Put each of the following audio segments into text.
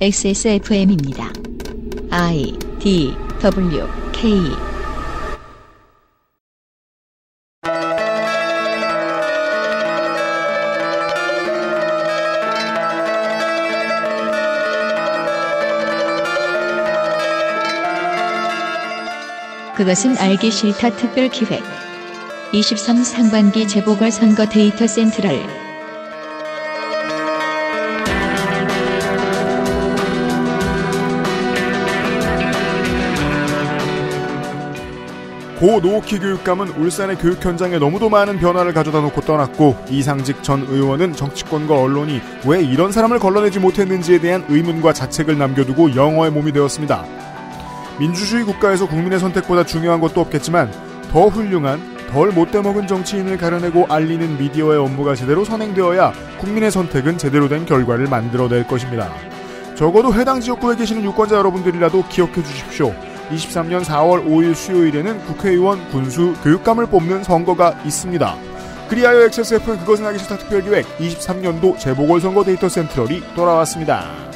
XSFM입니다. I D W K 그것은 알기 싫다 특별 기획 23 상반기 재보궐선거 데이터 센트럴 고 노오키 교육감은 울산의 교육 현장에 너무도 많은 변화를 가져다 놓고 떠났고 이상직 전 의원은 정치권과 언론이 왜 이런 사람을 걸러내지 못했는지에 대한 의문과 자책을 남겨두고 영어의 몸이 되었습니다. 민주주의 국가에서 국민의 선택보다 중요한 것도 없겠지만 더 훌륭한 덜 못돼먹은 정치인을 가려내고 알리는 미디어의 업무가 제대로 선행되어야 국민의 선택은 제대로 된 결과를 만들어낼 것입니다. 적어도 해당 지역구에 계시는 유권자 여러분들이라도 기억해 주십시오. 23년 0 2 4월 5일 수요일에는 국회의원 군수 교육감을 뽑는 선거가 있습니다. 그리하여 XSF는 그것은 하기 싫다 특별기획 23년도 재보궐선거 데이터 센트럴이 돌아왔습니다.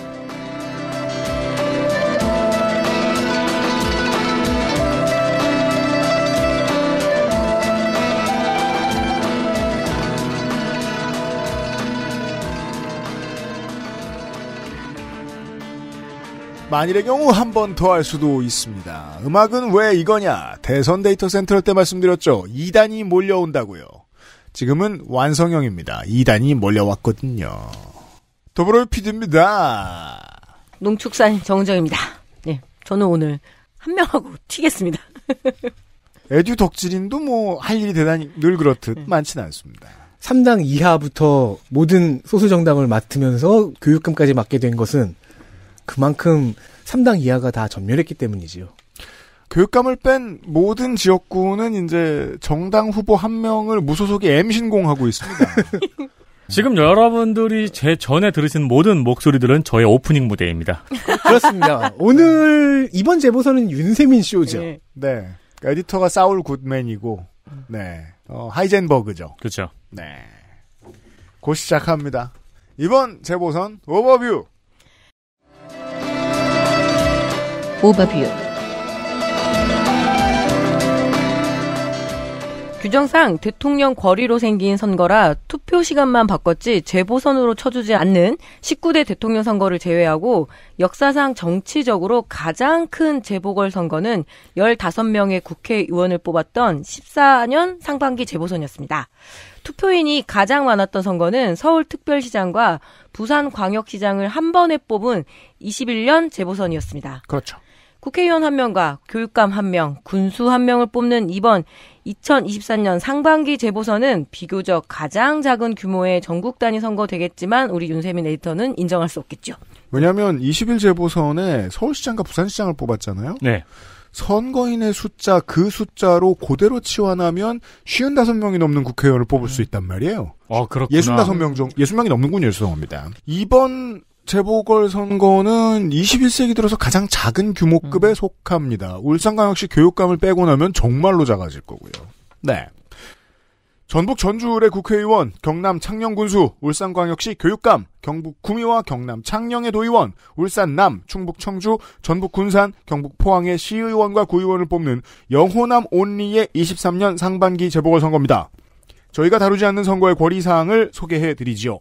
만일의 경우 한 번 더 할 수도 있습니다. 음악은 왜 이거냐? 대선 데이터 센터 때 말씀드렸죠. 2단이 몰려온다고요. 지금은 완성형입니다. 2단이 몰려왔거든요. 더불어 피드입니다. 농축산 정정입니다. 네, 저는 오늘 한 명하고 튀겠습니다. 에듀 덕질인도 뭐 할 일이 대단히 늘 그렇듯 네. 많지는 않습니다. 3당 이하부터 모든 소수 정당을 맡으면서 교육감까지 맡게 된 것은 그만큼 3당 이하가 다 전멸했기 때문이지요. 교육감을 뺀 모든 지역구는 이제 정당 후보 한 명을 무소속의 M 신공하고 있습니다. 지금 여러분들이 제 전에 들으신 모든 목소리들은 저의 오프닝 무대입니다. 그렇습니다. 오늘 이번 제보선은 윤세민 쇼죠. 네. 네. 그러니까 에디터가 사울 굿맨이고, 네. 어, 하이젠버그죠. 그렇죠. 네. 곧 시작합니다. 이번 제보선 오버뷰. 오버뷰 규정상 대통령 거리로 생긴 선거라 투표 시간만 바꿨지 재보선으로 쳐주지 않는 19대 대통령 선거를 제외하고 역사상 정치적으로 가장 큰 재보궐 선거는 15명의 국회의원을 뽑았던 14년 상반기 재보선이었습니다. 투표인이 가장 많았던 선거는 서울특별시장과 부산광역시장을 한 번에 뽑은 21년 재보선이었습니다. 그렇죠. 국회의원 한 명과 교육감 한 명, 군수 한 명을 뽑는 이번 2023년 상반기 재보선은 비교적 가장 작은 규모의 전국 단위 선거 되겠지만 우리 윤세민 에디터는 인정할 수 없겠죠. 왜냐하면 20일 재보선에 서울시장과 부산시장을 뽑았잖아요. 네. 선거인의 숫자 그 숫자로 그대로 치환하면 다섯 명이 넘는 국회의원을 뽑을 수 있단 말이에요. 아, 그렇구나. 65명 중 예순 명이 넘는군요. 죄송합니다. 이번 재보궐선거는 21세기 들어서 가장 작은 규모급에 음. 속합니다. 울산광역시 교육감을 빼고 나면 정말로 작아질 거고요. 네. 전북 전주의 국회의원, 경남 창녕군수, 울산광역시 교육감, 경북 구미와 경남 창녕의 도의원, 울산 남, 충북 청주, 전북 군산, 경북 포항의 시의원과 구의원을 뽑는 영호남 온리의 23년 상반기 재보궐선거입니다. 저희가 다루지 않는 선거의 권리사항을 소개해드리지요.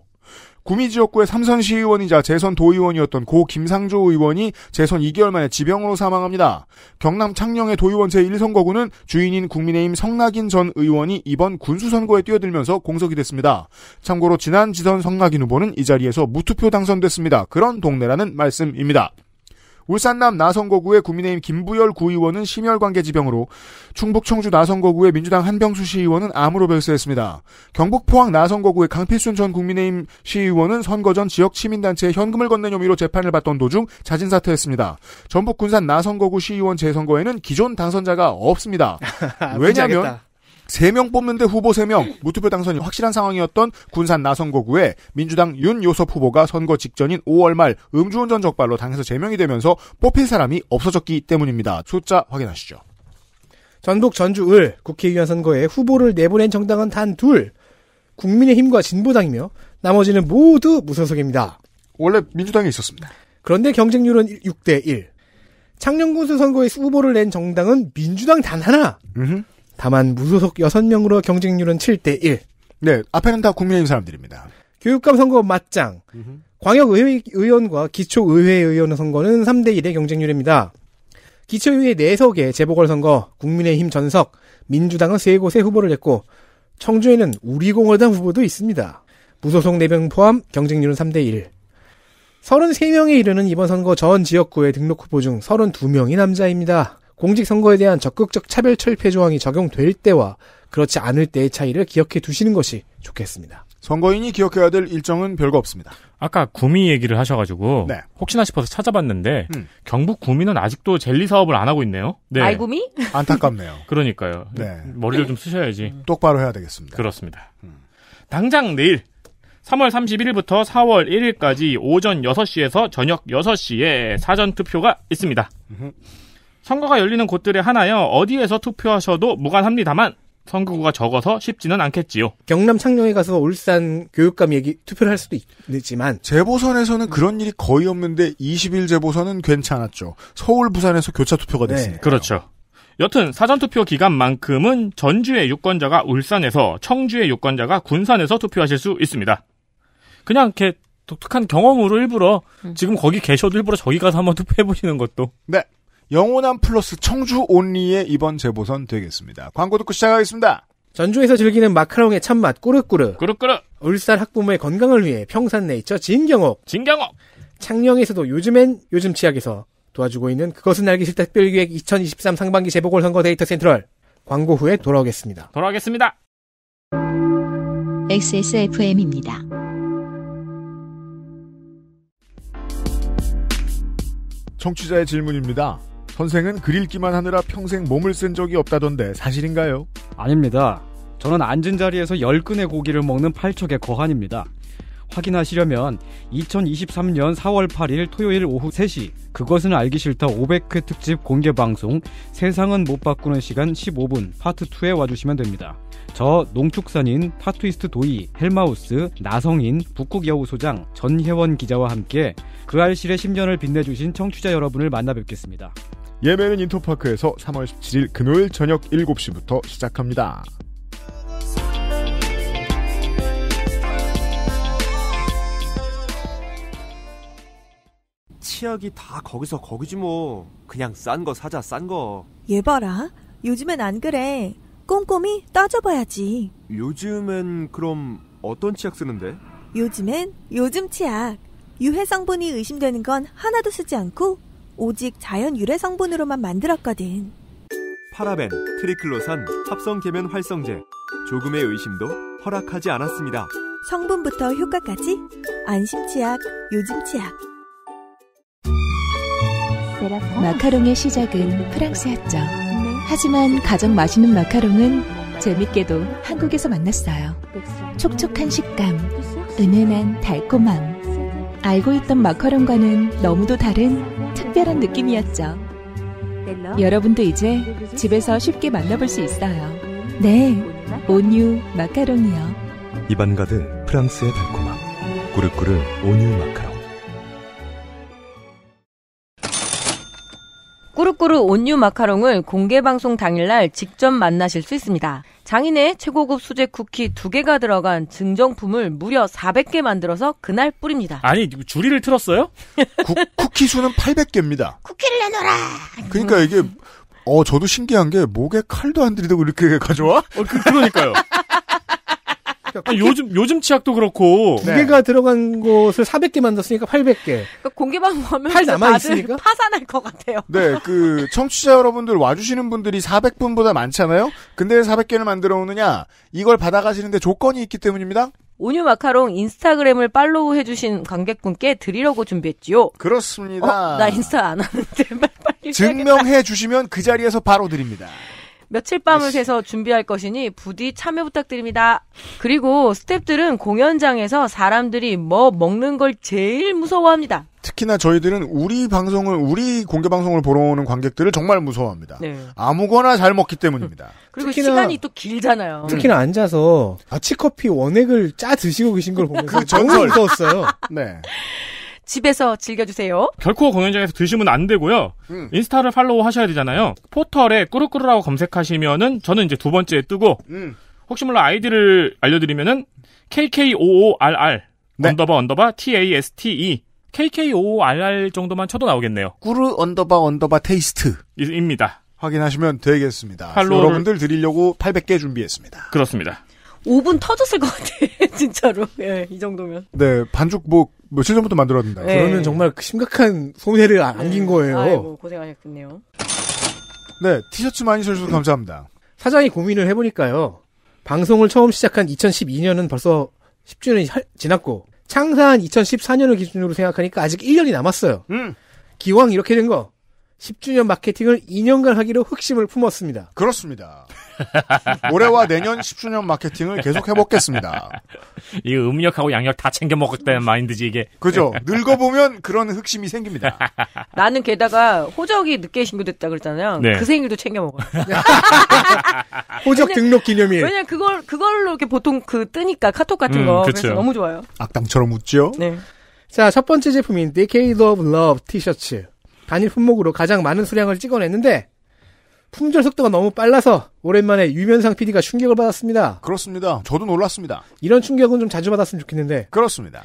구미 지역구의 삼선 시의원이자 재선 도의원이었던 고 김상조 의원이 재선 2개월 만에 지병으로 사망합니다. 경남 창녕의 도의원 제1선거구는 주인인 국민의힘 성낙인 전 의원이 이번 군수선거에 뛰어들면서 공석이 됐습니다. 참고로 지난 지선 성낙인 후보는 이 자리에서 무투표 당선됐습니다. 그런 동네라는 말씀입니다. 울산남 나선거구의 국민의힘 김부열 구의원은 심혈관계 지병으로 충북 청주 나선거구의 민주당 한병수 시의원은 암으로 별세했습니다. 경북 포항 나선거구의 강필순 전 국민의힘 시의원은 선거 전 지역 시민단체에 현금을 건넨 혐의로 재판을 받던 도중 자진 사퇴했습니다. 전북 군산 나선거구 시의원 재선거에는 기존 당선자가 없습니다. 아, 왜냐하면 3명 뽑는데 후보 3명 무투표 당선이 확실한 상황이었던 군산 나선거구에 민주당 윤요섭 후보가 선거 직전인 5월 말 음주운전 적발로 당에서 제명이 되면서 뽑힐 사람이 없어졌기 때문입니다. 숫자 확인하시죠. 전북 전주 을 국회의원 선거에 후보를 내보낸 정당은 단 둘. 국민의힘과 진보당이며 나머지는 모두 무소속입니다. 원래 민주당에 있었습니다. 그런데 경쟁률은 6대 1. 창녕군수 선거에 후보를 낸 정당은 민주당 단 하나. 으흠. 다만 무소속 6명으로 경쟁률은 7대1. 네, 앞에는 다 국민의힘 사람들입니다. 교육감 선거 맞짱. 으흠. 광역의원과 기초의회의원 선거는 3대1의 경쟁률입니다. 기초의회 4석의 재보궐선거, 국민의힘 전석, 민주당은 3곳의 후보를 냈고 청주에는 우리공화당 후보도 있습니다. 무소속 4명 포함 경쟁률은 3대1. 33명에 이르는 이번 선거 전 지역구의 등록 후보 중 32명이 남자입니다. 공직선거에 대한 적극적 차별 철폐 조항이 적용될 때와 그렇지 않을 때의 차이를 기억해 두시는 것이 좋겠습니다. 선거인이 기억해야 될 일정은 별거 없습니다. 아까 구미 얘기를 하셔가지고 네. 혹시나 싶어서 찾아봤는데 음. 경북 구미는 아직도 젤리 사업을 안 하고 있네요. 네. 알구미? 안타깝네요. 그러니까요. 네. 머리를 좀 쓰셔야지. 음. 똑바로 해야 되겠습니다. 그렇습니다. 음. 당장 내일 3월 31일부터 4월 1일까지 오전 6시에서 저녁 6시에 사전투표가 있습니다. 음흠. 선거가 열리는 곳들의 하나여 어디에서 투표하셔도 무관합니다만 선거구가 적어서 쉽지는 않겠지요. 경남 창녕에 가서 울산 교육감 얘기 투표를 할 수도 있지만 재보선에서는 그런 일이 거의 없는데 20일 재보선은 괜찮았죠. 서울 부산에서 교차 투표가 됐습니다. 네. 그렇죠. 여튼 사전투표 기간만큼은 전주의 유권자가 울산에서 청주의 유권자가 군산에서 투표하실 수 있습니다. 그냥 이렇게 독특한 경험으로 일부러 음. 지금 거기 계셔도 일부러 저기 가서 한번 투표해보시는 것도 네 영원한 플러스 청주 온리의 이번 재보선 되겠습니다. 광고 듣고 시작하겠습니다. 전주에서 즐기는 마카롱의 참맛 꾸르꾸르 꾸르꾸르 울산 학부모의 건강을 위해 평산네이처 진경옥 진경옥 창녕에서도 요즘엔 요즘 치약에서 도와주고 있는 그것은 알기 싫다 특별기획 2023 상반기 재보궐선거 데이터 센트럴 광고 후에 돌아오겠습니다. 돌아오겠습니다. XSFM입니다. 청취자의 질문입니다. 선생은 그릴기만 하느라 평생 몸을 쓴 적이 없다던데 사실인가요? 아닙니다. 저는 앉은 자리에서 10근의 고기를 먹는 팔척의 거한입니다. 확인하시려면 2023년 4월 8일 토요일 오후 3시 그것은 알기 싫다 500회 특집 공개 방송 세상은 못 바꾸는 시간 15분 파트 2에 와주시면 됩니다. 저 농축산인 파투이스트 도이 헬마우스 나성인 북극여우 소장 전혜원 기자와 함께 그 알실의 10년을 빛내주신 청취자 여러분을 만나 뵙겠습니다. 예매는 인터파크에서 3월 17일 금요일 저녁 7시부터 시작합니다. 치약이 다 거기서 거기지 뭐. 그냥 싼 거 사자 싼 거. 얘 봐라. 요즘엔 안 그래. 꼼꼼히 따져봐야지. 요즘엔 그럼 어떤 치약 쓰는데? 요즘엔 요즘 치약. 유해 성분이 의심되는 건 하나도 쓰지 않고 오직 자연 유래 성분으로만 만들었거든. 파라벤, 트리클로산, 합성 계면 활성제. 조금의 의심도 허락하지 않았습니다. 성분부터 효과까지 안심 치약, 요즘 치약. 마카롱의 시작은 프랑스였죠. 네. 하지만 가장 맛있는 마카롱은 재밌게도 한국에서 만났어요. 촉촉한 식감, 은은한 달콤함. 알고 있던 마카롱과는 너무도 다른 특별한 느낌이었죠. 여러분도 이제 집에서 쉽게 만나볼 수 있어요. 네, 온유 마카롱이요. 입안 가득 프랑스의 달콤함. 꾸르꾸르 온유 마카롱. 꾸르꾸르 온유 마카롱을 공개 방송 당일날 직접 만나실 수 있습니다. 장인의 최고급 수제 쿠키 2개가 들어간 증정품을 무려 400개 만들어서 그날 뿌립니다. 아니, 주리를 틀었어요? 구, 쿠키 수는 800개입니다. 쿠키를 내놔라! 그러니까 이게, 어, 저도 신기한 게 목에 칼도 안 들이대고 이렇게 가져와? 어, 그, 그러니까요. 그러니까 아니, 요즘 요즘 치약도 그렇고 두 개가 네. 들어간 곳을 400개 만들었으니까 800개. 그러니까 공개만 보면 팔 남아 있으니까 파산할 것 같아요. 네, 그 청취자 여러분들 와주시는 분들이 400분보다 많잖아요. 근데 400개를 만들어 오느냐 이걸 받아가시는데 조건이 있기 때문입니다. 오뉴 마카롱 인스타그램을 팔로우 해주신 관객분께 드리려고 준비했지요. 그렇습니다. 어, 나 인스타 안 하는데 빨리 증명해 주시면 그 자리에서 바로 드립니다. 며칠 밤을 새서 준비할 것이니 부디 참여 부탁드립니다. 그리고 스탭들은 공연장에서 사람들이 뭐 먹는 걸 제일 무서워합니다. 특히나 저희들은 우리 방송을 우리 공개 방송을 보러 오는 관객들을 정말 무서워합니다. 네. 아무거나 잘 먹기 때문입니다. 그리고 특히나, 시간이 또 길잖아요. 특히나 음. 앉아서 아치커피 아, 원액을 짜 드시고 계신 걸 보면서 그 전설 무서웠어요. 네. 집에서 즐겨주세요. 결코 공연장에서 드시면 안 되고요. 음. 인스타를 팔로우 하셔야 되잖아요. 포털에 꾸루꾸루라고 검색하시면은 저는 이제 두 번째에 뜨고 음. 혹시 몰라 아이디를 알려드리면은 KK55RR 네. 언더바 언더바 TASTE KK55RR 정도만 쳐도 나오겠네요. 꾸루 언더바 언더바 테이스트입니다. 확인하시면 되겠습니다. 팔로우... 여러분들 드리려고 800개 준비했습니다. 그렇습니다. 5분 터졌을 것 같아. 진짜로. 예, 이 정도면. 네, 반죽 뭐 며칠 전부터 만들었는데. 네. 그러면 정말 그 심각한 손해를 안긴 네. 거예요. 아이고, 고생하셨군요. 네, 티셔츠 많이 주셔서 감사합니다. 사장이 고민을 해보니까요. 방송을 처음 시작한 2012년은 벌써 10주년이 지났고, 창사한 2014년을 기준으로 생각하니까 아직 1년이 남았어요. 음. 기왕 이렇게 된 거, 10주년 마케팅을 2년간 하기로 흑심을 품었습니다. 그렇습니다. 올해와 내년 10주년 마케팅을 계속 해먹겠습니다. 이거 음력하고 양력 다 챙겨 먹었다는 마인드지 이게. 그죠. 늙어보면 그런 흑심이 생깁니다. 나는 게다가 호적이 늦게 신고됐다 그랬잖아요. 네. 그 생일도 챙겨 먹어요. 호적 등록 기념일. 왜냐 그걸 그걸로 이렇게 보통 그 뜨니까 카톡 같은 음, 거 그쵸. 그래서 그렇죠. 너무 좋아요. 악당처럼 웃죠. 네. 자첫 번째 제품인 Decade of Love 티셔츠 단일 품목으로 가장 많은 수량을 찍어냈는데 품절 속도가 너무 빨라서 오랜만에 유면상 PD가 충격을 받았습니다. 그렇습니다. 저도 놀랐습니다. 이런 충격은 좀 자주 받았으면 좋겠는데. 그렇습니다.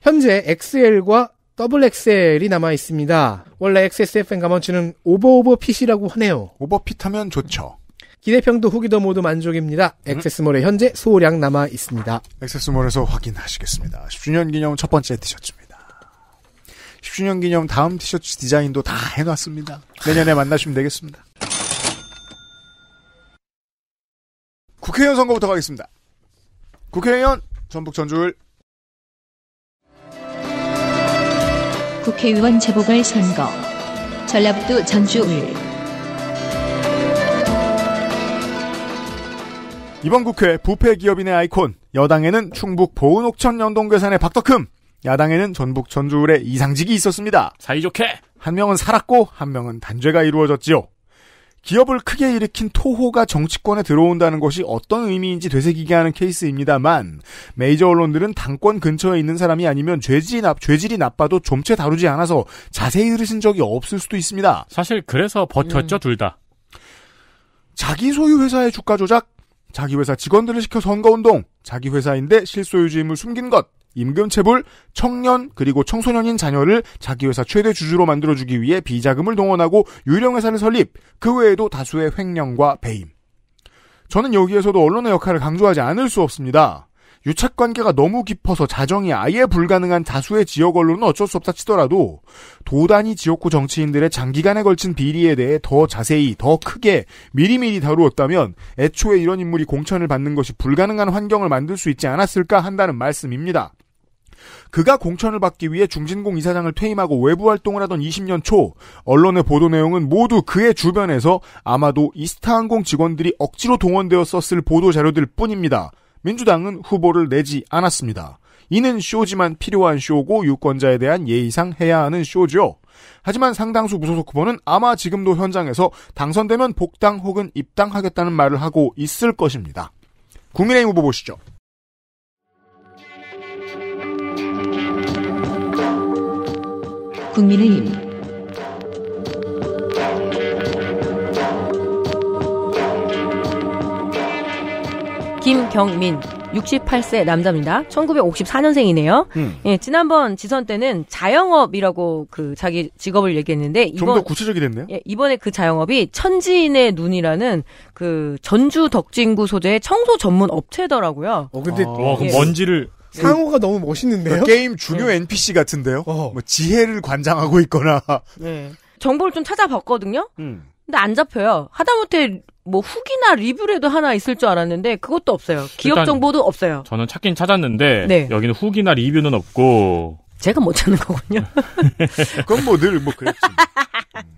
현재 XL과 x XL이 남아 있습니다. 원래 XSFM 가먼치는 오버오버 핏이라고 하네요. 오버핏 하면 좋죠. 기대평도 후기도 모두 만족입니다. 엑세스몰에 음. 현재 소량 남아 있습니다. 엑세스몰에서 확인하시겠습니다. 10주년 기념 첫 번째 티셔츠입니다. 10주년 기념 다음 티셔츠 디자인도 다 해놨습니다. 내년에 만나시면 되겠습니다. 국회의원 선거부터 가겠습니다. 국회의원 전북 전주을 국회의원 재보궐선거 전라북도 전주을 이번 국회 부패 기업인의 아이콘 여당에는 충북 보은 옥천 연동괴산의 박덕흠 야당에는 전북 전주을의 이상직이 있었습니다. 사이좋게 한 명은 살았고 한 명은 단죄가 이루어졌지요. 기업을 크게 일으킨 토호가 정치권에 들어온다는 것이 어떤 의미인지 되새기게 하는 케이스입니다만 메이저 언론들은 당권 근처에 있는 사람이 아니면 죄질이, 나, 죄질이 나빠도 좀체 다루지 않아서 자세히 들으신 적이 없을 수도 있습니다. 사실 그래서 버텼죠 음. 둘 다. 자기 소유 회사의 주가 조작, 자기 회사 직원들을 시켜 선거운동, 자기 회사인데 실소유주임을 숨긴 것, 임금체불, 청년 그리고 청소년인 자녀를 자기 회사 최대 주주로 만들어주기 위해 비자금을 동원하고 유령회사를 설립, 그 외에도 다수의 횡령과 배임. 저는 여기에서도 언론의 역할을 강조하지 않을 수 없습니다. 유착 관계가 너무 깊어서 자정이 아예 불가능한 다수의 지역 언론은 어쩔 수 없다 치더라도 도단이 지역구 정치인들의 장기간에 걸친 비리에 대해 더 자세히, 더 크게 미리미리 다루었다면 애초에 이런 인물이 공천을 받는 것이 불가능한 환경을 만들 수 있지 않았을까 한다는 말씀입니다. 그가 공천을 받기 위해 중진공 이사장을 퇴임하고 외부 활동을 하던 20년 초 언론의 보도 내용은 모두 그의 주변에서 아마도 이스타항공 직원들이 억지로 동원되었 썼을 보도 자료들 뿐입니다. 민주당은 후보를 내지 않았습니다. 이는 쇼지만 필요한 쇼고 유권자에 대한 예의상 해야 하는 쇼죠. 하지만 상당수 무소속 후보는 아마 지금도 현장에서 당선되면 복당 혹은 입당하겠다는 말을 하고 있을 것입니다. 국민의힘 후보 보시죠. 국민의힘 김경민 68세 남자입니다. 1954년생이네요. 음. 예, 지난번 지선 때는 자영업이라고 그 자기 직업을 얘기했는데 이번 좀더 구체적이 됐네요. 예, 이번에 그 자영업이 천지인의 눈이라는 그 전주 덕진구 소재의 청소 전문 업체더라고요. 어 근데 아, 어, 예. 먼지를 상호가 너무 멋있는데요? 그 게임 중요 네. NPC 같은데요? 어. 뭐 지혜를 관장하고 있거나. 네. 정보를 좀 찾아봤거든요? 음. 근데 안 잡혀요. 하다못해 뭐 후기나 리뷰라도 하나 있을 줄 알았는데 그것도 없어요. 기업 정보도 없어요. 저는 찾긴 찾았는데 네. 여기는 후기나 리뷰는 없고 제가 못 찾는 거군요. 그건 뭐 늘뭐 뭐 그랬지.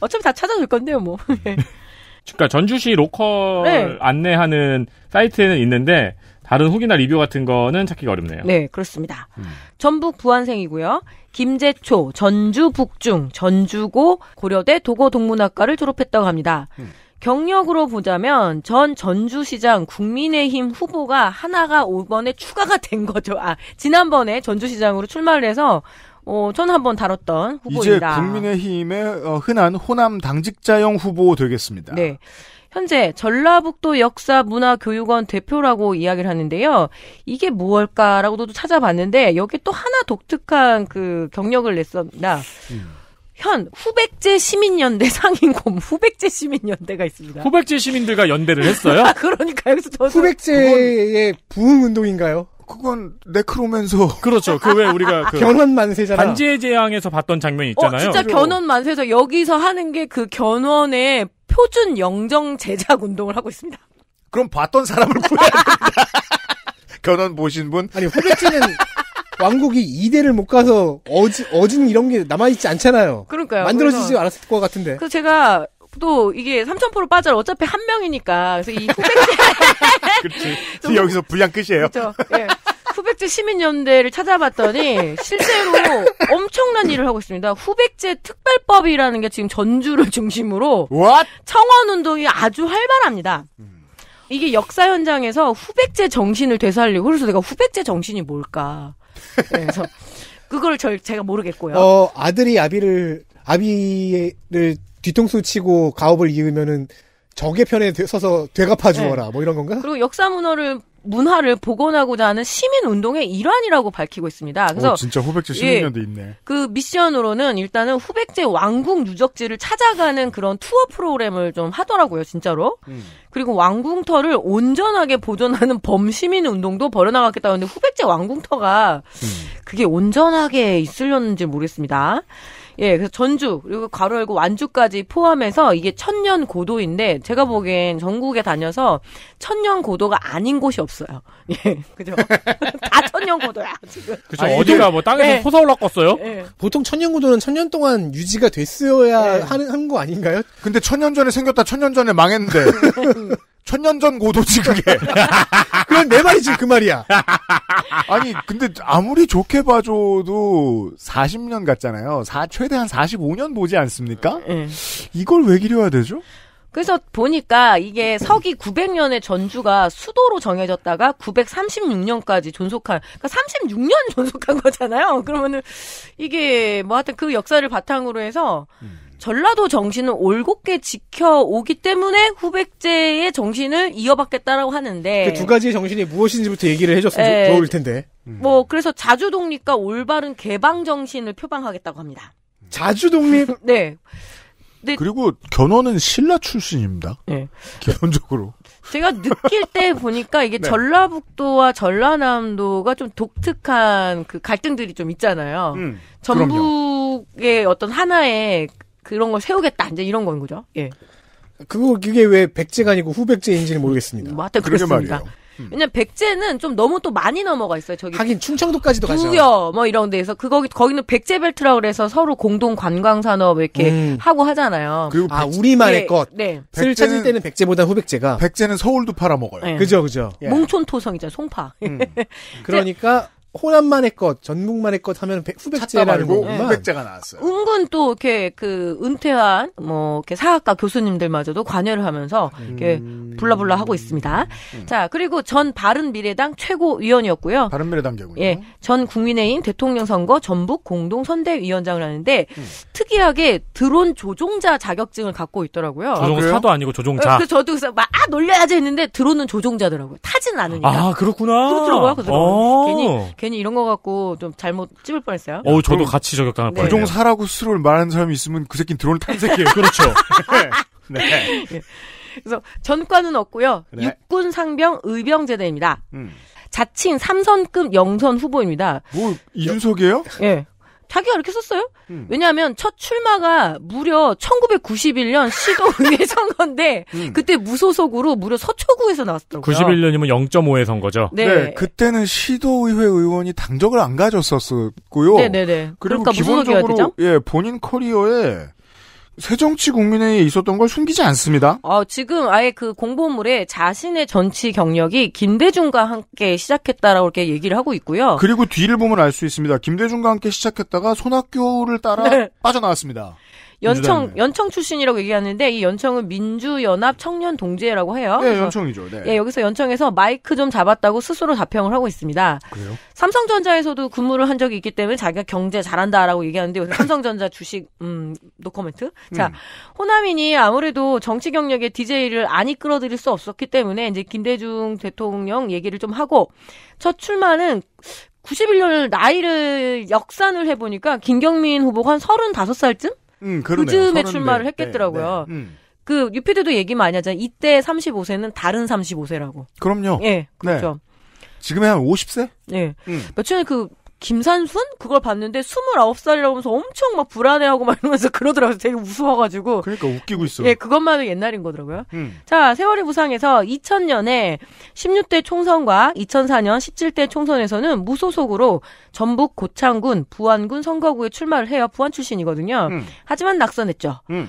어차피 다 찾아줄 건데요, 뭐. 네. 그러니까 전주시 로컬 네. 안내하는 사이트에는 있는데 다른 후기나 리뷰 같은 거는 찾기가 어렵네요. 네, 그렇습니다. 음. 전북 부안생이고요. 김재초, 전주 북중, 전주고, 고려대 도고 동문학과를 졸업했다고 합니다. 음. 경력으로 보자면 전 전주시장 국민의힘 후보가 하나가 5번에 추가가 된 거죠. 아, 지난번에 전주시장으로 출마를 해서 어, 전 한번 다뤘던 후보입니다. 이제 국민의힘의 어, 흔한 호남 당직자형 후보 되겠습니다. 네. 현재 전라북도 역사문화교육원 대표라고 이야기를 하는데요. 이게 무엇일까라고도 찾아봤는데 여기 또 하나 독특한 그 경력을 냈습니다. 음. 현 후백제 시민연대 상인공 후백제 시민연대가 있습니다. 후백제 시민들과 연대를 했어요? 아, 그러니까 여기서 더 후백제의 부흥 운동인가요? 그건 네크로면서 그렇죠. 그 왜 우리가 그 견원 만세잖아. 반지의 제왕에서 봤던 장면이 있잖아요. 어, 진짜 견원 만세죠. 여기서 하는 게 그 견원의 표준 영정 제작 운동을 하고 있습니다. 그럼 봤던 사람을 구해야 된다. 견원 보신 분? 아니 호백제는 왕국이 이대를못 가서 어진, 어진 이런 게 남아있지 않잖아요. 그러니까요. 만들어지지 않았을 것 같은데. 그래서 제가 또 이게 3,000% 빠져라. 어차피 한 명이니까. 그래서 이 후백제. 그렇지. 후, 여기서 분량 끝이에요. 그렇죠. 예. 후백제 시민연대를 찾아봤더니 실제로 엄청난 일을 하고 있습니다. 후백제 특별법이라는 게 지금 전주를 중심으로 What? 청원 운동이 아주 활발합니다. 음. 이게 역사 현장에서 후백제 정신을 되살리고 그래서 내가 후백제 정신이 뭘까? 예, 그래서 그걸 절 제가 모르겠고요. 어, 아들이 아비를 아비를 뒤통수 치고 가업을 이으면은 적의 편에 서서 되갚아 주어라 네. 뭐 이런 건가? 그리고 역사 문화를 문화를 복원하고자 하는 시민 운동의 일환이라고 밝히고 있습니다. 그래서 오, 진짜 후백제 16년도 예, 있네. 그 미션으로는 일단은 후백제 왕궁 유적지를 찾아가는 그런 투어 프로그램을 좀 하더라고요, 진짜로. 음. 그리고 왕궁터를 온전하게 보존하는 범시민 운동도 벌여나갔겠다 는데 후백제 왕궁터가 음. 그게 온전하게 있으려는지 모르겠습니다. 예, 그래서 전주 그리고 괄호 열고 완주까지 포함해서 이게 천년 고도인데 제가 보기엔 전국에 다녀서 천년 고도가 아닌 곳이 없어요. 예, 그죠? 다 천년 고도야 지금. 그죠? 아, 어디가 뭐 땅에서 네. 솟아올랐겠어요? 네. 보통 천년 고도는 천년 동안 유지가 됐어야 네. 하는 한거 아닌가요? 근데 천년 전에 생겼다 천년 전에 망했는데 천년 전 고도지 그게. 그건 내 말이지 그 말이야. 아니 근데 아무리 좋게 봐줘도 40년 같잖아요. 사, 최대한 45년 보지 않습니까? 예. 이걸 왜 기려야 되죠? 그래서 보니까 이게 서기 900년에 전주가 수도로 정해졌다가 936년까지 존속한, 그러니까 36년 존속한 거잖아요. 그러면은 이게 뭐 하여튼 그 역사를 바탕으로 해서 음. 전라도 정신을 올곧게 지켜오기 때문에 후백제의 정신을 이어받겠다라고 하는데 그두 가지의 정신이 무엇인지부터 얘기를 해줬으면 에, 네. 좋을 텐데 음. 뭐 그래서 자주 독립과 올바른 개방 정신을 표방하겠다고 합니다. 자주 독립 네. 네. 그리고 견훤은 신라 출신입니다. 네. 기본적으로. 제가 느낄 때 보니까 이게 네. 전라북도와 전라남도가 좀 독특한 그 갈등들이 좀 있잖아요. 음, 전북의 그럼요. 어떤 하나의 그런 걸 세우겠다 이제 이런 건 거죠. 예. 그거 그게 왜 백제가 아니고 후백제인지는 모르겠습니다. 맞다 음, 그렇습니다. 음. 왜냐면 백제는 좀 너무 또 많이 넘어가 있어요. 저기 하긴 충청도까지도 가죠. 부여 뭐 이런 데에서 그 거기 거기는 백제벨트라고 그래서 서로 공동 관광 산업 이렇게 음. 하고 하잖아요. 그리고 아 백제, 우리만의 네, 것. 네. 백제는, 찾을 때는 백제보다 후백제가. 백제는 서울도 팔아먹어요. 네. 그죠 그죠. 예. 몽촌 토성이죠 송파. 음. 그러니까 호남만의 것, 전북만의 것 하면 후백제라는 거 후백제가 나왔어요. 은근 또 이렇게 그 은퇴한 뭐 이렇게 사학과 교수님들마저도 관여를 하면서 이렇게 음... 불라불라 하고 있습니다. 음. 자 그리고 전 바른미래당 최고위원이었고요. 바른미래당이군 예, 전 국민의힘 대통령 선거 전북 공동 선대위원장을 하는데 음. 특이하게 드론 조종자 자격증을 갖고 있더라고요. 아, 조종사도 아니고 조종자. 그 저도 그래서 막아 놀려야지 했는데 드론은 조종자더라고요. 타지는 않으니까. 아 그렇구나. 그렇더라고요. 그래서 괜히 괜히 이런 거 갖고 좀 잘못 찝을 뻔했어요. 어, 저도 같이 저격당할 네. 뻔했요 부종사라고 스스로를 말하는 사람이 있으면 그 새끼는 드론을 탄 새끼예요. 그렇죠. 네. 네. 예. 그래서 전과는 없고요. 그 육군 상병 의병제대입니다. 음. 자칭 삼선급 영선 후보입니다. 뭐 이준석이에요? 예. 자기가 이렇게 썼어요? 음. 왜냐하면 첫 출마가 무려 1991년 시도의회 선거인데 음. 그때 무소속으로 무려 서초구에서 나왔더라고요. 91년이면 0.5회 선거죠. 네. 네. 그때는 시도의회 의원이 당적을 안 가졌었고요. 네네네. 네, 네. 그리고 그러니까 기본적으로 예 본인 커리어에 새정치 국민회의에 있었던 걸 숨기지 않습니다. 어, 지금 아예 그 공보물에 자신의 정치 경력이 김대중과 함께 시작했다라고 이렇게 얘기를 하고 있고요. 그리고 뒤를 보면 알 수 있습니다. 김대중과 함께 시작했다가 손학규를 따라 네. 빠져나왔습니다. 연청 연청 출신이라고 얘기하는데 이 연청은 민주연합 청년 동지회라고 해요. 네, 연청이죠. 네. 예, 여기서 연청에서 마이크 좀 잡았다고 스스로 자평을 하고 있습니다. 그래요? 삼성전자에서도 근무를 한 적이 있기 때문에 자기가 경제 잘한다라고 얘기하는데 여 삼성전자 주식 음, 노코멘트. 음. 호남인이 아무래도 정치 경력의 DJ를 안이끌어드릴수 없었기 때문에 이제 김대중 대통령 얘기를 좀 하고 첫 출마는 91년 나이를 역산을 해보니까 김경민 후보가 한 35살쯤? 음, 그러네요. 그 에 출마를 네, 했겠더라고요. 네, 네. 음. 그 유피드도 얘기 많이 하잖아요. 이때 35세는 다른 35세라고. 그럼요. 예, 그렇죠. 네. 지금의 한 50세? 예. 음. 며칠 전에 그 김산순? 그걸 봤는데 29살이라면서 엄청 막 불안해하고 막 이러면서 그러더라고요. 되게 우스워가지고. 그러니까 웃기고 있어. 예, 그것만 해도 옛날인 거더라고요. 음. 자, 세월이 부상해서 2000년에 16대 총선과 2004년 17대 총선에서는 무소속으로 전북 고창군, 부안군 선거구에 출마를 해요. 부안 출신이거든요. 음. 하지만 낙선했죠. 음.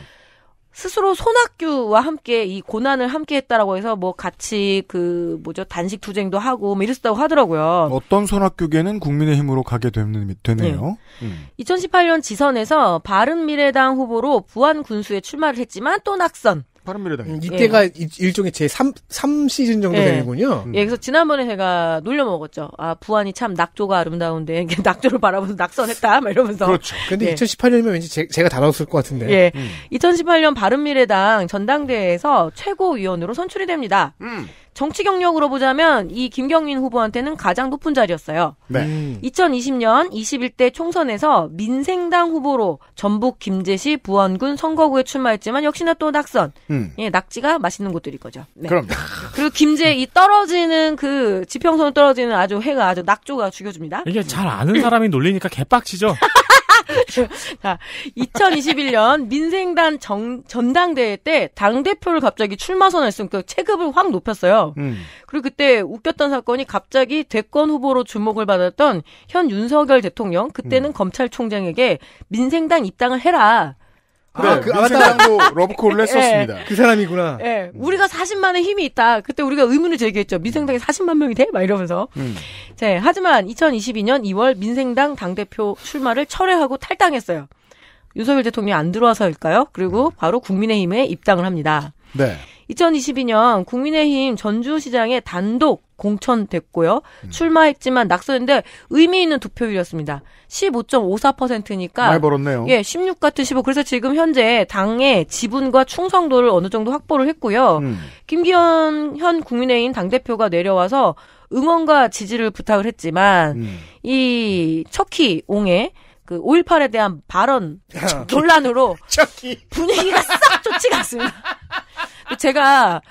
스스로 손학규와 함께 이 고난을 함께 했다라고 해서 뭐 같이 그 뭐죠 단식 투쟁도 하고 뭐 이랬다고 었 하더라고요. 어떤 손학규계는 국민의힘으로 가게 되는, 되네요. 네. 음. 2018년 지선에서 바른미래당 후보로 부안 군수에 출마를 했지만 또 낙선. 바른미래당. 음, 이때가 예. 일종의 제3 3시즌 정도 예. 되는군요. 음. 예, 그래서 지난번에 제가 놀려 먹었죠. 아, 부안이 참 낙조가 아름다운데 낙조를 바라보면서 낙선했다. 막 이러면서. 그렇죠. 근데 예. 2018년이면 왠지 제, 가다아왔을것 같은데. 예. 음. 2018년 바른미래당 전당대회에서 최고위원으로 선출이 됩니다. 음. 정치 경력으로 보자면 이 김경민 후보한테는 가장 높은 자리였어요. 네. 2020년 음. 21대 총선에서 민생당 후보로 전북 김제시 부안군 선거구에 출마했지만 역시나 또 낙선. 음. 예, 낙지가 맛있는 곳들이 거죠. 네. 그럼. 그리고 김제 이 떨어지는 그 지평선 떨어지는 아주 해가 아주 낙조가 죽여줍니다. 이게 잘 아는 사람이 놀리니까 개빡치죠. 자, 2021년 민생단 정, 전당대회 때 당대표를 갑자기 출마 선언 했으니까 그 체급을 확 높였어요. 음. 그리고 그때 웃겼던 사건이 갑자기 대권 후보로 주목을 받았던 현 윤석열 대통령, 그때는 음. 검찰총장에게 민생당 입당을 해라. 아, 네. 그 아, 그, 민생당도 러브콜을 했었습니다. 예, 그 사람이구나. 예, 우리가 40만의 힘이 있다. 그때 우리가 의문을 제기했죠. 민생당이 40만 명이 돼? 막 이러면서. 음. 자, 하지만 2022년 2월 민생당 당대표 출마를 철회하고 탈당했어요. 윤석열 대통령이 안 들어와서일까요? 그리고 바로 국민의힘에 입당을 합니다. 네. 2022년 국민의힘 전주시장에 단독 공천됐고요. 음. 출마했지만 낙선인데 의미 있는 득표율이었습니다. 15.54%니까 많이 벌었네요. 예, 16 같은 15. 그래서 지금 현재 당의 지분과 충성도를 어느 정도 확보를 했고요. 음. 김기현 현 국민의힘 당 대표가 내려와서 응원과 지지를 부탁을 했지만 음. 이 척키 옹의 그 5.18에 대한 발언 논란으로 분위기가 싹 좋지가 않습니다. 제가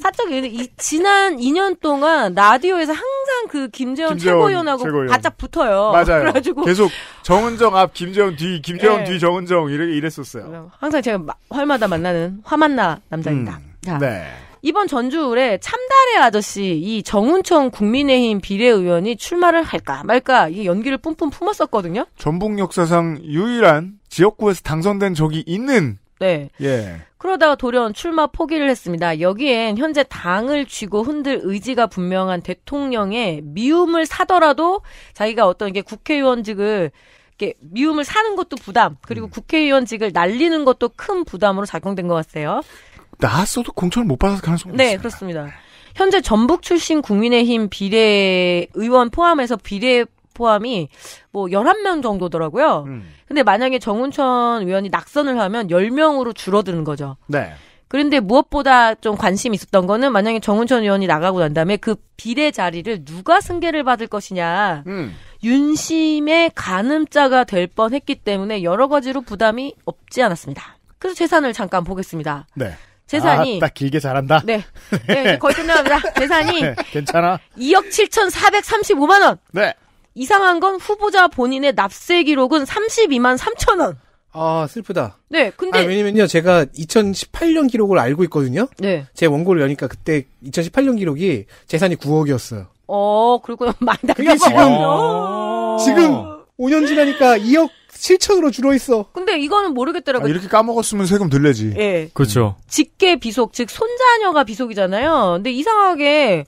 사적 이 지난 2년 동안 라디오에서 항상 그 김재원, 김재원 최고위원하고 최고위원. 바짝 붙어요. 맞아요. 그래가지고 계속 정은정 앞, 김재원 뒤, 김재원 네. 뒤, 정은정 이렇 이랬었어요. 항상 제가 마, 활마다 만나는 화만나 남자입니다. 음, 자, 네. 이번 전주에 참달의 아저씨 이 정운천 국민의힘 비례의원이 출마를 할까 말까 이 연기를 뿜뿜 품었었거든요. 전북 역사상 유일한 지역구에서 당선된 적이 있는 네. 예. 그러다가 돌연 출마 포기를 했습니다. 여기엔 현재 당을 쥐고 흔들 의지가 분명한 대통령의 미움을 사더라도 자기가 어떤 이게 국회의원직을 이렇게 미움을 사는 것도 부담 그리고 음. 국회의원직을 날리는 것도 큰 부담으로 작용된 것 같아요. 나왔어도 공천을 못 받아서 가능성이 네 있습니다. 그렇습니다. 현재 전북 출신 국민의힘 비례 의원 포함해서 비례 포함이 뭐 11명 정도더라고요. 음. 근데 만약에 정운천 의원이 낙선을 하면 10명으로 줄어드는 거죠. 네. 그런데 무엇보다 좀 관심이 있었던 거는 만약에 정운천 의원이 나가고 난 다음에 그 비례 자리를 누가 승계를 받을 것이냐. 음. 윤심의 가늠자가 될 뻔했기 때문에 여러 가지로 부담이 없지 않았습니다. 그래서 재산을 잠깐 보겠습니다. 네. 재산이 아, 딱 길게 잘한다. 네. 네, 거의 끝나갑니다. 재산이 네, 괜찮아. 2억 7,435만 원. 네. 이상한 건 후보자 본인의 납세 기록은 32만 3천 원. 아, 슬프다. 네, 근데. 아, 왜냐면요, 제가 2018년 기록을 알고 있거든요? 네. 제 원고를 여니까 그때 2018년 기록이 재산이 9억이었어요. 어, 그리고 많이 그게 지금, 어~ 지금 5년 지나니까 2억 7천으로 줄어 있어. 근데 이거는 모르겠더라고요. 아, 이렇게 까먹었으면 세금 들 내지. 예. 네. 그렇죠. 직계 비속, 즉, 손자녀가 비속이잖아요. 근데 이상하게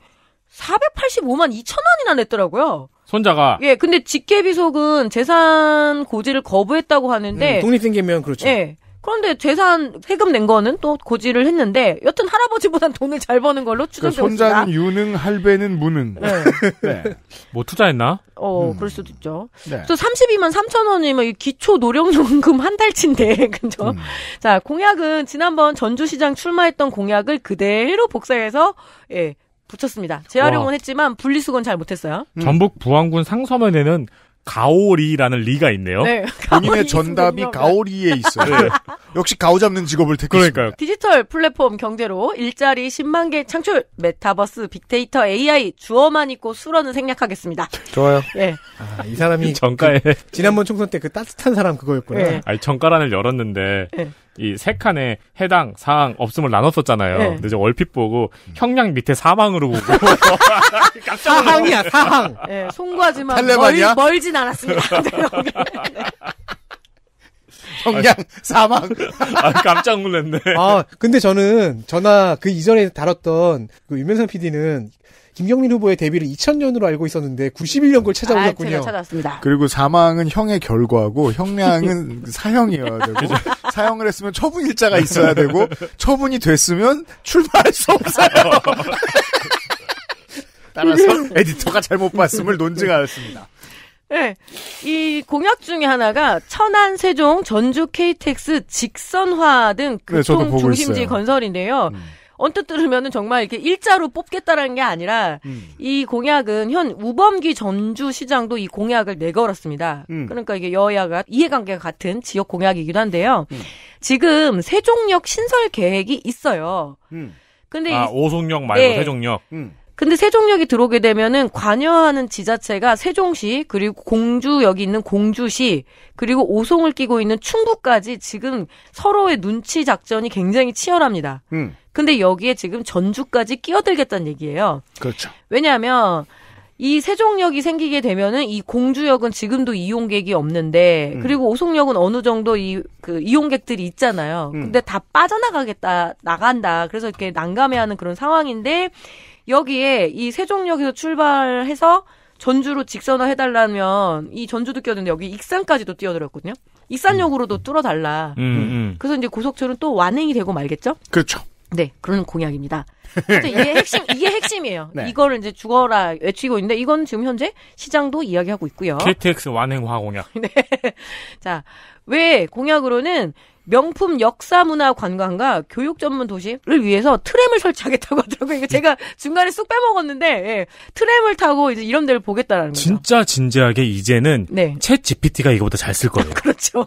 485만 2천 원이나 냈더라고요. 손자가 예, 근데 직계비속은 재산 고지를 거부했다고 하는데 음, 독립생계면 그렇죠. 예. 그런데 재산 세금 낸 거는 또 고지를 했는데 여튼 할아버지보단 돈을 잘 버는 걸로 그 추정되고 있습니다. 그 손자는 유능, 할배는 무능. 네. 네. 뭐 투자했나? 어, 음. 그럴 수도 있죠. 네. 또 32만 3천 원이면 기초 노령연금 한 달치인데, 그죠? 음. 자, 공약은 지난번 전주시장 출마했던 공약을 그대로 복사해서 예, 붙였습니다. 재활용은 와. 했지만 분리수거는 잘 못했어요. 음. 전북 부안군 상서면에는 가오리라는 리가 있네요. 네, 본인의 전답이 네. 가오리에 있어요. 네. 역시 가오 잡는 직업을 택했습까요 디지털 플랫폼 경제로 일자리 10만 개 창출, 메타버스, 빅데이터, AI, 주어만 있고 수로는 생략하겠습니다. 좋아요. 예. 네. 아, 이 사람이 정가에 그, 지난번 총선 때 그 따뜻한 사람 그거였구나. 네. 아니 정가란을 열었는데 네. 이세 칸에 해당 사항 없음을 나눴었잖아요. 네. 근데 이제 얼핏 보고 형량 밑에 사망으로 보고 사항이야 사항. 네, 송구하지만 텔 멀, 진 않았습니다. 네. 형량 사망. 아, 깜짝 놀랐네. 아 근데 저는 전화 그 이전에 다뤘던 그 유명상 PD는 김경민 후보의 데뷔를 2000년으로 알고 있었는데 91년 걸 찾아오셨군요. 아, 제가 찾았습니다. 그리고 사망은 형의 결과고 형량은 사형이어야 되고 사형을 했으면 처분 일자가 있어야 되고 처분이 됐으면 출발할수 없어요. 따라서 에디터가 잘못 봤음을 논증하였습니다. 네. 이 공약 중에 하나가 천안, 세종, 전주 KTX 직선화 등 교통 네, 중심지 건설인데요. 음. 언뜻 들으면은 정말 이렇게 일자로 뽑겠다라는 게 아니라 음. 이 공약은 현 우범기 전주시장도 이 공약을 내걸었습니다. 음. 그러니까 이게 여야가 이해관계가 같은 지역 공약이기도 한데요. 음. 지금 세종역 신설 계획이 있어요. 음. 근데 아, 오송역 말고 네. 세종역. 음. 근데 세종역이 들어오게 되면은 관여하는 지자체가 세종시 그리고 공주역이 있는 공주시 그리고 오송을 끼고 있는 충북까지 지금 서로의 눈치 작전이 굉장히 치열합니다. 음. 근데 여기에 지금 전주까지 끼어들겠다는 얘기예요. 그렇죠. 왜냐하면 이 세종역이 생기게 되면은 이 공주역은 지금도 이용객이 없는데 음. 그리고 오송역은 어느 정도 이 그 이용객들이 있잖아요. 음. 근데 다 빠져나가겠다 나간다. 그래서 이렇게 난감해하는 그런 상황인데 여기에 이 세종역에서 출발해서 전주로 직선화 해달라면 이 전주도 끼어드는데 여기 익산까지도 뛰어들었거든요. 익산역으로도 음. 뚫어달라. 음, 음, 그래서 이제 고속철은 또 완행이 되고 말겠죠? 그렇죠. 네, 그런 공약입니다. 이게 핵심, 이게 핵심이에요. 네. 이거를 이제 죽어라 외치고 있는데, 이건 지금 현재 시장도 이야기하고 있고요. KTX 완행화 공약. 네. 자, 왜 공약으로는 명품 역사문화 관광과 교육 전문 도시를 위해서 트램을 설치하겠다고 하더라고요. 이거 제가 중간에 쑥 빼먹었는데 예, 트램을 타고 이제 이런 데를 보겠다라는 거죠. 진짜 진지하게 이제는 네. 챗 GPT가 이거보다 잘 쓸 거예요. 그렇죠.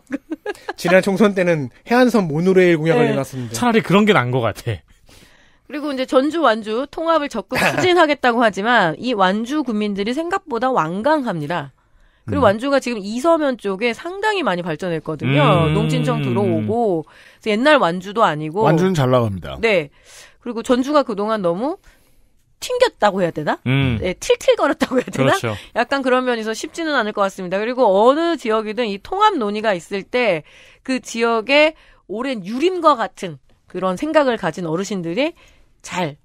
지난 총선 때는 해안선 모노레일 공약을 네. 내놨습니다. 차라리 그런 게 난 것 같아. 그리고 이제 전주 완주 통합을 적극 추진하겠다고 하지만 이 완주 군민들이 생각보다 완강합니다. 그리고 음. 완주가 지금 이서면 쪽에 상당히 많이 발전했거든요. 음. 농진청 들어오고 옛날 완주도 아니고 완주는 잘 나갑니다. 네. 그리고 전주가 그동안 너무 튕겼다고 해야 되나? 음. 네, 틸틸거렸다고 해야 되나? 그렇죠. 약간 그런 면에서 쉽지는 않을 것 같습니다. 그리고 어느 지역이든 이 통합 논의가 있을 때 그 지역의 오랜 유림과 같은 그런 생각을 가진 어르신들이 잘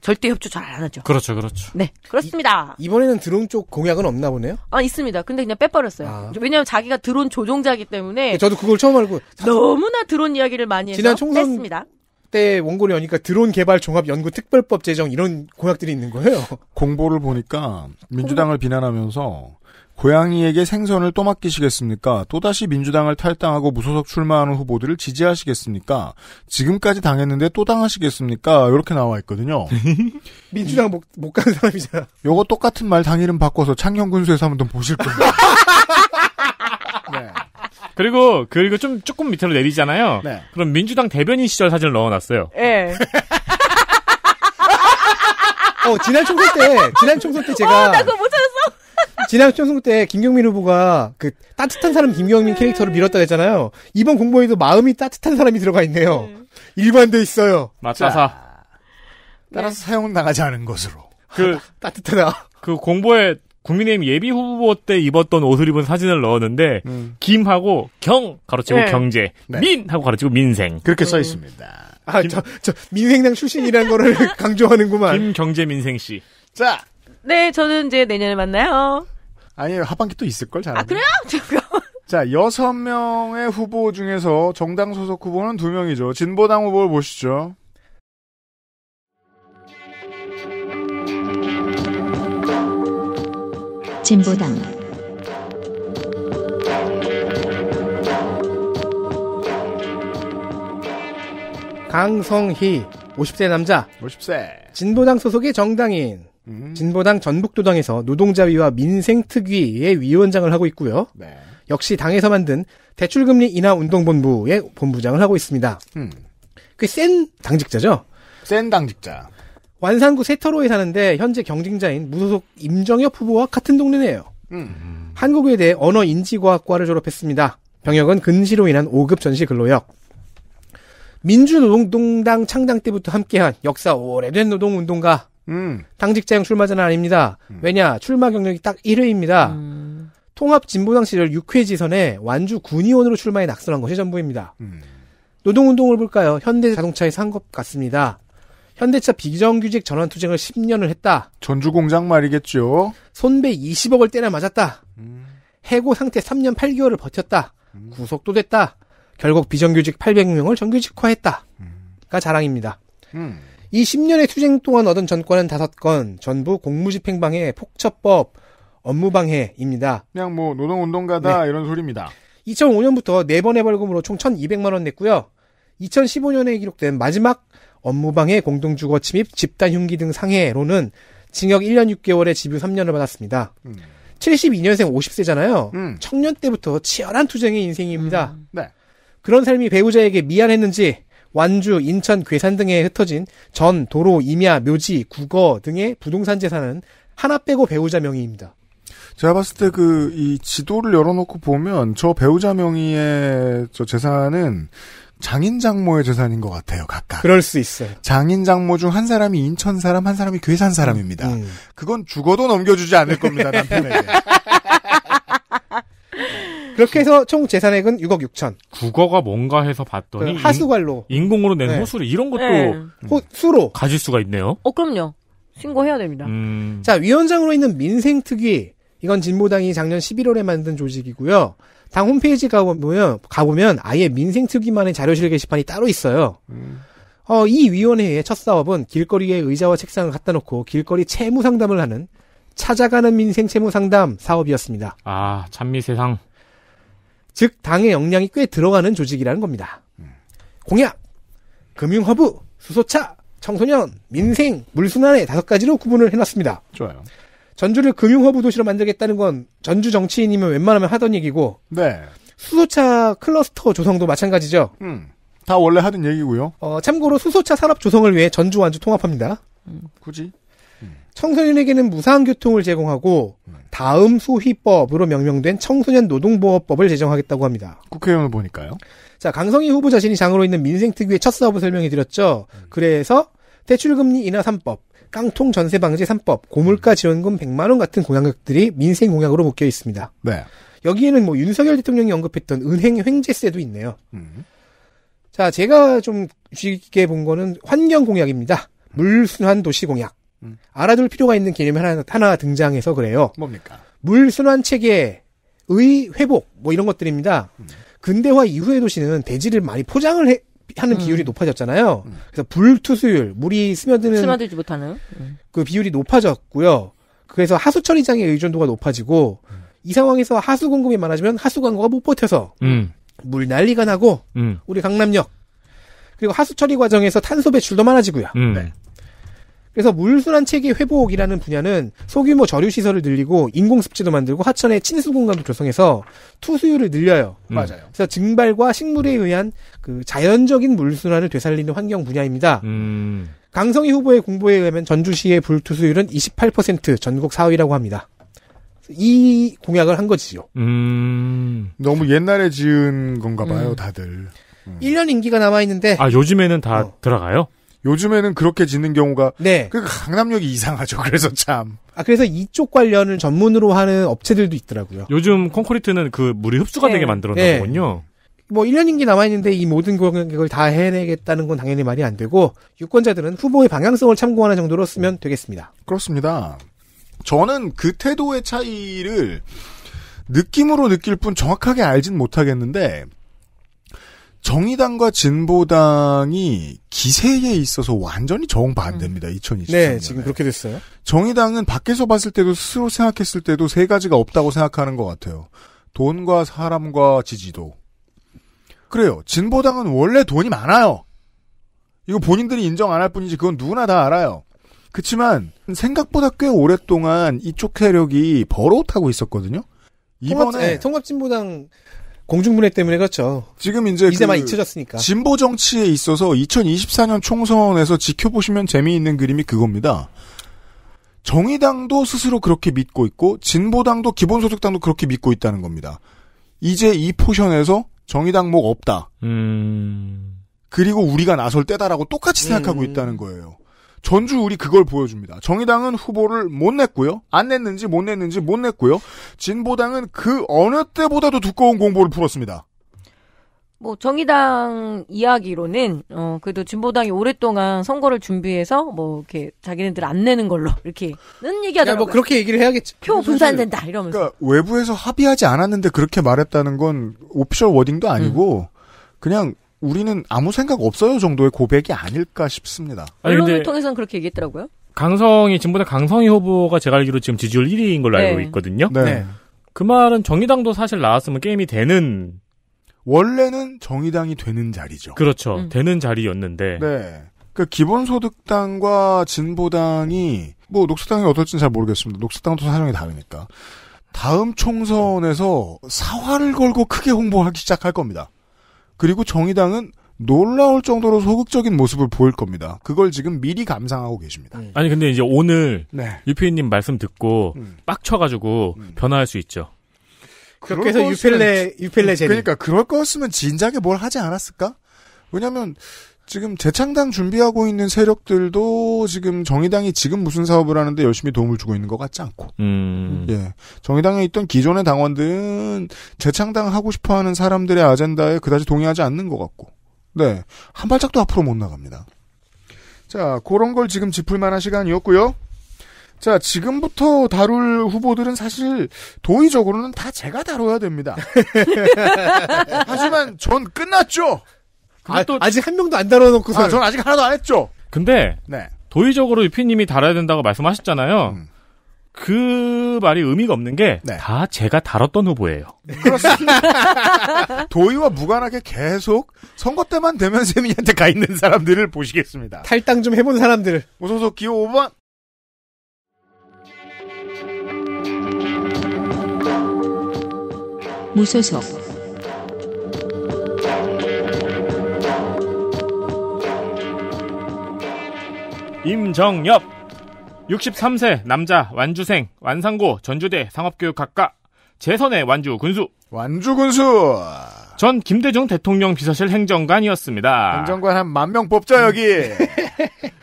절대 협조 잘 안 하죠. 그렇죠, 그렇죠. 네, 그렇습니다. 이, 번에는 드론 쪽 공약은 없나 보네요? 아, 있습니다. 근데 그냥 빼버렸어요. 아. 왜냐면 하 자기가 드론 조종자기 이 때문에. 네, 저도 그걸 처음 알고. 너무나 드론 이야기를 많이 해서 지 총선 뺐습니다. 때 원고를 여니까 드론 개발 종합 연구 특별법 제정 이런 공약들이 있는 거예요. 공보를 보니까 민주당을 비난하면서 고양이에게 생선을 또 맡기시겠습니까? 또다시 민주당을 탈당하고 무소속 출마하는 후보들을 지지하시겠습니까? 지금까지 당했는데 또 당하시겠습니까? 이렇게 나와 있거든요. 민주당 못, 못 가는 사람이잖아. 요거 똑같은 말 당일은 바꿔서 창녕군수에서 한번 보실 거예요. 네. 그리고 그리고 좀 조금 밑으로 내리잖아요. 네. 그럼 민주당 대변인 시절 사진을 넣어놨어요. 네. 어, 지난 총선 때, 지난 총선 때 제가. 어, 나그 지난 총선 때 김경민 후보가 그 따뜻한 사람 김경민 네. 캐릭터를 밀었다 고 했잖아요. 이번 공보에도 마음이 따뜻한 사람이 들어가 있네요. 네. 일관돼 있어요. 맞다사. 네. 따라서 사용은 나가지 않은 것으로. 그 따뜻하다. 그 공보에 국민의힘 예비 후보 때 입었던 옷을 입은 사진을 넣었는데 음. 김하고 경 가로치고 네. 경제 네. 민 하고 가로치고 민생 그렇게 써 음. 있습니다. 아, 김, 저, 저 민생당 출신이라는 거를 강조하는구만. 김경제 민생 씨. 자. 네, 저는 이제 내년에 만나요. 아니에요. 하반기 또 있을걸, 잘 아, 그래요? 잠깐. 자, 여섯 명의 후보 중에서 정당 소속 후보는 두 명이죠. 진보당 후보를 보시죠. 진보당 강성희 50세 남자 50세 진보당 소속의 정당인 음. 진보당 전북도당에서 노동자위와 민생특위의 위원장을 하고 있고요. 네. 역시 당에서 만든 대출금리 인하 운동본부의 본부장을 하고 있습니다. 음. 꽤센 당직자죠? 센 당직자. 완산구 세터로에 사는데 현재 경쟁자인 무소속 임정엽 후보와 같은 동네네요. 음. 한국에 대해 언어 인지과학과를 졸업했습니다. 병역은 근시로 인한 5급 전시 근로역. 민주노동당 창당 때부터 함께한 역사 오래된 노동운동가. 음. 당직자형 출마자는 아닙니다. 음. 왜냐 출마 경력이 딱 1회입니다. 음. 통합 진보당 시절 6회 지선에 완주 군의원으로 출마에 낙선한 것이 전부입니다. 음. 노동운동을 볼까요? 현대자동차의 산것 같습니다. 현대차 비정규직 전환투쟁을 10년을 했다. 전주공장 말이겠죠. 손배 20억을 때려 맞았다. 음. 해고 상태 3년 8개월을 버텼다. 음. 구속도 됐다. 결국 비정규직 800명을 정규직화했다. 가 자랑입니다. 음. 이 10년의 투쟁 동안 얻은 전권은 5건, 전부 공무집행방해, 폭처법, 업무방해입니다. 그냥 뭐 노동운동가다 네. 이런 소리입니다. 2005년부터 4번의 벌금으로 총 1200만원 냈고요. 2015년에 기록된 마지막 업무방해, 공동주거 침입, 집단흉기 등 상해로는 징역 1년 6개월에 집유 3년을 받았습니다. 음. 72년생 50세잖아요. 음. 청년 때부터 치열한 투쟁의 인생입니다. 음. 네. 그런 삶이 배우자에게 미안했는지 완주, 인천, 괴산 등에 흩어진 전, 도로, 임야, 묘지, 국어 등의 부동산 재산은 하나 빼고 배우자 명의입니다. 제가 봤을 때그 이 지도를 열어놓고 보면 저 배우자 명의의 저 재산은 장인 장모의 재산인 것 같아요 각각. 그럴 수 있어요. 장인 장모 중 한 사람이 인천 사람 한 사람이 괴산 사람입니다. 음. 그건 죽어도 넘겨주지 않을 겁니다 남편에게. 그렇게 해서 총 재산액은 6억 6천. 국어가 뭔가 해서 봤더니 그 하수관로 인, 공으로낸 네. 호수를 이런 것도 네. 호수로 가질 수가 있네요. 어 그럼요. 신고해야 됩니다. 음... 자 위원장으로 있는 민생특위 이건 진보당이 작년 11월에 만든 조직이고요. 당 홈페이지 가보면 가보면 아예 민생특위만의 자료실 게시판이 따로 있어요. 음... 어, 이 위원회의 첫 사업은 길거리에 의자와 책상을 갖다 놓고 길거리 채무 상담을 하는 찾아가는 민생 채무 상담 사업이었습니다. 아, 잔미 세상. 즉, 당의 역량이 꽤 들어가는 조직이라는 겁니다. 공약, 금융허브, 수소차, 청소년, 민생, 물순환의 다섯 가지로 구분을 해놨습니다. 좋아요. 전주를 금융허브 도시로 만들겠다는 건 전주 정치인이면 웬만하면 하던 얘기고. 네. 수소차 클러스터 조성도 마찬가지죠. 음. 다 원래 하던 얘기고요. 어, 참고로 수소차 산업 조성을 위해 전주 완주 통합합니다. 음, 굳이? 청소년에게는 무상 교통을 제공하고 다음 소휘법으로 명명된 청소년 노동보호법을 제정하겠다고 합니다. 국회의원을 보니까요. 자, 강성희 후보 자신이 장으로 있는 민생 특유의 첫 사업을 설명해 드렸죠. 음. 그래서 대출금리 인하 3법, 깡통 전세 방지 3법, 고물가 음. 지원금 100만 원 같은 공약들이 민생 공약으로 묶여 있습니다. 네. 여기에는 뭐 윤석열 대통령이 언급했던 은행 횡재세도 있네요. 음. 자, 제가 좀 쉽게 본 거는 환경 공약입니다. 물순환 도시 공약. 음. 알아둘 필요가 있는 개념이 하나, 하나 등장해서 그래요. 뭡니까? 물순환 체계의 회복, 뭐 이런 것들입니다. 음. 근대화 이후의 도시는 대지를 많이 포장을 해, 하는 음. 비율이 음. 높아졌잖아요. 그래서 불투수율, 물이 스며드는. 스며들지 못하는. 음. 그 비율이 높아졌고요. 그래서 하수 처리장의 의존도가 높아지고, 이 상황에서 하수 공급이 많아지면 하수 광고가 못 버텨서, 물 난리가 나고, 우리 강남역, 그리고 하수 처리 과정에서 탄소 배출도 많아지고요. 음. 네. 그래서 물순환 체계 회복이라는 분야는 소규모 저류 시설을 늘리고 인공 습지도 만들고 하천의 친수 공간도 조성해서 투수율을 늘려요. 음. 맞아요. 그래서 증발과 식물에 의한 그 자연적인 물순환을 되살리는 환경 분야입니다. 음. 강성희 후보의 공보에 의하면 전주시의 불투수율은 28% 전국 4위라고 합니다. 이 공약을 한 거지요. 음. 너무 옛날에 지은 건가 봐요, 음. 다들. 1년 음. 임기가 남아 있는데 아, 요즘에는 다 어. 들어가요? 요즘에는 그렇게 짓는 경우가 네. 그 강남역이 이상하죠. 그래서 참. 아 그래서 이쪽 관련을 전문으로 하는 업체들도 있더라고요. 요즘 콘크리트는 그 물이 흡수가 네. 되게 만들어 거든요 네. 뭐 1년 임기 남아있는데 이 모든 공약을 다 해내겠다는 건 당연히 말이 안 되고 유권자들은 후보의 방향성을 참고하는 정도로 쓰면 되겠습니다. 그렇습니다. 저는 그 태도의 차이를 느낌으로 느낄 뿐 정확하게 알진 못하겠는데 정의당과 진보당이 기세에 있어서 완전히 정반대입니다. 2 0 2 0년 네, 지금 그렇게 됐어요. 정의당은 밖에서 봤을 때도 스스로 생각했을 때도 세 가지가 없다고 생각하는 것 같아요. 돈과 사람과 지지도. 그래요. 진보당은 원래 돈이 많아요. 이거 본인들이 인정 안 할 뿐이지 그건 누구나 다 알아요. 그렇지만 생각보다 꽤 오랫동안 이쪽 세력이 버릇하고 있었거든요. 이번에 네, 통합, 진보당 공중분해 때문에 그렇죠. 지금 이제 이제 만그 잊혀졌으니까. 진보 정치에 있어서 2024년 총선에서 지켜보시면 재미있는 그림이 그겁니다. 정의당도 스스로 그렇게 믿고 있고 진보당도 기본소득당도 그렇게 믿고 있다는 겁니다. 이제 이 포션에서 정의당 목 없다. 음... 그리고 우리가 나설 때다라고 똑같이 음. 생각하고 음... 있다는 거예요. 전주울이 그걸 보여줍니다. 정의당은 후보를 못 냈고요. 안 냈는지 못 냈는지 못 냈고요. 진보당은 그 어느 때보다도 두꺼운 공보를 풀었습니다. 뭐 정의당 이야기로는 어 그래도 진보당이 오랫동안 선거를 준비해서 뭐 이렇게 자기네들 안 내는 걸로 이렇게는 얘기하더라고요. 뭐 그렇게 얘기를 해야겠죠표 분산된다 이러면서. 그러니까 외부에서 합의하지 않았는데 그렇게 말했다는 건 오피셜 워딩도 아니고 음. 그냥 우리는 아무 생각 없어요 정도의 고백이 아닐까 싶습니다. 언론을 통해서는 그렇게 얘기했더라고요. 강성이 지금보다 강성희 후보가 제가 알기로 지금 지지율 1위인 걸로 네. 알고 있거든요. 네. 네. 그 말은 정의당도 사실 나왔으면 게임이 되는 원래는 정의당이 되는 자리죠. 그렇죠. 음. 되는 자리였는데. 네. 그 기본소득당과 진보당이 뭐 녹색당이 어떨지는 잘 모르겠습니다. 녹색당도 사정이 다르니까. 다음 총선에서 사활을 걸고 크게 홍보하기 시작할 겁니다. 그리고 정의당은 놀라울 정도로 소극적인 모습을 보일 겁니다. 그걸 지금 미리 감상하고 계십니다. 음. 아니 근데 이제 오늘 네. 유피님 말씀 듣고 음. 빡쳐가지고 음. 변화할 수 있죠. 그렇게 해서 유펠레 유펠레 제리. 그러니까 그럴 거였으면 진작에 뭘 하지 않았을까? 왜냐면 지금 재창당 준비하고 있는 세력들도 지금 정의당이 지금 무슨 사업을 하는데 열심히 도움을 주고 있는 것 같지 않고. 음. 예. 정의당에 있던 기존의 당원들은 재창당 하고 싶어 하는 사람들의 아젠다에 그다지 동의하지 않는 것 같고. 네. 한 발짝도 앞으로 못 나갑니다. 자, 그런 걸 지금 짚을 만한 시간이었고요. 자, 지금부터 다룰 후보들은 사실 도의적으로는 다 제가 다뤄야 됩니다. 하지만 전 끝났죠! 아, 또... 아직 한 명도 안 달아놓고. 서 아, 전 아직 하나도 안 했죠. 근데 네. 도의적으로 유피님이 달아야 된다고 말씀하셨잖아요. 음. 그 말이 의미가 없는 게다 네. 제가 다뤘던 후보예요. 그렇습니다. 도의와 무관하게 계속 선거 때만 되면 세민이한테 가 있는 사람들을 보시겠습니다. 탈당 좀 해본 사람들. 무소속 기호 5번. 무소속 임정엽 63세 남자 완주생 완상고 전주대 상업교육학과 재선의 완주 군수 완주 군수 전 김대중 대통령 비서실 행정관이었습니다. 행정관 한 만 명 뽑자 여기.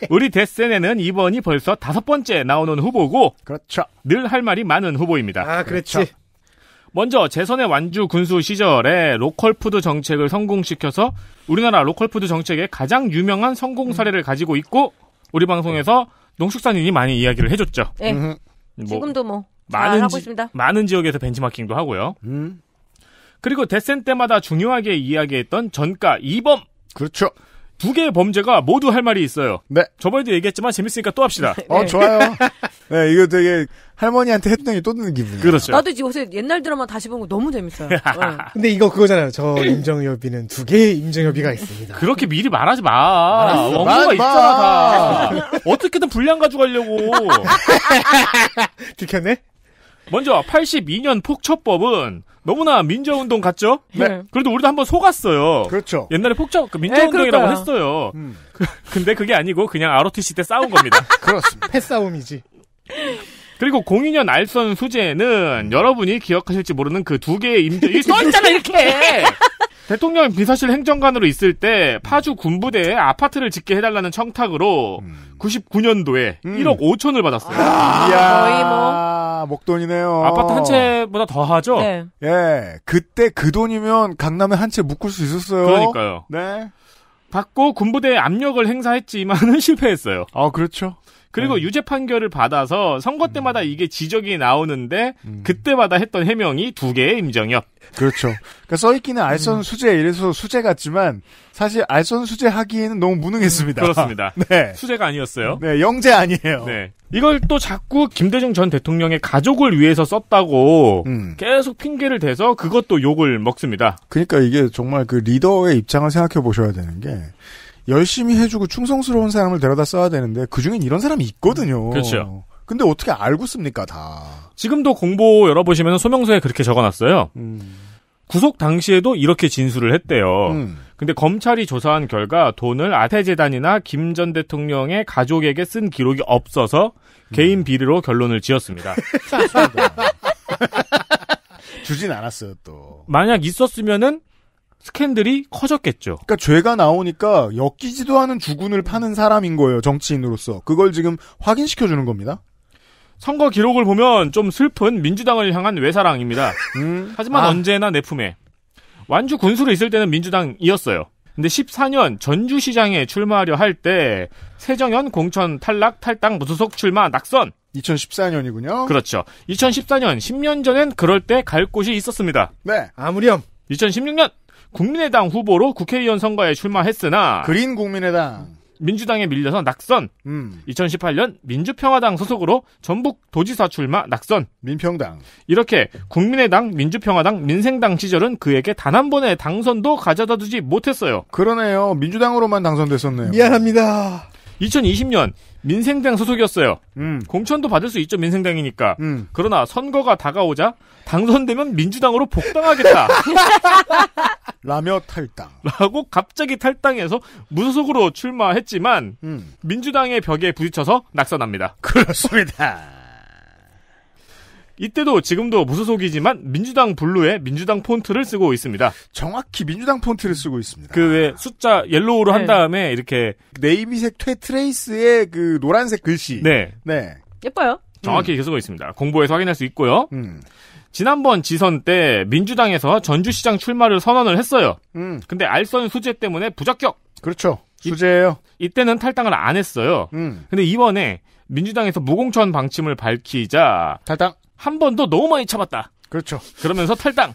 우리 데센에는 이번이 벌써 다섯 번째 나오는 후보고 그렇죠. 늘 할 말이 많은 후보입니다. 아, 그렇지. 그렇죠. 먼저 재선의 완주 군수 시절에 로컬푸드 정책을 성공시켜서 우리나라 로컬푸드 정책의 가장 유명한 성공 사례를 가지고 있고 우리 방송에서 농축산인이 많이 이야기를 해줬죠. 네. 뭐 지금도 뭐 많은 지, 많은 지역에서 벤치마킹도 하고요. 음. 그리고 대센 때마다 중요하게 이야기했던 전가 2범 그렇죠. 두 개의 범죄가 모두 할 말이 있어요. 네. 저번에도 얘기했지만 재밌으니까 또 합시다. 어, 네. 어, 좋아요. 네, 이거 되게 할머니한테 했더니 또 듣는 기분. 그렇죠. 나도 지금 요새 옛날 드라마 다시 본 거 너무 재밌어요. 네. 근데 이거 그거잖아요. 저임정협비는두 개의 임정협비가 있습니다. 그렇게 미리 말하지 마. 원고가 있잖아, 다. 어떻게든 분량 가져가려고. 들켰네? 먼저 82년 폭처법은 너무나 민저운동 같죠? 네. 네. 그래도 우리도 한번 속았어요. 그렇죠. 옛날에 폭적 그 네, 민저운동이라고 했어요. 음. 그, 근데 그게 아니고 그냥 ROTC 때 싸운 겁니다. 그렇습니다. 패싸움이지. 그리고 02년 알선 수재는 여러분이 기억하실지 모르는 그 두 개의 임대 써있잖아 이렇게 네. 대통령 비서실 행정관으로 있을 때 파주 군부대에 아파트를 짓게 해달라는 청탁으로 음. 99년도에 음. 1억 5천을 받았어요. 아~ 이야. 거의 뭐 아, 목돈이네요. 아파트 한 채보다 더 하죠? 네. 예. 그때 그 돈이면 강남에 한 채 묶을 수 있었어요. 그러니까요. 네. 받고 군부대에 압력을 행사했지만은 실패했어요. 아, 그렇죠. 그리고 음. 유죄 판결을 받아서 선거 음. 때마다 이게 지적이 나오는데 음. 그때마다 했던 해명이 두 개의 임정혁. 그렇죠. 그러니까 써있기는 음. 알선 수재 이래서 수재 같지만 사실 알선 수재 하기에는 너무 무능했습니다. 그렇습니다. 네. 수재가 아니었어요. 네, 영재 아니에요. 네. 이걸 또 자꾸 김대중 전 대통령의 가족을 위해서 썼다고 음. 계속 핑계를 대서 그것도 욕을 먹습니다. 그러니까 이게 정말 그 리더의 입장을 생각해 보셔야 되는 게 열심히 해주고 충성스러운 사람을 데려다 써야 되는데 그 중엔 이런 사람이 있거든요. 그렇죠. 근데 어떻게 알고 씁니까 다? 지금도 공보 열어보시면 소명서에 그렇게 적어놨어요. 음. 구속 당시에도 이렇게 진술을 했대요. 음. 근데 검찰이 조사한 결과 돈을 아태재단이나 김 전 대통령의 가족에게 쓴 기록이 없어서 음. 개인 비리로 결론을 지었습니다. 주진 않았어요, 또. 만약 있었으면은 스캔들이 커졌겠죠. 그러니까 죄가 나오니까 엮이지도 않은 주군을 파는 사람인 거예요. 정치인으로서. 그걸 지금 확인시켜 주는 겁니다. 선거 기록을 보면 좀 슬픈 민주당을 향한 외사랑입니다. 음. 하지만 아. 언제나 내 품에 완주 군수로 있을 때는 민주당이었어요. 근데 14년 전주시장에 출마하려 할 때 세정현 공천 탈락 탈당 무소속 출마 낙선 2014년이군요. 그렇죠. 2014년 10년 전엔 그럴 때 갈 곳이 있었습니다. 네. 아무렴. 2016년 국민의당 후보로 국회의원 선거에 출마했으나 그린 국민의당 민주당에 밀려서 낙선. 음. 2018년 민주평화당 소속으로 전북 도지사 출마 낙선. 민평당. 이렇게 국민의당, 민주평화당, 민생당 시절은 그에게 단 한 번의 당선도 가져다 주지 못했어요. 그러네요. 민주당으로만 당선됐었네요. 미안합니다. 2020년 민생당 소속이었어요. 음. 공천도 받을 수 있죠 민생당이니까. 음. 그러나 선거가 다가오자 당선되면 민주당으로 복당하겠다. 라며 탈당. 라고 갑자기 탈당해서 무소속으로 출마했지만 음. 민주당의 벽에 부딪혀서 낙선합니다. 그렇습니다. 이때도 지금도 무소속이지만 민주당 블루에 민주당 폰트를 쓰고 있습니다. 정확히 민주당 폰트를 쓰고 있습니다. 그왜 숫자 옐로우로 네. 한 다음에 이렇게 네이비색 퇴 트레이스의 그 노란색 글씨. 네. 네. 예뻐요. 정확히 음. 쓰고 있습니다. 공보에서 확인할 수 있고요. 음. 지난번 지선 때 민주당에서 전주시장 출마를 선언을 했어요. 음. 근데 알선 수재 때문에 부적격. 그렇죠. 수재예요. 이, 때는 탈당을 안 했어요. 음. 근데 이번에 민주당에서 무공천 방침을 밝히자 탈당 한번도 너무 많이 참았다. 그렇죠. 그러면서 탈당.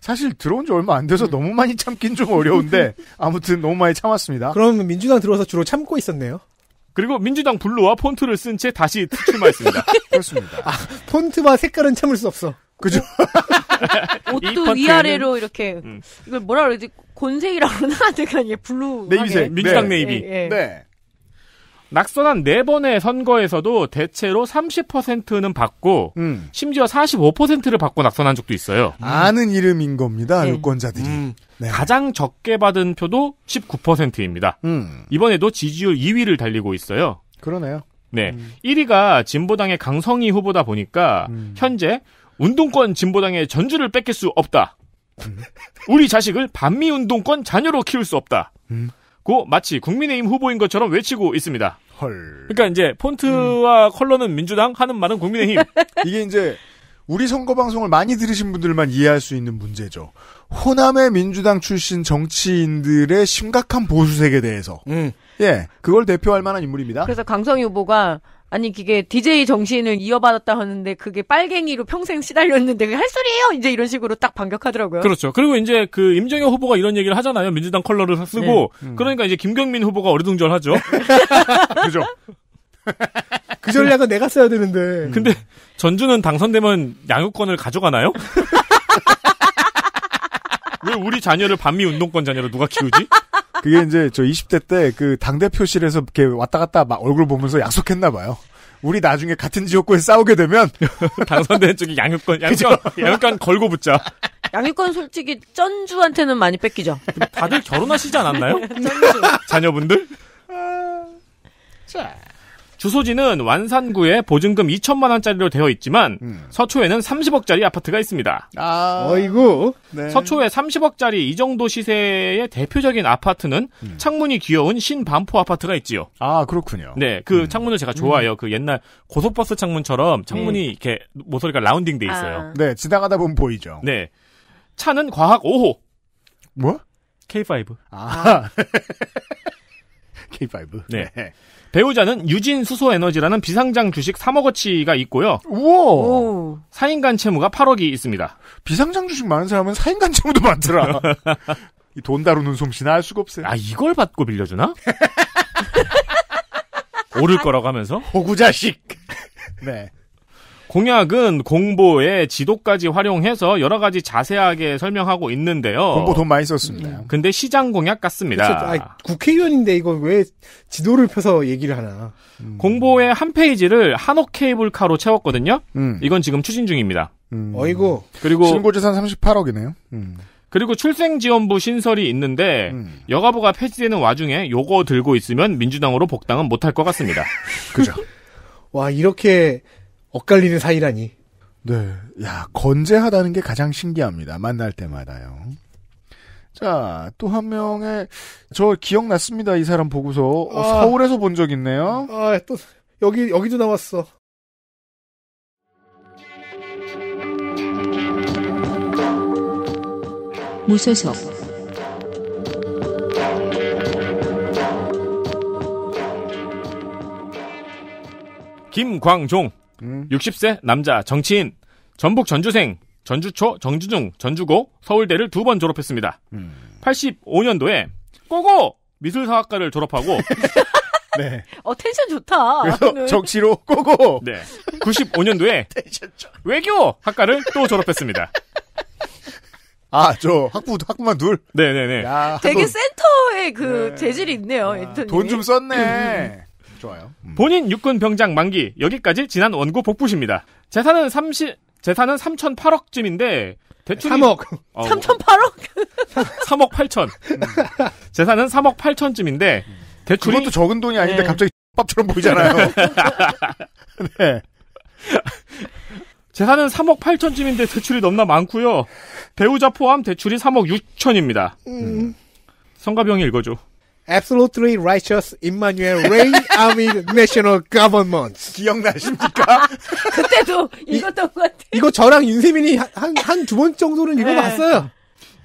사실 들어온 지 얼마 안 돼서 너무 많이 참긴 좀 어려운데 아무튼 너무 많이 참았습니다. 그럼 민주당 들어와서 주로 참고 있었네요. 그리고 민주당 블루와 폰트를 쓴 채 다시 출마했습니다. 그렇습니다. 아, 폰트와 색깔은 참을 수 없어. 그죠? 옷도 위아래로 이렇게 음. 이걸 뭐라 그러지? 곤색이라고 하러나 약간 얘 블루 네이비색 민주당 네. 이비 예, 예, 네. 낙선한 네 번의 선거에서도 대체로 30%는 받고 음. 심지어 45%를 받고 낙선한 적도 있어요. 음. 아는 이름인 겁니다. 네. 유권자들이. 음. 네. 가장 적게 받은 표도 19%입니다. 음. 이번에도 지지율 2위를 달리고 있어요. 그러네요. 네. 1위가 음. 진보당의 강성희 후보다 보니까 음. 현재 운동권 진보당의 전주를 뺏길 수 없다. 우리 자식을 반미 운동권 자녀로 키울 수 없다. 고 마치 국민의힘 후보인 것처럼 외치고 있습니다. 헐. 그러니까 이제 폰트와 음. 컬러는 민주당 하는 말은 국민의힘. 이게 이제 우리 선거 방송을 많이 들으신 분들만 이해할 수 있는 문제죠. 호남의 민주당 출신 정치인들의 심각한 보수색에 대해서. 음. 예, 그걸 대표할 만한 인물입니다. 그래서 강성희 후보가 아니 그게 DJ 정신을 이어받았다 하는데 그게 빨갱이로 평생 시달렸는데 그게 할 소리예요. 이제 이런 식으로 딱 반격하더라고요. 그렇죠. 그리고 이제 그 임정현 후보가 이런 얘기를 하잖아요. 민주당 컬러를 쓰고 네. 음. 그러니까 이제 김경민 후보가 어리둥절하죠. 그죠? 그 전략은 내가 써야 되는데. 음. 근데 전주는 당선되면 양육권을 가져가나요? 왜 우리 자녀를 반미 운동권 자녀로 누가 키우지? 그게 이제 저 20대 때 그 당대표실에서 이렇게 왔다 갔다 막 얼굴 보면서 약속했나 봐요. 우리 나중에 같은 지역구에 싸우게 되면 당선된 쪽이 양육권 양육권 양육권 걸고 붙자. 양육권 솔직히 쩐주한테는 많이 뺏기죠. 다들 결혼하시지 않았나요? 자녀분들? 아. 자. 주소지는 완산구에 보증금 2천만 원짜리로 되어 있지만 음. 서초에는 30억짜리 아파트가 있습니다. 아, 어이구. 네. 서초에 30억짜리 이 정도 시세의 대표적인 아파트는 음. 창문이 귀여운 신반포 아파트가 있지요. 아, 그렇군요. 네, 그 음. 창문을 제가 좋아해요. 음. 그 옛날 고속버스 창문처럼 창문이 네. 이렇게 모서리가 라운딩 돼 있어요. 아. 네, 지나가다 보면 보이죠. 네. 차는 과학 5호. 뭐? K5. 아. 아. K5. 네. 네. 배우자는 유진 수소에너지라는 비상장 주식 3억어치가 있고요. 우와. 오. 사인간 채무가 8억이 있습니다. 비상장 주식 많은 사람은 사인간 채무도 많더라. 돈 다루는 솜씨나 알 수가 없어요. 아 이걸 받고 빌려주나? 오를 아. 거라고 하면서 호구자식. 네. 공약은 공보의 지도까지 활용해서 여러 가지 자세하게 설명하고 있는데요. 공보 돈 많이 썼습니다. 음. 근데 시장 공약 같습니다. 그쵸, 그렇죠. 국회의원인데 이거 왜 지도를 펴서 얘기를 하나. 음. 공보의 한 페이지를 한옥 케이블카로 채웠거든요. 음. 이건 지금 추진 중입니다. 음. 어이구. 그리고 신고재산 38억이네요. 음. 그리고 출생지원부 신설이 있는데 음. 여가부가 폐지되는 와중에 요거 들고 있으면 민주당으로 복당은 못할 것 같습니다. 그죠? 와 이렇게 엇갈리는 사이라니. 네. 야, 건재하다는 게 가장 신기합니다. 만날 때마다요. 자, 또 한 명의, 저 기억났습니다. 이 사람 보고서. 어, 아, 서울에서 본 적 있네요. 아, 또, 여기, 여기도 나왔어. 무소속 김광종 음. 60세 남자 정치인 전북 전주생 전주초 정주중 전주고 서울대를 두 번 졸업했습니다. 음. 85년도에 꼬고 미술사학과를 졸업하고 네. 어 텐션 좋다. 그래서 정치로 꼬고. 네. 95년도에 외교 학과를 또 졸업했습니다. 아, 저 학부 학부만 둘. 네네네. 네, 네. 되게 센터에그 네. 재질이 있네요. 돈 좀 썼네. 좋아요. 음. 본인 육군 병장 만기 여기까지 지난 원고 복붙입니다. 재산은 30 재산은 3,008억쯤인데 대출 3억. 어, 3,008억? 3억 8천. 음. 재산은 3억 8천쯤인데 대출이 그것도 적은 돈이 아닌데 네. 갑자기 밥처럼 보이잖아요. 네. 재산은 3억 8천쯤인데 대출이 넘나 많고요. 배우자 포함 대출이 3억 6천입니다. 음. 성가병이 읽어줘. Absolutely Righteous Emmanuel Rain Army National Government. 기억나십니까? 그때도 읽었던 것 같아. 이거 저랑 윤세민이 한, 한 두 번 정도는 네. 읽어봤어요.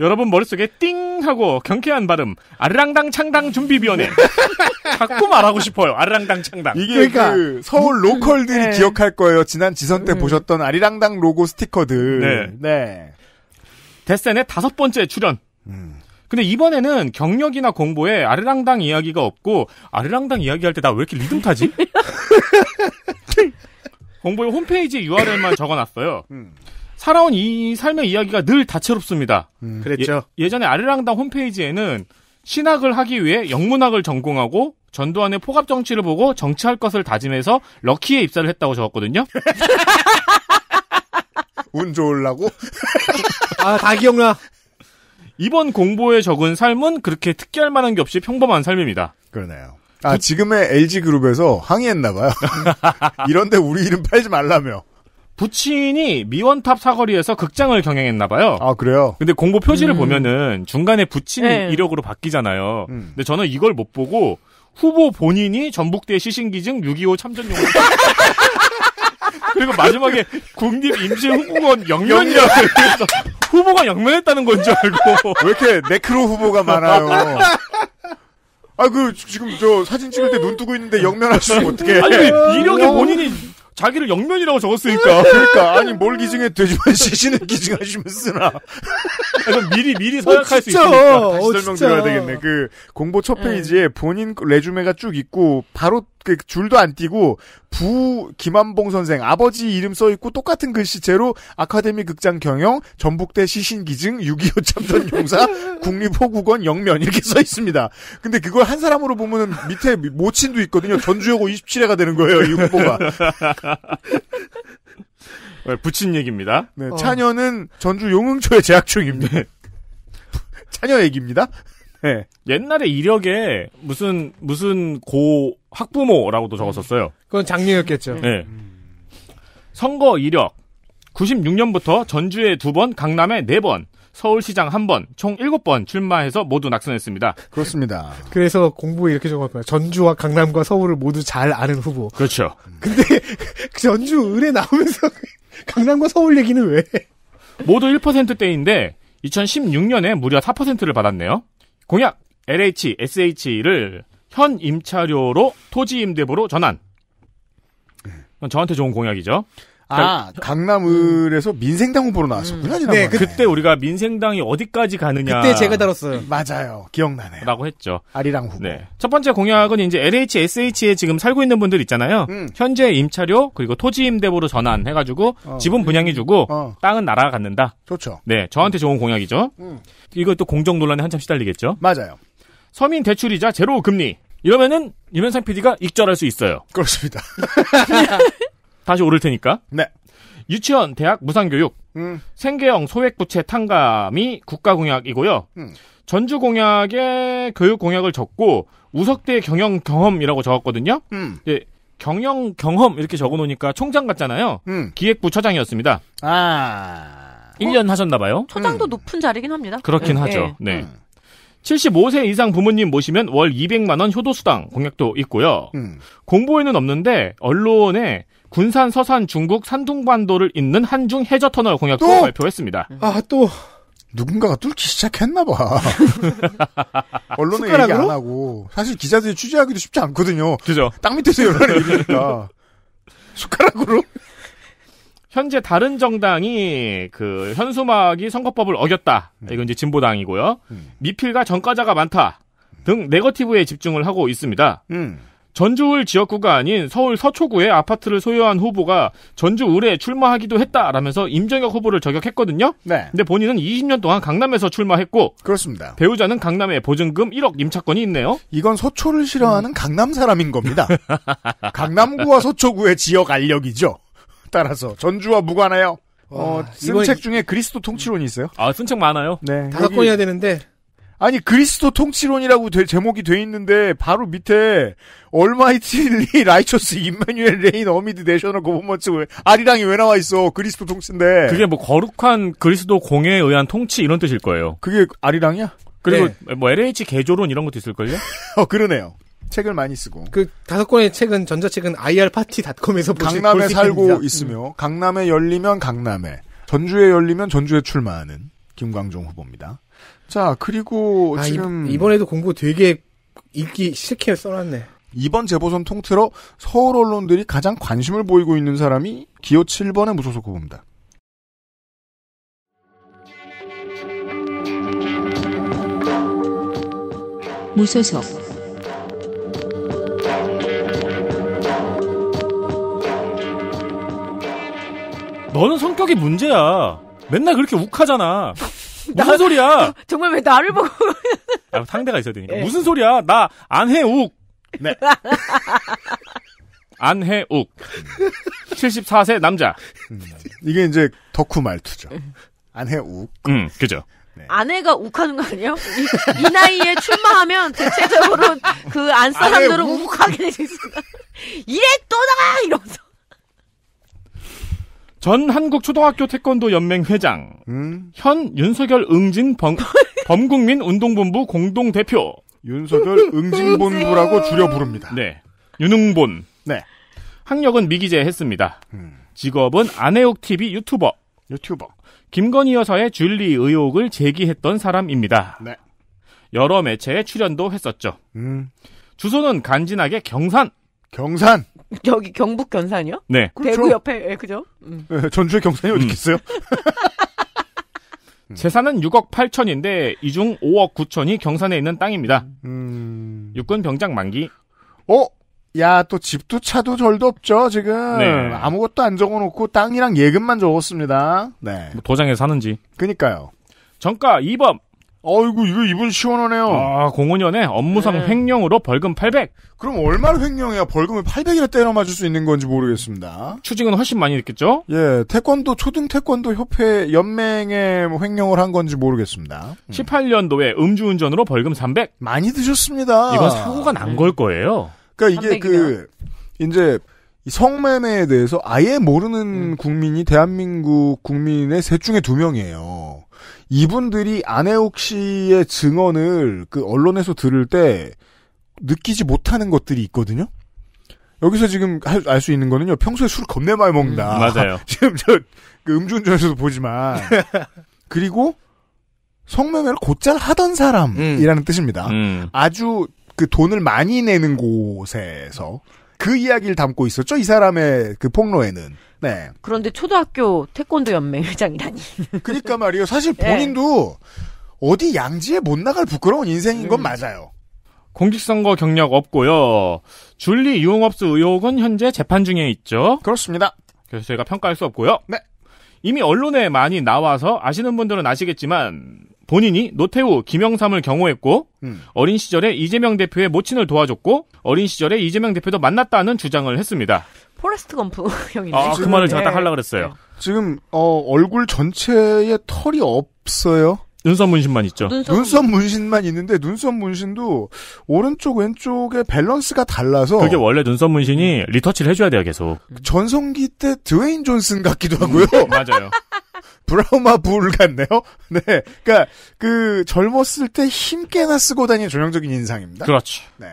여러분 머릿속에 띵 하고 경쾌한 발음 아르랑당 창당 준비위원회 자꾸 말하고 싶어요 아르랑당 창당 이게 그러니까. 그 서울 네. 로컬들이 네. 기억할 거예요 지난 지선 때 음. 보셨던 아리랑당 로고 스티커들 네. 네. 데센의 다섯 번째 출연 음. 근데 이번에는 경력이나 공보에 아르랑당 이야기가 없고 아르랑당 이야기할 때 나 왜 이렇게 리듬 타지? 공보의 홈페이지 URL만 적어놨어요. 음. 살아온 이 삶의 이야기가 늘 다채롭습니다. 음, 예, 그랬죠. 예, 전에 아르랑당 홈페이지에는 신학을 하기 위해 영문학을 전공하고 전두환의 포갑 정치를 보고 정치할 것을 다짐해서 럭키에 입사를 했다고 적었거든요. 운 좋으려고? 아, 다 기억나. 이번 공보에 적은 삶은 그렇게 특기할 만한 게 없이 평범한 삶입니다. 그러네요. 아, 그... 지금의 LG그룹에서 항의했나봐요. 이런데 우리 이름 팔지 말라며. 부친이 미원탑 사거리에서 극장을 경영했나봐요. 아, 그래요? 근데 공보 표지를 음... 보면은 중간에 부친 네. 이력으로 바뀌잖아요. 음. 근데 저는 이걸 못 보고 후보 본인이 전북대 시신기증 6.25 참전용으로. 그리고 마지막에 국립임시후보원 영연이라고 후보가 양면했다는 건 줄 알고. 왜 이렇게 네크로 후보가 많아요? 아, 그, 지금 저 사진 찍을 때 눈 뜨고 있는데 영면하시면 어떻게 아니, 이력이 본인이 자기를 영면이라고 적었으니까. 그러니까 아니 뭘 기증해 돼지만 시신을 기증하시면 쓰나. 아, 그래서 미리 미리 어, 서약할 어, 수 있으니까 다시 설명드려야 되겠네. 그 공보 첫 네. 페이지에 본인 레주메가 쭉 있고 바로 그 줄도 안 띄고 부 김한봉 선생 아버지 이름 써 있고 똑같은 글씨체로 아카데미 극장 경영 전북대 시신 기증 6.25 참전 용사 국립호국원 영면 이렇게 써 있습니다. 근데 그걸 한 사람으로 보면은 밑에 모친도 있거든요. 전주여고 27회가 되는 거예요 이 후보가. 네, 부친 얘기입니다. 네, 차녀는 어. 전주 용흥초에 재학 중입니다. 네. 찬여 얘기입니다. 네. 옛날에 이력에 무슨 무슨 고 학부모라고도 적었었어요. 그건 장례였겠죠. 네. 선거 이력 96년부터 전주에 두 번, 강남에 네 번, 서울시장 한 번, 총 일곱 번 출마해서 모두 낙선했습니다. 그렇습니다. 그래서 공부에 이렇게 적었구요 전주와 강남과 서울을 모두 잘 아는 후보. 그렇죠. 근데 그 전주 을에 나오면서 강남과 서울 얘기는 왜? 모두 1%대인데 2016년에 무려 4%를 받았네요. 공약 LH, SH를 현 임차료로 토지 임대부로 전환. 저한테 좋은 공약이죠. 그러니까 아, 강남을에서 음. 민생당 후보로 나왔었구나. 음. 네, 그, 때 우리가 민생당이 어디까지 가느냐. 그때 제가 다뤘어요. 맞아요. 기억나네요. 라고 했죠. 아리랑 후보. 네. 첫 번째 공약은 이제 LHSH에 지금 살고 있는 분들 있잖아요. 음. 현재 임차료 그리고 토지 임대부로 전환해 가지고 어. 지분 분양해 주고 어. 땅은 나라가 갖는다. 좋죠. 네, 저한테 좋은 공약이죠. 음. 이것도 공정 논란에 한참 시달리겠죠. 맞아요. 서민 대출이자 제로 금리. 이러면은 유면상 PD가 익절할 수 있어요. 그렇습니다. 다시 오를 테니까. 네. 유치원, 대학, 무상교육, 음. 생계형 소액부채 탕감이 국가공약이고요. 음. 전주공약에 교육공약을 적고 우석대 경영 경험이라고 적었거든요. 음. 예, 경영 경험 이렇게 적어놓으니까 총장 같잖아요. 음. 기획부 처장이었습니다. 아. 1년 어? 하셨나봐요. 처장도 음. 높은 자리긴 합니다. 그렇긴 예, 예. 네. 하죠. 네. 75세 이상 부모님 모시면 월 200만 원 효도수당 공약도 있고요. 음. 공보에는 없는데 언론에 군산 서산 중국 산둥반도를 잇는 한중 해저 터널 공약도 또? 발표했습니다. 아또 누군가가 뚫기 시작했나 봐. 언론에 얘기 안 하고 사실 기자들이 취재하기도 쉽지 않거든요. 그죠? 땅 밑에서 열어내 이러니까 숟가락으로. 현재 다른 정당이 그 현수막이 선거법을 어겼다. 음. 이건 이제 진보당이고요. 음. 미필과 전과자가 많다. 등 네거티브에 집중을 하고 있습니다. 음. 전주울 지역구가 아닌 서울 서초구에 아파트를 소유한 후보가 전주울에 출마하기도 했다라면서 임정혁 후보를 저격했거든요. 네. 근데 본인은 20년 동안 강남에서 출마했고 그렇습니다. 배우자는 강남에 보증금 1억 임차권이 있네요. 이건 서초를 싫어하는 음. 강남 사람인 겁니다. 강남구와 서초구의 지역 알력이죠. 따라서 전주와 무관하여 어, 아, 쓴책 중에 그리스도 통치론이 있어요. 아, 쓴 책 많아요. 네. 다섯 권 해야 되는데 아니 그리스도 통치론이라고 되, 제목이 돼 있는데 바로 밑에 얼마이티리 라이처스 임마뉴엘 레인 어미드 내셔널 고버먼츠 아리랑이 왜 나와 있어 그리스도 통치인데 그게 뭐 거룩한 그리스도 공에 의한 통치 이런 뜻일 거예요 그게 아리랑이야? 그리고 네. 뭐 LH 개조론 이런 것도 있을걸요? 어 그러네요 책을 많이 쓰고 그 다섯 권의 책은 전자책은 irparty.com에서 강남에 살고 있습니다. 있으며 강남에 열리면 강남에 전주에 열리면 전주에 출마하는 김광종 후보입니다 자, 그리고 아, 지금 이, 번에도 공부 되게 읽기 싫게 써놨네. 이번 재보선 통틀어 서울 언론들이 가장 관심을 보이고 있는 사람이 기호 7번의 무소속 후보입니다. 무소속 너는 성격이 문제야. 맨날 그렇게 욱하잖아. 무슨 소리야? 정말 왜 나를 보고. 아, 상대가 있어야 되니까. 네. 무슨 소리야? 나 안해욱. 네. 안해욱. 74세 남자. 음, 이게 이제 덕후 말투죠. 음. 안해욱. 음, 그죠. 네. 아내가 욱하는 거 아니에요? 이, 이 나이에 출마하면 대체적으로 그 안 사람들은 욱하게 되겠습니다. 이래 또 나가! 이러면서. 전 한국초등학교 태권도 연맹 회장, 음? 현 윤석열 응진 범, 범국민 운동본부 공동 대표. 윤석열 응진본부라고 줄여 부릅니다. 네. 윤응본. 네. 학력은 미기재 했습니다. 음. 직업은 아내옥 TV 유튜버. 유튜버. 김건희 여사의 줄리 의혹을 제기했던 사람입니다. 네. 여러 매체에 출연도 했었죠. 음. 주소는 간지나게 경산. 경산. 여기 경북 견산이요? 네. 그렇죠. 대구 그렇죠. 옆에 예, 그죠? 음. 네, 전주에 경산이 어디 있겠어요? 음. 재산은 6억 8천인데 이 중 5억 9천이 경산에 있는 땅입니다. 음... 육군 병장 만기. 어? 야, 또 집도 차도 절도 없죠, 지금. 네. 아무것도 안 적어 놓고 땅이랑 예금만 적었습니다. 네. 뭐 도장에 사는지. 그니까요. 정가 2범 아이고 이거 이분 시원하네요. 아, 공5년에 업무상 네. 횡령으로 벌금 800. 그럼 얼마나 횡령해야 벌금을 800이나 때려 맞을 수 있는 건지 모르겠습니다. 추징은 훨씬 많이 있겠죠? 예, 태권도 초등 태권도 협회 연맹에 뭐 횡령을 한 건지 모르겠습니다. 18년도에 음. 음주운전으로 벌금 300. 많이 드셨습니다. 이건 사고가 난 걸 거예요. 그러니까 이게 300이면. 그 이제 성매매에 대해서 아예 모르는 음. 국민이 대한민국 국민의 셋 중에 두 명이에요. 이분들이 안혜옥 씨의 증언을 그 언론에서 들을 때 느끼지 못하는 것들이 있거든요. 여기서 지금 알 수 있는 거는요. 평소에 술 겁내 많이 먹는다. 음, 맞아요. 지금 저 그 음주운전에서도 보지만 그리고 성매매를 곧잘 하던 사람이라는 음. 뜻입니다. 음. 아주 그 돈을 많이 내는 곳에서 그 이야기를 담고 있었죠. 이 사람의 그 폭로에는. 네. 그런데 초등학교 태권도 연맹 회장이라니. 그러니까 말이에요. 사실 네. 본인도 네. 어디 양지에 못 나갈 부끄러운 인생인 건 음. 맞아요. 공직선거 경력 없고요. 줄리 유흥업소 의혹은 현재 재판 중에 있죠. 그렇습니다. 그래서 저희가 평가할 수 없고요. 네. 이미 언론에 많이 나와서 아시는 분들은 아시겠지만 본인이 노태우, 김영삼을 경호했고 음. 어린 시절에 이재명 대표의 모친을 도와줬고 어린 시절에 이재명 대표도 만났다는 주장을 했습니다. 포레스트 검프 형이네. 아, 그 말을 제가 딱 네. 하려고 그랬어요. 네. 지금 어, 얼굴 전체에 털이 없어요. 눈썹 문신만 있죠. 눈썹, 눈썹 문신만 있는데 눈썹 문신도 오른쪽 왼쪽의 밸런스가 달라서 그게 원래 눈썹 문신이 리터치를 해줘야 돼요 계속. 전성기 때 드웨인 존슨 같기도 하고요. 맞아요. 브라우마 불 같네요. 네, 그러니까 그 젊었을 때 힘께나 쓰고 다니는 전형적인 인상입니다. 그렇죠. 네.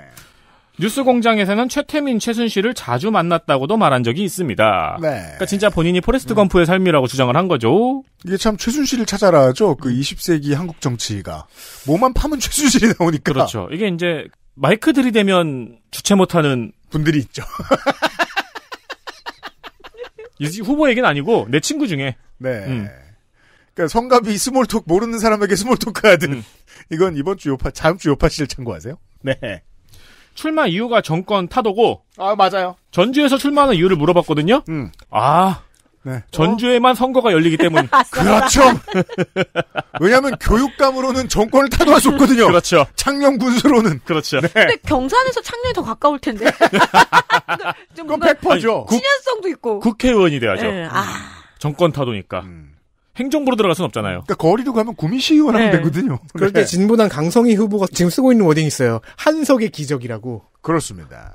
뉴스공장에서는 최태민, 최순실을 자주 만났다고도 말한 적이 있습니다. 네. 그러니까 진짜 본인이 포레스트 음. 검프의 삶이라고 주장을 한 거죠. 이게 참 최순실을 찾아라죠. 그 20세기 음. 한국 정치가 몸만 파면 최순실이 나오니까. 그렇죠. 이게 이제 마이크 들이대면 주체 못하는 분들이 있죠. 후보 얘기는 아니고 내 친구 중에 네. 음. 그러니까 성갑이 스몰톡 모르는 사람에게 스몰톡 하든 음. 이건 이번 주 요파 다음 주 요파 씨를 참고하세요. 네. 출마 이유가 정권 타도고 아 맞아요. 전주에서 출마하는 이유를 물어봤거든요. 음. 아 네. 전주에만 어? 선거가 열리기 때문. 아, 그렇죠. 왜냐하면 교육감으로는 정권을 타도할 수 없거든요. 그렇죠. 창녕 군수로는. 그렇죠. 네. 근데 경산에서 창녕이 더 가까울 텐데. 그건 100%죠. 친연성도 있고. 국회의원이 돼야죠. 네. 아. 정권 타도니까. 음. 행정부로 들어갈 수는 없잖아요. 그러니까 거리로 가면 구미시의원 하면 네. 되거든요. 그럴 때 네. 진보당 강성희 후보가 지금 쓰고 있는 워딩이 있어요. 한석의 기적이라고. 그렇습니다.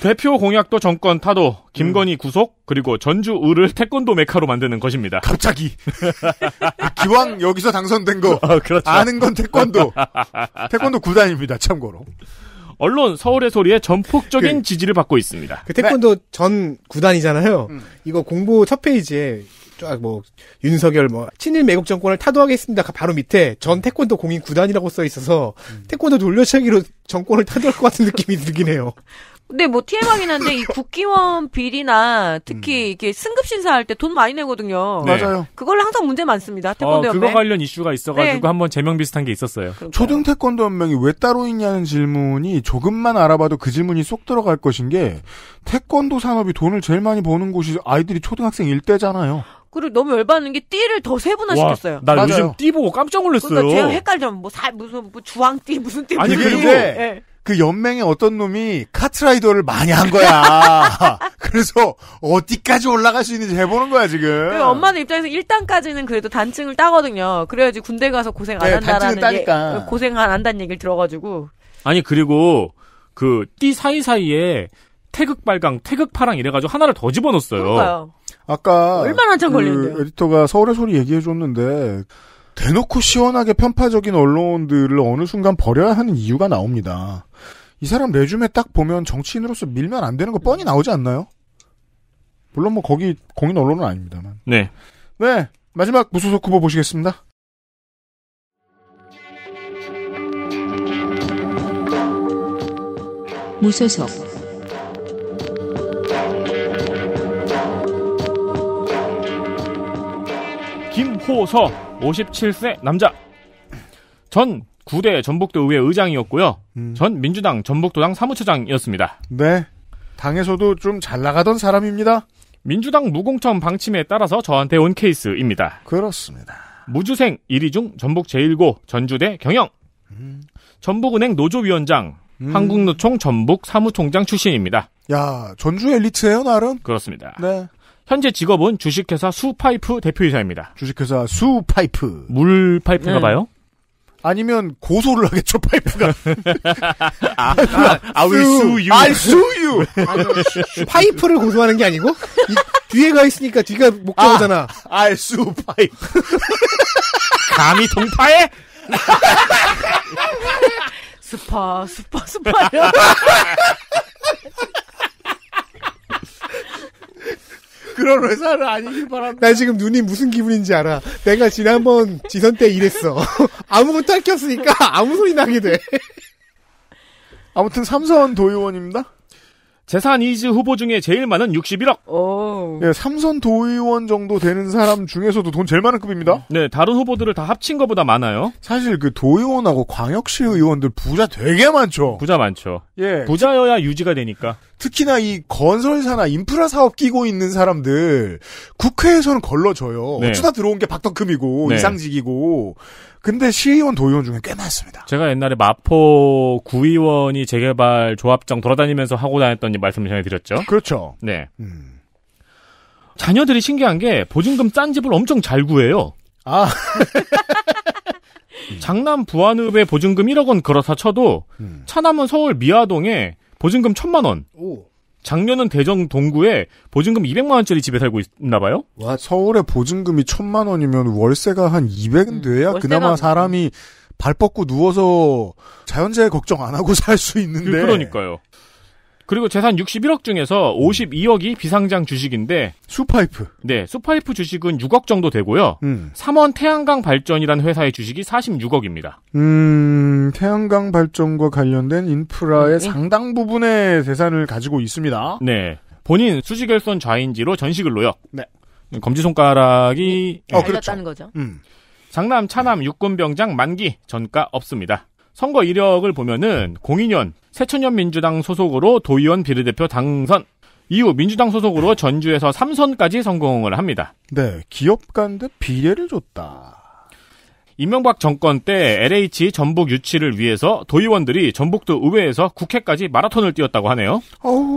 대표 공약도 정권 타도, 김건희 음. 구속, 그리고 전주 을을 태권도 메카로 만드는 것입니다. 갑자기. 그 기왕 여기서 당선된 거. 어, 그렇죠. 아는 건 태권도. 태권도 구단입니다 참고로. 언론 서울의 소리에 전폭적인 그, 지지를 받고 있습니다. 그 태권도 전 구단이잖아요. 음. 이거 공보 첫 페이지에 뭐 윤석열 뭐 친일 매국 정권을 타도하겠습니다. 바로 밑에 전 음. 태권도 공인 구단이라고 써 있어서 음. 태권도 돌려차기로 정권을 타도할 것 같은 느낌이 들긴 해요. 근데 뭐 TMI긴 한데 이 국기원 비리나 특히 음. 이게 승급 심사할 때 돈 많이 내거든요. 네. 맞아요. 그걸 항상 문제 많습니다. 태권도 어, 연맹. 그거 관련 이슈가 있어가지고 네. 한번 제명 비슷한 게 있었어요. 초등 태권도 연맹이 왜 따로 있냐는 질문이 조금만 알아봐도 그 질문이 쏙 들어갈 것인 게 태권도 산업이 돈을 제일 많이 버는 곳이 아이들이 초등학생 일대잖아요. 그리고 너무 열받는 게 띠를 더 세분화시켰어요. 나 맞아요. 요즘 띠 보고 깜짝 놀랐어요. 그러니까 제가 헷갈려. 뭐 사, 무슨 뭐 주황 띠 무슨 띠 아니 그리고 네. 그 연맹의 어떤 놈이 카트라이더를 많이 한 거야. 그래서 어디까지 올라갈 수 있는지 해보는 거야 지금. 그 엄마는 입장에서 1단까지는 그래도 단층을 따거든요. 그래야지 군대 가서 고생 안 네, 한다라는 예, 따니까. 그 고생 안 한다는 얘기를 들어가지고 아니 그리고 그 띠 사이사이에 태극 빨강, 태극 파랑 이래가지고 하나를 더 집어넣었어요. 그러니요 아까 얼마나 한참 그 걸리는데 에디터가 서울의 소리 얘기해줬는데 대놓고 시원하게 편파적인 언론들을 어느 순간 버려야 하는 이유가 나옵니다. 이 사람 레줌에딱 보면 정치인으로서 밀면 안 되는 거 뻔히 나오지 않나요? 물론 뭐 거기 공인 언론은 아닙니다만. 네. 네. 마지막 무소속 후보 보시겠습니다. 무소속 김호서 57세 남자 전 구대 전북도 의회 의장이었고요. 음. 전 민주당 전북도당 사무처장이었습니다. 네. 당에서도 좀 잘 나가던 사람입니다. 민주당 무공천 방침에 따라서 저한테 온 케이스입니다. 그렇습니다. 무주생 1위 중 전북 제1고 전주대 경영. 음. 전북은행 노조위원장, 음. 한국노총 전북 사무총장 출신입니다. 야, 전주 엘리트예요, 나름? 그렇습니다. 네. 현재 직업은 주식회사 수파이프 대표이사입니다. 주식회사 수파이프. 물파이프가 인 네. 봐요? 아니면 고소를 하겠죠 파이프가. 아, 아, 수유. 아, 수유. 파이프를 고소하는 게 아니고 이, 뒤에가 있으니까 뒤가 목적어잖아. 아, 수 파이프. 감히 동파해? 스파 스파 스파요. 그런 회사는 아니길 바랍니다. 나 지금 눈이 무슨 기분인지 알아. 내가 지난번 지선 때 일했어. 아무것도 할게 없으니까 아무 소리 나게 돼. 아무튼 삼선 도의원입니다. 재산 이즈 후보 중에 제일 많은 61억. 오. 예, 삼선 도의원 정도 되는 사람 중에서도 돈 제일 많은 급입니다. 네, 다른 후보들을 다 합친 것보다 많아요. 사실 그 도의원하고 광역시 의원들 부자 되게 많죠. 부자 많죠. 예. 부자여야 유지가 되니까. 특히나 이 건설사나 인프라 사업 끼고 있는 사람들 국회에서는 걸러져요. 네. 어쩌다 들어온 게 박덕금이고 네. 이상직이고 근데 시의원 도의원 중에 꽤 많습니다. 제가 옛날에 마포 구의원이 재개발 조합장 돌아다니면서 하고 다녔던 말씀을 전해드렸죠. 그렇죠. 네. 음. 자녀들이 신기한 게 보증금 싼 집을 엄청 잘 구해요. 아. 장남 부안읍에 보증금 1억 원 걸어서 쳐도 음. 차남은 서울 미아동에 보증금 1 천만 원. 오. 작년은 대정 동구에 보증금 200만 원짜리 집에 살고 있나 봐요. 와, 서울에 보증금이 1000만 원이면 월세가 한 200은 음, 돼야 음, 그나마 뭐. 사람이 발 뻗고 누워서 자연재해 걱정 안 하고 살 수 있는데. 그, 그러니까요. 그리고 재산 61억 중에서 52억이 비상장 주식인데 수파이프. 네, 수파이프 주식은 6억 정도 되고요. 음. 삼원 태양광 발전이라는 회사의 주식이 46억입니다. 음, 태양광 발전과 관련된 인프라의 음, 음. 상당 부분의 재산을 가지고 있습니다. 네. 본인 수직결손 좌인지로 전식을 노역. 네. 검지손가락이 네. 어, 그렇다는 거죠. 음. 장남 차남 육군병장 만기 전가 없습니다. 선거 이력을 보면은 02년 새천년 민주당 소속으로 도의원 비례대표 당선. 이후 민주당 소속으로 전주에서 3선까지 성공을 합니다. 네, 기업 간데 비례를 줬다. 이명박 정권 때 LH 전북 유치를 위해서 도의원들이 전북도 의회에서 국회까지 마라톤을 뛰었다고 하네요.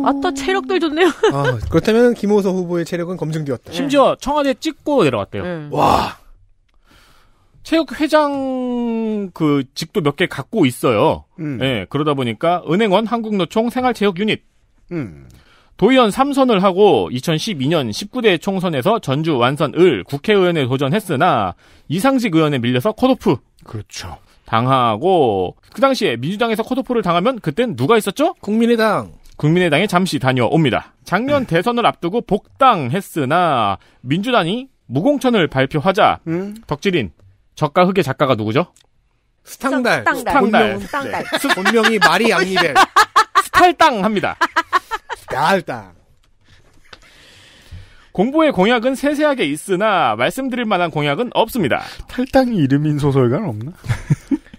아따 아, 체력들 좋네요. 아, 그렇다면 김호서 후보의 체력은 검증되었다. 심지어 청와대 찍고 내려갔대요. 음. 네. 와. 체육회장 그 직도 몇 개 갖고 있어요. 음. 예, 그러다 보니까 은행원, 한국노총, 생활체육유닛. 음. 도의원 3선을 하고 2012년 19대 총선에서 전주 완선 을 국회의원에 도전했으나 이상직 의원에 밀려서 컷오프. 그렇죠. 당하고 그 당시에 민주당에서 컷오프를 당하면 그땐 누가 있었죠? 국민의당. 국민의당에 잠시 다녀옵니다. 작년 음. 대선을 앞두고 복당했으나 민주당이 무공천을 발표하자 음? 덕질인 적과 흑의 작가가 누구죠? 스탕달. 스탕달. 스탕달. 본명, 네. 네. 이 말이 양리벨. 스탈땅 합니다. 스탈땅. 공부의 공약은 세세하게 있으나 말씀드릴 만한 공약은 없습니다. 탈당이 이름인 소설가는 없나?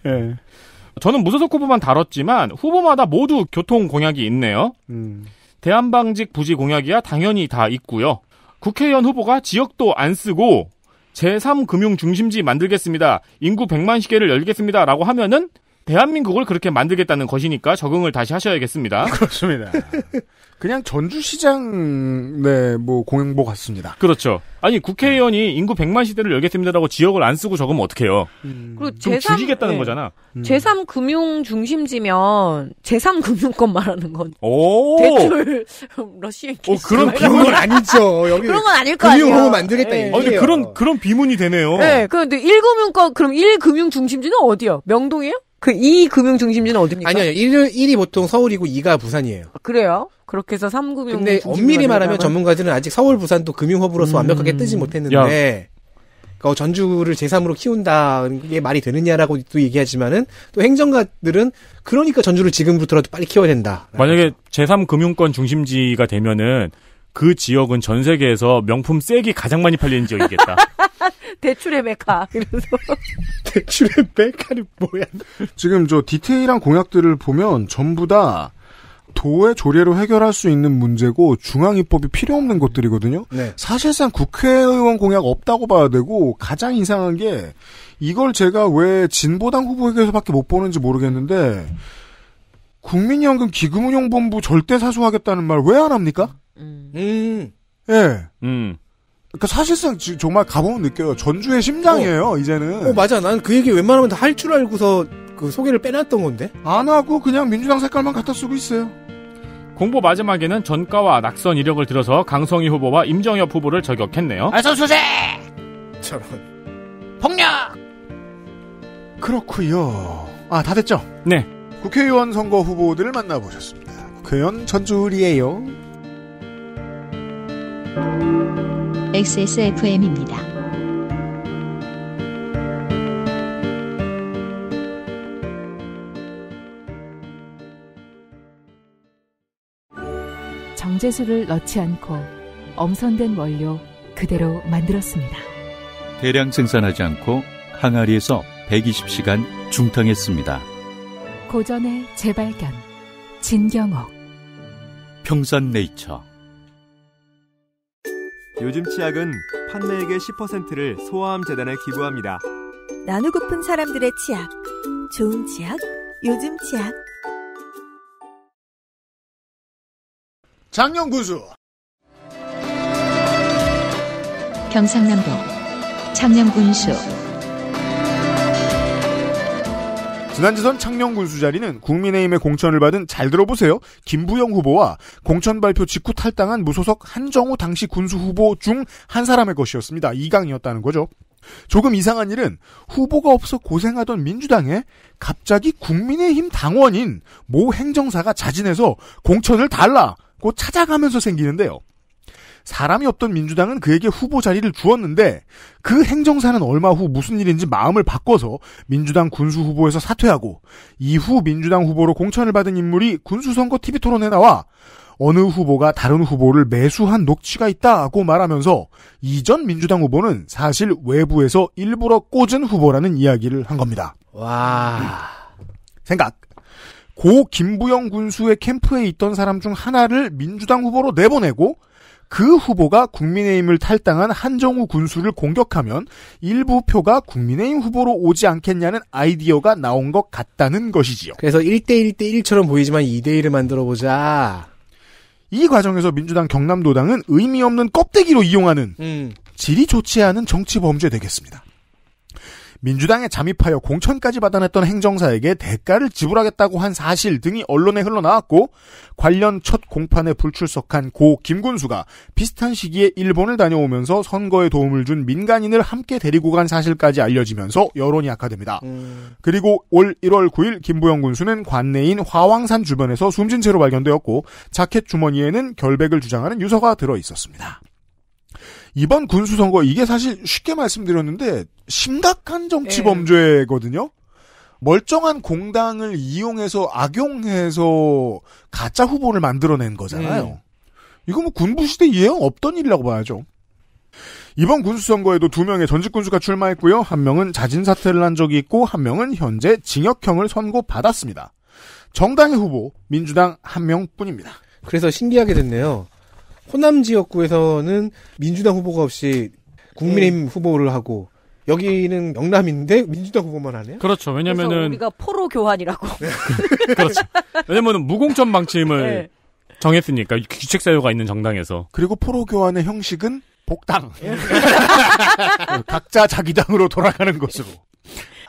예. 저는 무소속 후보만 다뤘지만 후보마다 모두 교통 공약이 있네요. 음. 대한방직 부지 공약이야 당연히 다 있고요. 국회의원 후보가 지역도 안 쓰고 제3금융중심지 만들겠습니다. 인구 100만 시계를 열겠습니다. 라고 하면은 대한민국을 그렇게 만들겠다는 것이니까 적응을 다시 하셔야겠습니다. 그렇습니다. 그냥 전주시장 네뭐 공행보 같습니다. 그렇죠. 아니 국회의원이 인구 100만 시대를 열겠습니다라고 지역을 안 쓰고 적으면 어떡해요? 음. 그리고 제3, 줄이겠다는 네. 거잖아. 음. 제3 금융 중심지면 제3 금융권 말하는 건 오~ 대출 러시앤 어, 그런 비문 아니죠. 여기 그런 건 아닐 거아요 금융으로 만들겠다 네. 아, 근데 그런 그런 비문이 되네요. 네, 그런데 1금융권 그럼 1금융 중심지는 어디요? 명동이에요? 그2 금융중심지는 어디입니까? 아니요. 1, 1이 보통 서울이고 2가 부산이에요. 아, 그래요? 그렇게 해서 3금융 근데 엄밀히 말하면 전문가들은 아직 서울, 부산도 금융허브로서 음... 완벽하게 뜨지 못했는데 야. 그 전주를 제3으로 키운다 이게 말이 되느냐라고 또 얘기하지만은 또 행정가들은 그러니까 전주를 지금부터라도 빨리 키워야 된다. 만약에 제3 금융권 중심지가 되면은 그 지역은 전 세계에서 명품 쐐기 가장 많이 팔리는 지역이겠다. 대출의 메카. 그래서 대출의 메카는 뭐야? 지금 저 디테일한 공약들을 보면 전부 다 도의 조례로 해결할 수 있는 문제고 중앙 입법이 필요 없는 것들이거든요. 네. 사실상 국회의원 공약 없다고 봐야 되고 가장 이상한 게 이걸 제가 왜 진보당 후보에게서밖에 못 보는지 모르겠는데 국민연금 기금운용본부 절대 사수하겠다는 말 왜 안 합니까? 음. 음. 예. 음. 그니까 사실상 지금 정말 가보면 느껴요. 전주의 심장이에요, 어. 이제는. 어, 맞아. 난 그 얘기 웬만하면 다 할 줄 알고서 그 소개를 빼놨던 건데. 안 하고 그냥 민주당 색깔만 갖다 쓰고 있어요. 공보 마지막에는 전가와 낙선 이력을 들어서 강성희 후보와 임정엽 후보를 저격했네요. 알선수세! 저런. 폭력! 그렇구요 아, 다 됐죠? 네. 국회의원 선거 후보들을 만나보셨습니다. 국회의원 전주리에요. XSFM입니다. 정제수를 넣지 않고 엄선된 원료 그대로 만들었습니다. 대량 생산하지 않고 항아리에서 120시간 중탕했습니다. 고전의 재발견 진경옥 평산네이처 요즘 치약은 판매액의 10%를 소아암 재단에 기부합니다. 나누고픈 사람들의 치약. 좋은 치약, 요즘 치약. 작년 구수 경상남도 장영군수 지난지선 창녕군수 자리는 국민의힘의 공천을 받은 잘 들어보세요. 김부영 후보와 공천 발표 직후 탈당한 무소속 한정우 당시 군수 후보 중 한 사람의 것이었습니다. 이강이었다는 거죠. 조금 이상한 일은 후보가 없어 고생하던 민주당에 갑자기 국민의힘 당원인 모 행정사가 자진해서 공천을 달라고 찾아가면서 생기는데요. 사람이 없던 민주당은 그에게 후보 자리를 주었는데 그 행정사는 얼마 후 무슨 일인지 마음을 바꿔서 민주당 군수 후보에서 사퇴하고 이후 민주당 후보로 공천을 받은 인물이 군수 선거 TV 토론에 나와 어느 후보가 다른 후보를 매수한 녹취가 있다고 말하면서 이전 민주당 후보는 사실 외부에서 일부러 꽂은 후보라는 이야기를 한 겁니다. 와. 생각. 고 김부영 군수의 캠프에 있던 사람 중 하나를 민주당 후보로 내보내고 그 후보가 국민의힘을 탈당한 한정우 군수를 공격하면 일부 표가 국민의힘 후보로 오지 않겠냐는 아이디어가 나온 것 같다는 것이지요. 그래서 1대1대1처럼 보이지만 2대1을 만들어보자. 이 과정에서 민주당 경남도당은 의미 없는 껍데기로 이용하는 음. 질이 좋지 않은 정치 범죄 되겠습니다. 민주당에 잠입하여 공천까지 받아냈던 행정사에게 대가를 지불하겠다고 한 사실 등이 언론에 흘러나왔고 관련 첫 공판에 불출석한 고 김군수가 비슷한 시기에 일본을 다녀오면서 선거에 도움을 준 민간인을 함께 데리고 간 사실까지 알려지면서 여론이 악화됩니다. 음. 그리고 올 1월 9일 김부영 군수는 관내인 화왕산 주변에서 숨진 채로 발견되었고 자켓 주머니에는 결백을 주장하는 유서가 들어 있었습니다. 이번 군수 선거 이게 사실 쉽게 말씀드렸는데 심각한 정치 예. 범죄거든요. 멀쩡한 공당을 이용해서 악용해서 가짜 후보를 만들어낸 거잖아요. 네. 이거 뭐 군부 시대 이해는 없던 일이라고 봐야죠. 이번 군수 선거에도 두 명의 전직 군수가 출마했고요. 한 명은 자진 사퇴를 한 적이 있고 한 명은 현재 징역형을 선고받았습니다. 정당의 후보 민주당 한 명뿐입니다. 그래서 신기하게 됐네요. 호남 지역구에서는 민주당 후보가 없이 국민의힘 음. 후보를 하고 여기는 영남인데 민주당 후보만 하네요. 그렇죠. 왜냐면은 우리가 포로 교환이라고. 그렇죠. 왜냐면은 무공천 방침을 네. 정했으니까 규칙 사유가 있는 정당에서. 그리고 포로 교환의 형식은 복당. 그 각자 자기 당으로 돌아가는 것으로.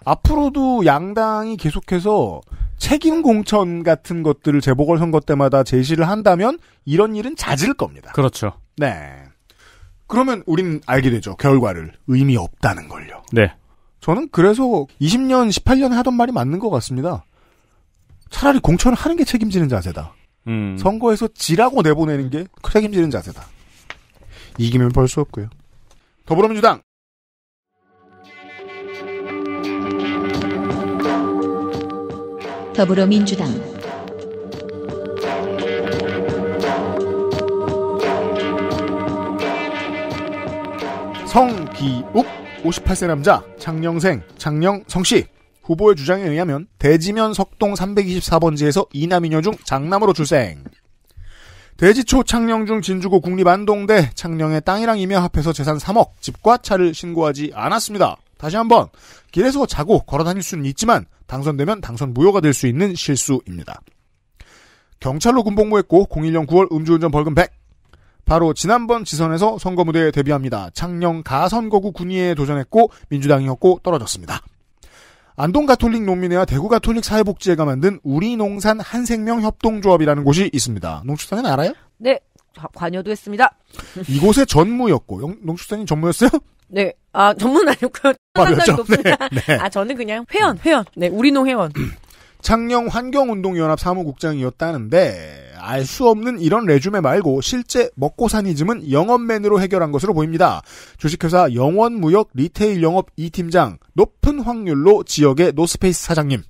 앞으로도 양당이 계속해서 책임 공천 같은 것들을 재보궐 선거 때마다 제시를 한다면 이런 일은 잦을 겁니다. 그렇죠. 네. 그러면 우린 알게 되죠. 결과를 의미 없다는 걸요. 네. 저는 그래서 20년, 18년에 하던 말이 맞는 것 같습니다. 차라리 공천을 하는 게 책임지는 자세다. 음. 선거에서 지라고 내보내는 게 책임지는 자세다. 이기면 벌 수 없고요. 더불어민주당 더불어민주당 성기욱 58세 남자 창녕생 창녕성씨 후보의 주장에 의하면 대지면 석동 324번지에서 이남이녀 중 장남으로 출생 대지초 창녕중 진주고 국립안동대 창녕의 땅이랑 이며 합해서 재산 3억 집과 차를 신고하지 않았습니다. 다시 한번 길에서 자고 걸어다닐 수는 있지만 당선되면 당선 무효가 될 수 있는 실수입니다. 경찰로 군복무했고 01년 9월 음주운전 벌금 100. 바로 지난번 지선에서 선거 무대에 데뷔합니다. 창녕 가선거구 군위에 도전했고 민주당이었고 떨어졌습니다. 안동 가톨릭 농민회와 대구 가톨릭 사회복지회가 만든 우리농산 한생명 협동조합이라는 곳이 있습니다. 농축산은 알아요? 네, 관여도 했습니다. 이곳의 전무였고 농축산이 전무였어요? 네. 아, 전문 아니고요. 상당히 아, 높습니다. 그렇죠. 네, 네. 아, 저는 그냥 회원, 회원. 네, 우리농 회원. 창녕 환경운동연합 사무국장이었다는데 알 수 없는 이런 레주메 말고 실제 먹고 사니즘은 영업맨으로 해결한 것으로 보입니다. 주식회사 영원무역 리테일 영업 이 팀장 높은 확률로 지역의 노스페이스 사장님.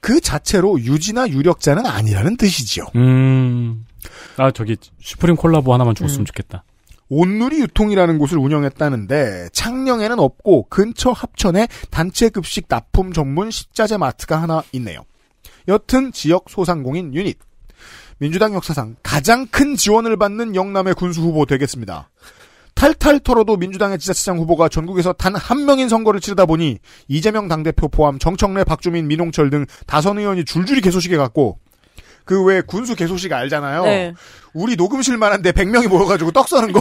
그 자체로 유지나 유력자는 아니라는 뜻이지요. 음. 아 저기 슈프림 콜라보 하나만 줬으면 음. 좋겠다. 온누리 유통이라는 곳을 운영했다는데 창녕에는 없고 근처 합천에 단체 급식 납품 전문 식자재 마트가 하나 있네요. 여튼 지역 소상공인 유닛. 민주당 역사상 가장 큰 지원을 받는 영남의 군수 후보 되겠습니다. 탈탈 털어도 민주당의 지자체장 후보가 전국에서 단 한 명인 선거를 치르다 보니 이재명 당대표 포함 정청래, 박주민, 민홍철 등 다선 의원이 줄줄이 개소식에 갔고 그왜 군수 개소식 알잖아요. 네. 우리 녹음실만한데 100명이 모여가지고 떡 써는 거.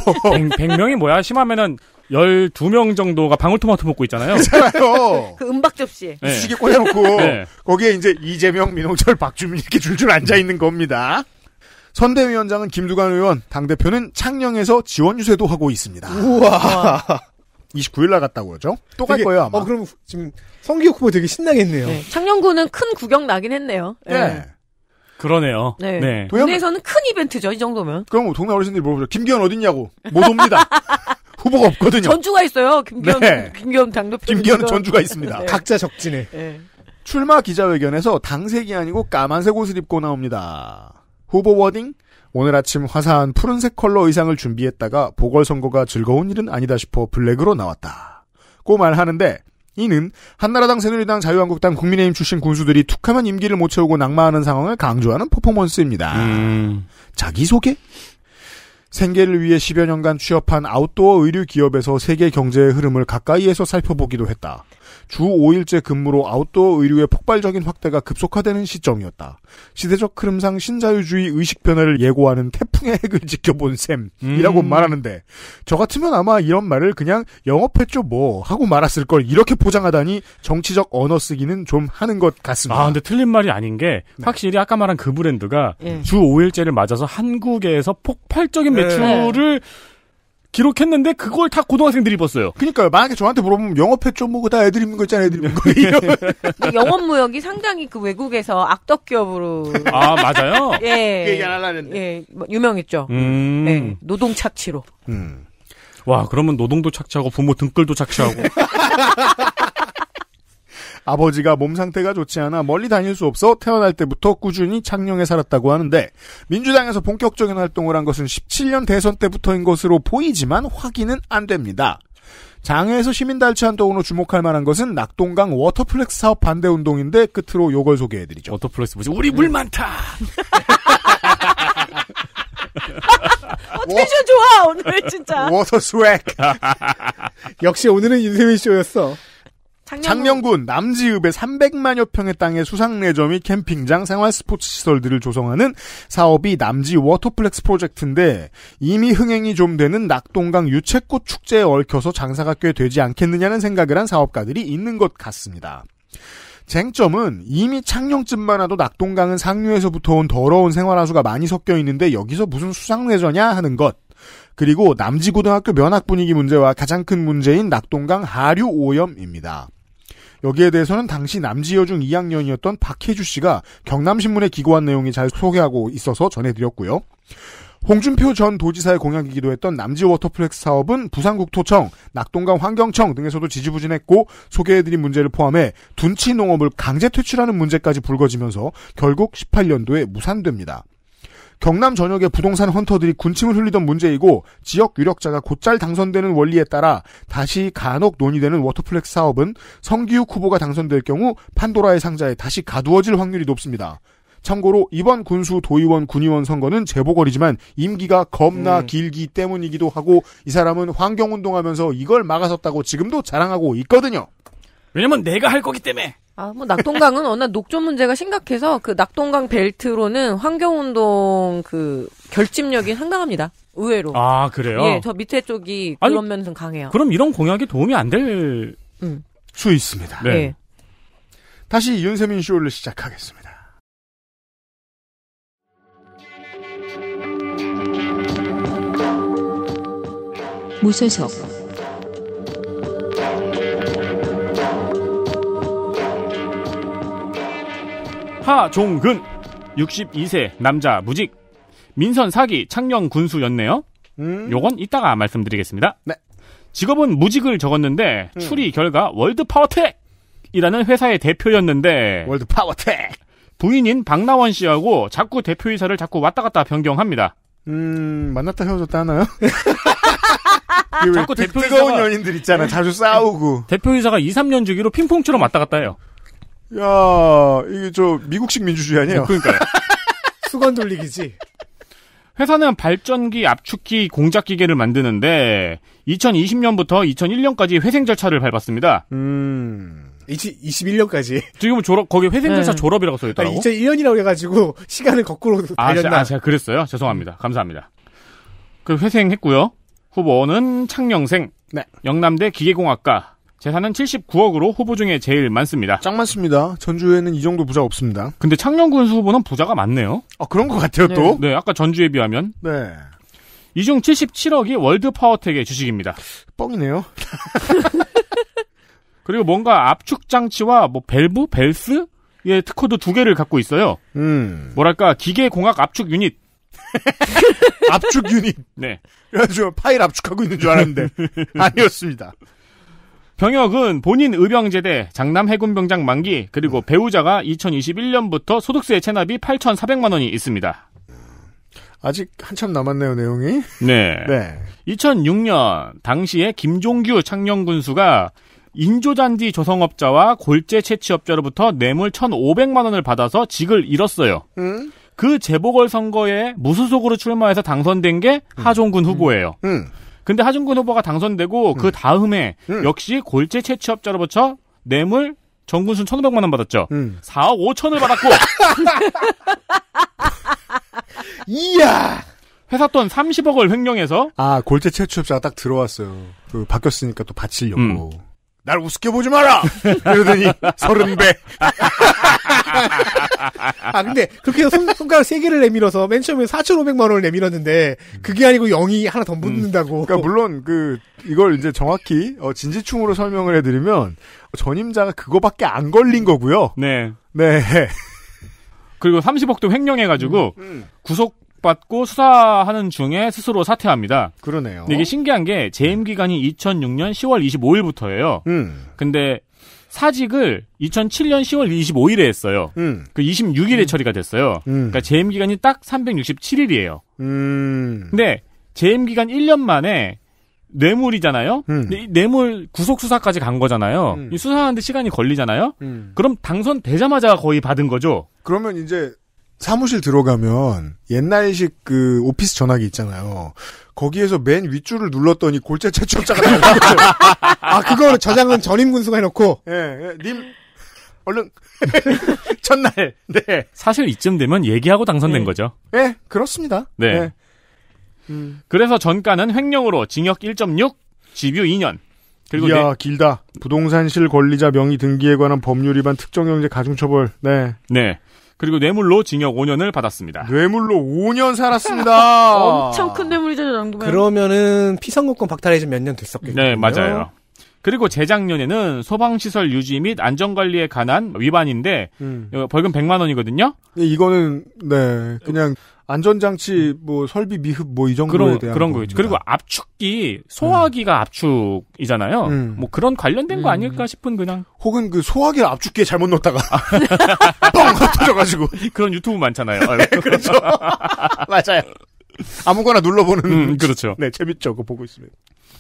100, 명이 뭐야? 심하면은 12명 정도가 방울토마토 먹고 있잖아요. 그렇잖아요. 그 은박 접시. 에 네. 수식에 꽂아놓고 네. 거기에 이제 이재명, 민홍철, 박주민 이렇게 줄줄 앉아 있는 겁니다. 선대위원장은 김두관 의원, 당대표는 창녕에서 지원 유세도 하고 있습니다. 우와. 29일 날 갔다고 그러죠? 또 갈 거예요, 아마. 어, 그럼 지금 성기욱 후보 되게 신나겠네요. 네. 창녕구는 큰 구경 나긴 했네요. 네. 네. 그러네요. 네. 네. 동네에서는 큰 이벤트죠, 이 정도면. 그럼 뭐 동네 어르신들이 물어보죠. 뭐 김기현 어딨냐고. 못 옵니다. 후보가 없거든요. 전주가 있어요. 김기현, 네. 김기현 당대표. 김기현은 전주가 있습니다. 네. 각자 적진에. 네. 출마 기자회견에서 당색이 아니고 까만색 옷을 입고 나옵니다. 후보 워딩? 오늘 아침 화사한 푸른색 컬러 의상을 준비했다가 보궐선거가 즐거운 일은 아니다 싶어 블랙으로 나왔다. 고 말하는데 이는 한나라당, 새누리당, 자유한국당, 국민의힘 출신 군수들이 툭하면 임기를 못 채우고 낙마하는 상황을 강조하는 퍼포먼스입니다. 음. 자기소개? 생계를 위해 10여 년간 취업한 아웃도어 의류 기업에서 세계 경제의 흐름을 가까이에서 살펴보기도 했다. 주5일제 근무로 아웃도어 의류의 폭발적인 확대가 급속화되는 시점이었다. 시대적 흐름상 신자유주의 의식 변화를 예고하는 태풍의 핵을 지켜본 셈이라고 음. 말하는데 저 같으면 아마 이런 말을 그냥 영업했죠 뭐 하고 말았을 걸 이렇게 포장하다니 정치적 언어 쓰기는 좀 하는 것 같습니다. 아 근데 틀린 말이 아닌 게 네. 확실히 아까 말한 그 브랜드가 예. 주5일제를 맞아서 한국에서 폭발적인 네. 매출을 예. 기록했는데 그걸 다 고등학생들이 입었어요. 그니까요. 만약에 저한테 물어보면 영업회죠 뭐고 다 애들 입는 거 있잖아요. 애들 입는 거. 네. 영업 무역이 상당히 그 외국에서 악덕 기업으로. 아, 맞아요? 예. 그 얘기 안 하려는데. 예. 뭐 유명했죠. 음. 예. 노동 착취로. 음. 와, 그러면 노동도 착취하고 부모 등글도 착취하고. 아버지가 몸 상태가 좋지 않아 멀리 다닐 수 없어 태어날 때부터 꾸준히 창녕에 살았다고 하는데 민주당에서 본격적인 활동을 한 것은 17년 대선 때부터인 것으로 보이지만 확인은 안 됩니다. 장외에서 시민단체 한동으로 주목할 만한 것은 낙동강 워터플렉스 사업 반대 운동인데 끝으로 요걸 소개해드리죠. 워터플렉스 뭐지? 우리 물 네. 많다. 어, 떻게 좋아 오늘 진짜. 워터스웩. 역시 오늘은 인세민 쇼였어. 장명군 남지읍의 300만여 평의 땅에수상내저및 캠핑장 생활 스포츠 시설들을 조성하는 사업이 남지 워터플렉스 프로젝트인데 이미 흥행이 좀 되는 낙동강 유채꽃 축제에 얽혀서 장사가 꽤 되지 않겠느냐는 생각을 한 사업가들이 있는 것 같습니다. 쟁점은 이미 창녕쯤만 해도 낙동강은 상류에서부터 온 더러운 생활하수가 많이 섞여 있는데 여기서 무슨 수상내저냐 하는 것. 그리고 남지고등학교 면학 분위기 문제와 가장 큰 문제인 낙동강 하류 오염입니다. 여기에 대해서는 당시 남지여중 2학년이었던 박혜주 씨가 경남신문에 기고한 내용이 잘 소개하고 있어서 전해드렸고요. 홍준표 전 도지사의 공약이기도 했던 남지 워터플렉스 사업은 부산국토청, 낙동강 환경청 등에서도 지지부진했고 소개해드린 문제를 포함해 둔치 농업을 강제 퇴출하는 문제까지 불거지면서 결국 18년도에 무산됩니다. 경남 전역의 부동산 헌터들이 군침을 흘리던 문제이고 지역 유력자가 곧잘 당선되는 원리에 따라 다시 간혹 논의되는 워터플렉스 사업은 성기욱 후보가 당선될 경우 판도라의 상자에 다시 가두어질 확률이 높습니다. 참고로 이번 군수 도의원 군의원 선거는 재보궐이지만 임기가 겁나 음. 길기 때문이기도 하고 이 사람은 환경운동하면서 이걸 막아섰다고 지금도 자랑하고 있거든요. 왜냐면 내가 할 거기 때문에. 아, 뭐 낙동강은 워낙 녹조 문제가 심각해서 그 낙동강 벨트로는 환경운동 그 결집력이 상당합니다. 의외로. 아, 그래요? 예, 저 밑에 쪽이 그런 면에서 은 강해요. 그럼 이런 공약이 도움이 안될 음. 수 있습니다. 네. 네. 다시 윤세민 쇼를 시작하겠습니다. 무소속 하종근 62세 남자 무직 민선 사기 창녕 군수였네요. 음. 요건 이따가 말씀드리겠습니다. 네. 직업은 무직을 적었는데 음. 추리 결과 월드 파워텍이라는 회사의 대표였는데 월드 파워텍 부인인 박나원 씨하고 자꾸 대표이사를 자꾸 왔다 갔다 변경합니다. 음 만났다 헤어졌다 하나요? 자꾸 대표이사가, 뜨거운 연인들 있잖아. 자주 싸우고. 대표이사가 2, 3년 주기로 핑퐁처럼 왔다 갔다 해요. 야, 이게 저 미국식 민주주의 아니에요? 네, 그러니까요. 수건 돌리기지. 회사는 발전기, 압축기, 공작 기계를 만드는데 2020년부터 2001년까지 회생 절차를 밟았습니다. 음. 2 1년까지 지금 졸업 거기 회생절차 네. 졸업이라고 써 있더라고. 2001년이라고 해 가지고 시간을 거꾸로 아, 달렸나. 아, 아, 제가 그랬어요. 죄송합니다. 감사합니다. 그 회생했고요. 후보는 창녕생, 네. 영남대 기계공학과, 재산은 79억으로 후보 중에 제일 많습니다. 짱 많습니다. 전주에는 이 정도 부자 없습니다. 근데 창녕군수 후보는 부자가 많네요. 아, 그런 것 같아요, 또. 네, 네 아까 전주에 비하면. 네. 이 중 77억이 월드파워텍의 주식입니다. 뻥이네요. 그리고 뭔가 압축장치와 뭐 밸브, 벨스? 예, 특허도 두 개를 갖고 있어요. 음. 뭐랄까, 기계공학 압축 유닛. 압축 유닛. 네. 그래가 파일 압축하고 있는 줄 알았는데. 아니었습니다. 병역은 본인 의병제대, 장남 해군병장 만기, 그리고 음. 배우자가 2021년부터 소득세 체납이 8,400만 원이 있습니다. 아직 한참 남았네요, 내용이. 네. 네. 2006년, 당시에 김종규 창녕군수가 인조잔디 조성업자와 골재 채취업자로부터 뇌물 1,500만 원을 받아서 직을 잃었어요. 음? 그 재보궐 선거에 무소속으로 출마해서 당선된 게 음. 하종군 음. 후보예요. 음. 근데 하중근 후보가 당선되고 그 음. 그 다음에 음. 역시 골재 채취업자로부터 뇌물 정군순 1,500만 원 받았죠. 음. 4억 5천을 받았고. 이야. 회사 돈 30억을 횡령해서 아 골재 채취업자가 딱 들어왔어요. 그 바뀌었으니까 또 바치려고. 음. 날 우습게 보지 마라! 이러더니 서른 배. 아, 근데, 그렇게 손, 손가락 세 개를 내밀어서, 맨 처음에 4,500만원을 내밀었는데, 그게 아니고 0이 하나 더 붙는다고. 음, 그러니까, 물론, 그, 이걸 이제 정확히, 어, 진지충으로 설명을 해드리면, 전임자가 그거밖에 안 걸린 거고요. 네. 네. 그리고 30억도 횡령해가지고, 음, 음. 구속 압박받고 수사하는 중에 스스로 사퇴합니다. 그러네요. 이게 신기한 게 재임 네. 기간이 2006년 10월 25일부터예요. 음. 근데 사직을 2007년 10월 25일에 했어요. 음. 그 26일에 음. 처리가 됐어요. 음. 그러니까 재임 기간이 딱 367일이에요. 음. 근데 재임 기간 1년 만에 뇌물이잖아요. 음. 뇌물 구속 수사까지 간 거잖아요. 음. 수사하는데 시간이 걸리잖아요. 음. 그럼 당선되자마자 거의 받은 거죠. 그러면 이제 사무실 들어가면 옛날식 그 오피스 전화기 있잖아요. 거기에서 맨 윗줄을 눌렀더니 골재 채취업자가 나온 거요 아, 그거 저장은 전임 군수가 해놓고. 예, 예 님, 얼른. 첫날, 네. 사실 이쯤 되면 얘기하고 당선된 예. 거죠. 예, 그렇습니다. 네. 예. 음. 음. 그래서 전가는 횡령으로 징역 1.6, 집유 2년. 그리고 이야, 네. 길다. 부동산실 권리자 명의 등기에 관한 법률 위반 특정형제 가중처벌. 네. 네. 그리고 뇌물로 징역 5년을 받았습니다. 뇌물로 5년 살았습니다. 엄청 큰 뇌물이죠, 정도 그러면은 피선거권 박탈해진 몇 년됐었겠네 네, 맞아요. 그리고 재작년에는 소방시설 유지 및 안전관리에 관한 위반인데 음. 어, 벌금 100만 원이거든요. 네, 이거는 네 그냥 안전장치 뭐 설비 미흡 뭐 이 정도에 그런, 대한 그런 거죠. 그리고 압축기 소화기가 음. 압축이잖아요. 음. 뭐 그런 관련된 거 음. 아닐까 싶은 그냥. 혹은 그 소화기를 압축기에 잘못 넣었다가 뻥 터져가지고 그런 유튜브 많잖아요. 네, 그렇죠. 맞아요. 아무거나 눌러보는. 음, 그렇죠. 네 재밌죠. 그거 보고 있으면.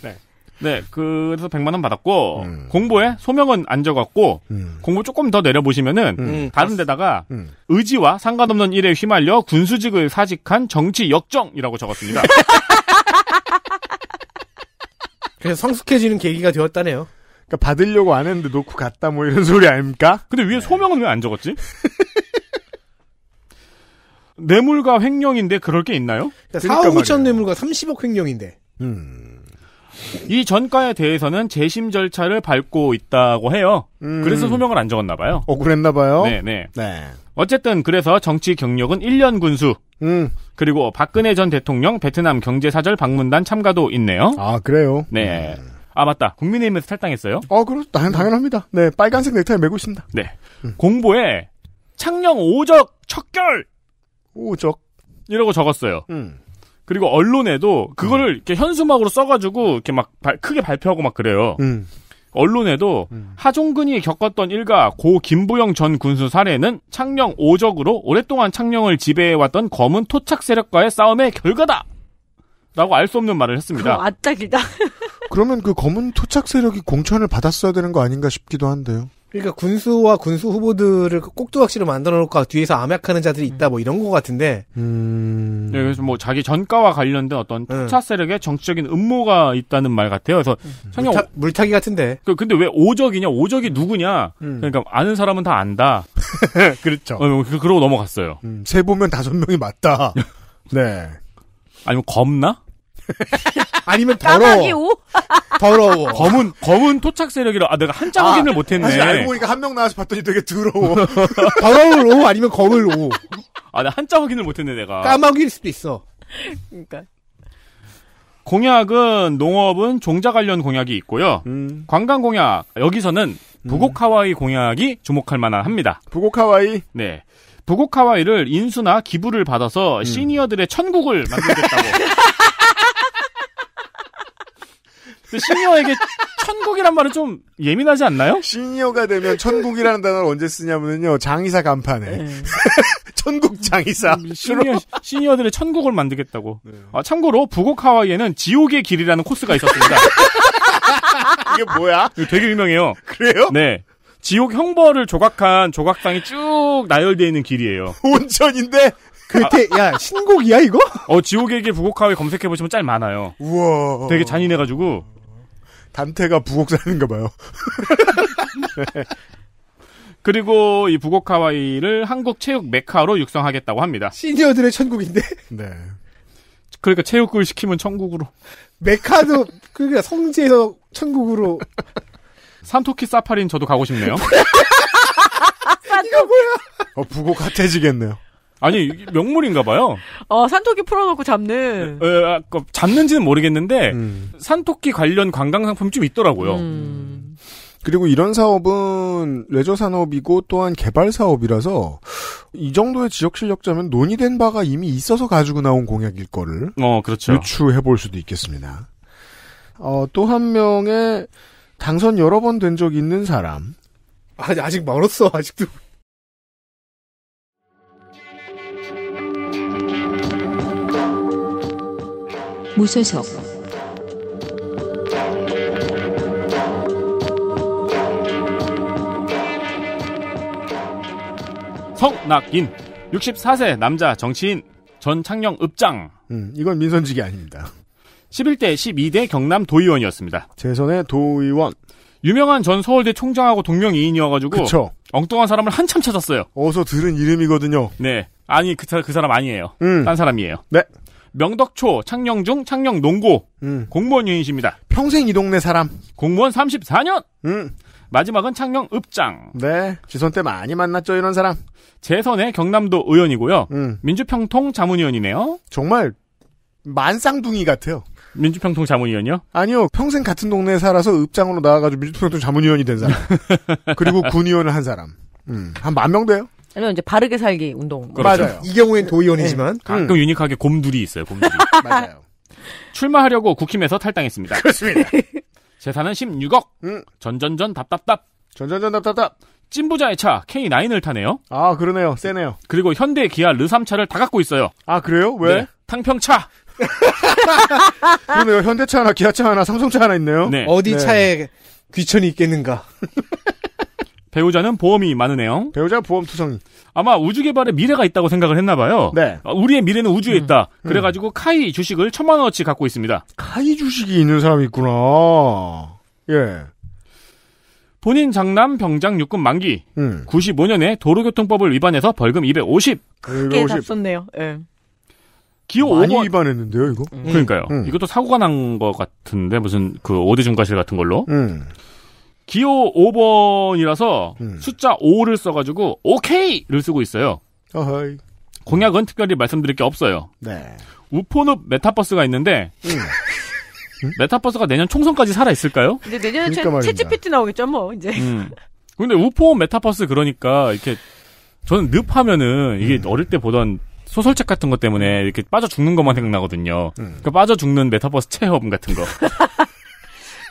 네. 네, 그래서 100만 원 받았고 음. 공보에 소명은 안 적었고 음. 공보 조금 더 내려보시면은 음. 다른 데다가 음. 의지와 상관없는 일에 휘말려 군수직을 사직한 정치 역정이라고 적었습니다. 그래서 성숙해지는 계기가 되었다네요. 그러니까 받으려고 안 했는데 놓고 갔다 뭐 이런 소리 아닙니까? 근데 위에 네. 소명은 왜 안 적었지? 뇌물과 횡령인데 그럴 게 있나요? 그러니까 4억 그러니까 5천 뇌물과 30억 횡령인데. 음. 이전과에 대해서는 재심 절차를 밟고 있다고 해요. 음. 그래서 소명을 안 적었나 봐요. 어, 그랬나 봐요. 네, 네. 네. 어쨌든 그래서 정치 경력은 1년 군수. 음. 그리고 박근혜 전 대통령 베트남 경제사절 방문단 참가도 있네요. 아, 그래요? 네. 음. 아, 맞다. 국민의힘에서 탈당했어요? 어, 아, 그렇, 당, 당연합니다. 네, 빨간색 넥타이 메고 있습니다. 네. 음. 공보에 창녕 오적 척결! 오적. 이러고 적었어요. 음. 그리고 언론에도 그거를 음. 이렇게 현수막으로 써가지고 이렇게 막 크게 발표하고 막 그래요. 음. 언론에도 음. 하종근이 겪었던 일가 고 김부영 전 군수 사례는 창녕 오적으로 오랫동안 창녕을 지배해왔던 검은 토착 세력과의 싸움의 결과다. 라고 알 수 없는 말을 했습니다. 아짝이다. 그러면 그 검은 토착 세력이 공천을 받았어야 되는 거 아닌가 싶기도 한데요. 그러니까 군수와 군수 후보들을 꼭두각시로 만들어 놓고 뒤에서 암약하는 자들이 있다 뭐 이런 것 같은데. 음. 네, 그래서 뭐 자기 전가와 관련된 어떤 투차 네. 세력의 정치적인 음모가 있다는 말 같아요. 그래서 음. 물타, 물타기 같은데. 그 근데 왜 오적이냐? 오적이 누구냐? 음. 그러니까 아는 사람은 다 안다. 그렇죠. 어, 그, 그러고 넘어갔어요. 음. 세 보면 다섯 명이 맞다. 네. 아니면 겁나? 아니면 더러워. 더러워. 검은 검은 토착 세력이라 아 내가 한자 확인을 아, 못했네. 사실 알고 보니까 한 명 나와서 봤더니 되게 더러워. 더러울 오 아니면 검을 오. 아나 한자 확인을 못했네 내가. 까마귀일 수도 있어. 그러니까. 공약은 농업은 종자 관련 공약이 있고요. 음. 관광 공약 여기서는 음. 부곡하와이 공약이 주목할 만합니다. 한 부곡하와이. 네. 부곡하와이를 인수나 기부를 받아서 음. 시니어들의 천국을 만들겠다고 신니어에게 천국이란 말은 좀 예민하지 않나요? 신니어가 되면 천국이라는 단어를 언제 쓰냐면요. 장의사 간판에. 네. 천국 장의사. 음, 신니어시들의 천국을 만들겠다고. 네. 아, 참고로 부곡 하와이에는 지옥의 길이라는 코스가 있었습니다. 이게 뭐야? 되게 유명해요. 그래요? 네. 지옥 형벌을 조각한 조각상이 쭉 나열되어 있는 길이에요. 온천인데? 그때 아, 야 신곡이야 이거? 어지옥에게 부곡하회 검색해 보시면 짤 많아요. 우와. 되게 잔인해가지고 단태가 부곡사는가 봐요. 네. 그리고 이 부곡 하와이를 한국 체육 메카로 육성하겠다고 합니다. 시니어들의 천국인데. 네. 그러니까 체육을 시키면 천국으로. 메카도 그러니까 성지에서 천국으로. 산토키 사파린 저도 가고 싶네요. 이거 뭐야? 어, 부곡 핫해지겠네요. 아니 명물인가 봐요. 어 산토끼 풀어놓고 잡는. 에, 예, 에, 아, 그 잡는지는 모르겠는데 음. 산토끼 관련 관광 상품 좀 있더라고요. 음. 그리고 이런 사업은 레저 산업이고 또한 개발 사업이라서 이 정도의 지역 실력자면 논의된 바가 이미 있어서 가지고 나온 공약일 거를 어 그렇죠. 유추해 볼 수도 있겠습니다. 어, 또 한 명의 당선 여러 번 된 적 있는 사람. 아직 멀었어, 아직도. 무소속 성낙인 64세 남자 정치인 전창령 읍장 음, 이건 민선직이 아닙니다 11대 12대 경남 도의원이었습니다 재선의 도의원 유명한 전 서울대 총장하고 동명이인이어가지고 그쵸. 엉뚱한 사람을 한참 찾았어요 어서 들은 이름이거든요 네 아니 그, 그 사람 아니에요 음. 딴 사람이에요 네 명덕초, 창녕중, 창녕농고 음. 공무원 유인십니다. 평생 이 동네 사람. 공무원 34년. 음. 마지막은 창녕 읍장. 네. 지선 때 많이 만났죠 이런 사람. 재선의 경남도 의원이고요. 음. 민주평통 자문위원이네요. 정말 만쌍둥이 같아요. 민주평통 자문위원이요? 아니요. 평생 같은 동네에 살아서 읍장으로 나와가지고 민주평통 자문위원이 된 사람. 그리고 군의원을 한 사람. 음, 한만 명 돼요? 아니면 이제 바르게 살기 운동. 그렇죠. 맞아요. 이 경우엔 도의원이지만 가끔 음. 유니크하게 곰돌이 있어요. 곰돌이. 맞아요. 출마하려고 국힘에서 탈당했습니다. 그렇습니다. 재산은 16억. 음. 전전전 답답답. 전전전 답답답. 찐부자의 차 K9을 타네요. 아 그러네요. 세네요. 그리고 현대 기아 르삼차를 다 갖고 있어요. 아 그래요? 왜? 네. 탕평차. 그러네요. 현대차 하나, 기아차 하나, 삼성차 하나 있네요. 네. 어디 네. 차에 귀천이 있겠는가. 배우자는 보험이 많으네요. 배우자 보험 투성이. 아마 우주 개발에 미래가 있다고 생각을 했나 봐요. 네. 아, 우리의 미래는 우주에 음, 있다. 그래 가지고 음. 카이 주식을 천만 원어치 갖고 있습니다. 카이 주식이 있는 사람이 있구나. 예. 본인 장남 병장 육군 만기. 음. 95년에 도로교통법을 위반해서 벌금 250. 크게 났었네요. 예. 기호 많이 5번. 위반했는데요, 이거? 그러니까요. 음. 음. 이것도 사고가 난 것 같은데 무슨 그 오디 중과실 같은 걸로. 음. 기호 5번이라서 음. 숫자 5를 써가지고 오케이를 쓰고 있어요. 어허이. 공약은 특별히 말씀드릴 게 없어요. 네. 우포늪 메타버스가 있는데 음. 메타버스가 내년 총선까지 살아 있을까요? 이제 내년에 그러니까 채찌피티 나오겠죠, 뭐 이제. 음. 근데 우포 메타버스 그러니까 이렇게 저는 늪 하면은 이게 음. 어릴 때 보던 소설책 같은 것 때문에 이렇게 빠져 죽는 것만 생각나거든요. 음. 그러니까 빠져 죽는 메타버스 체험 같은 거.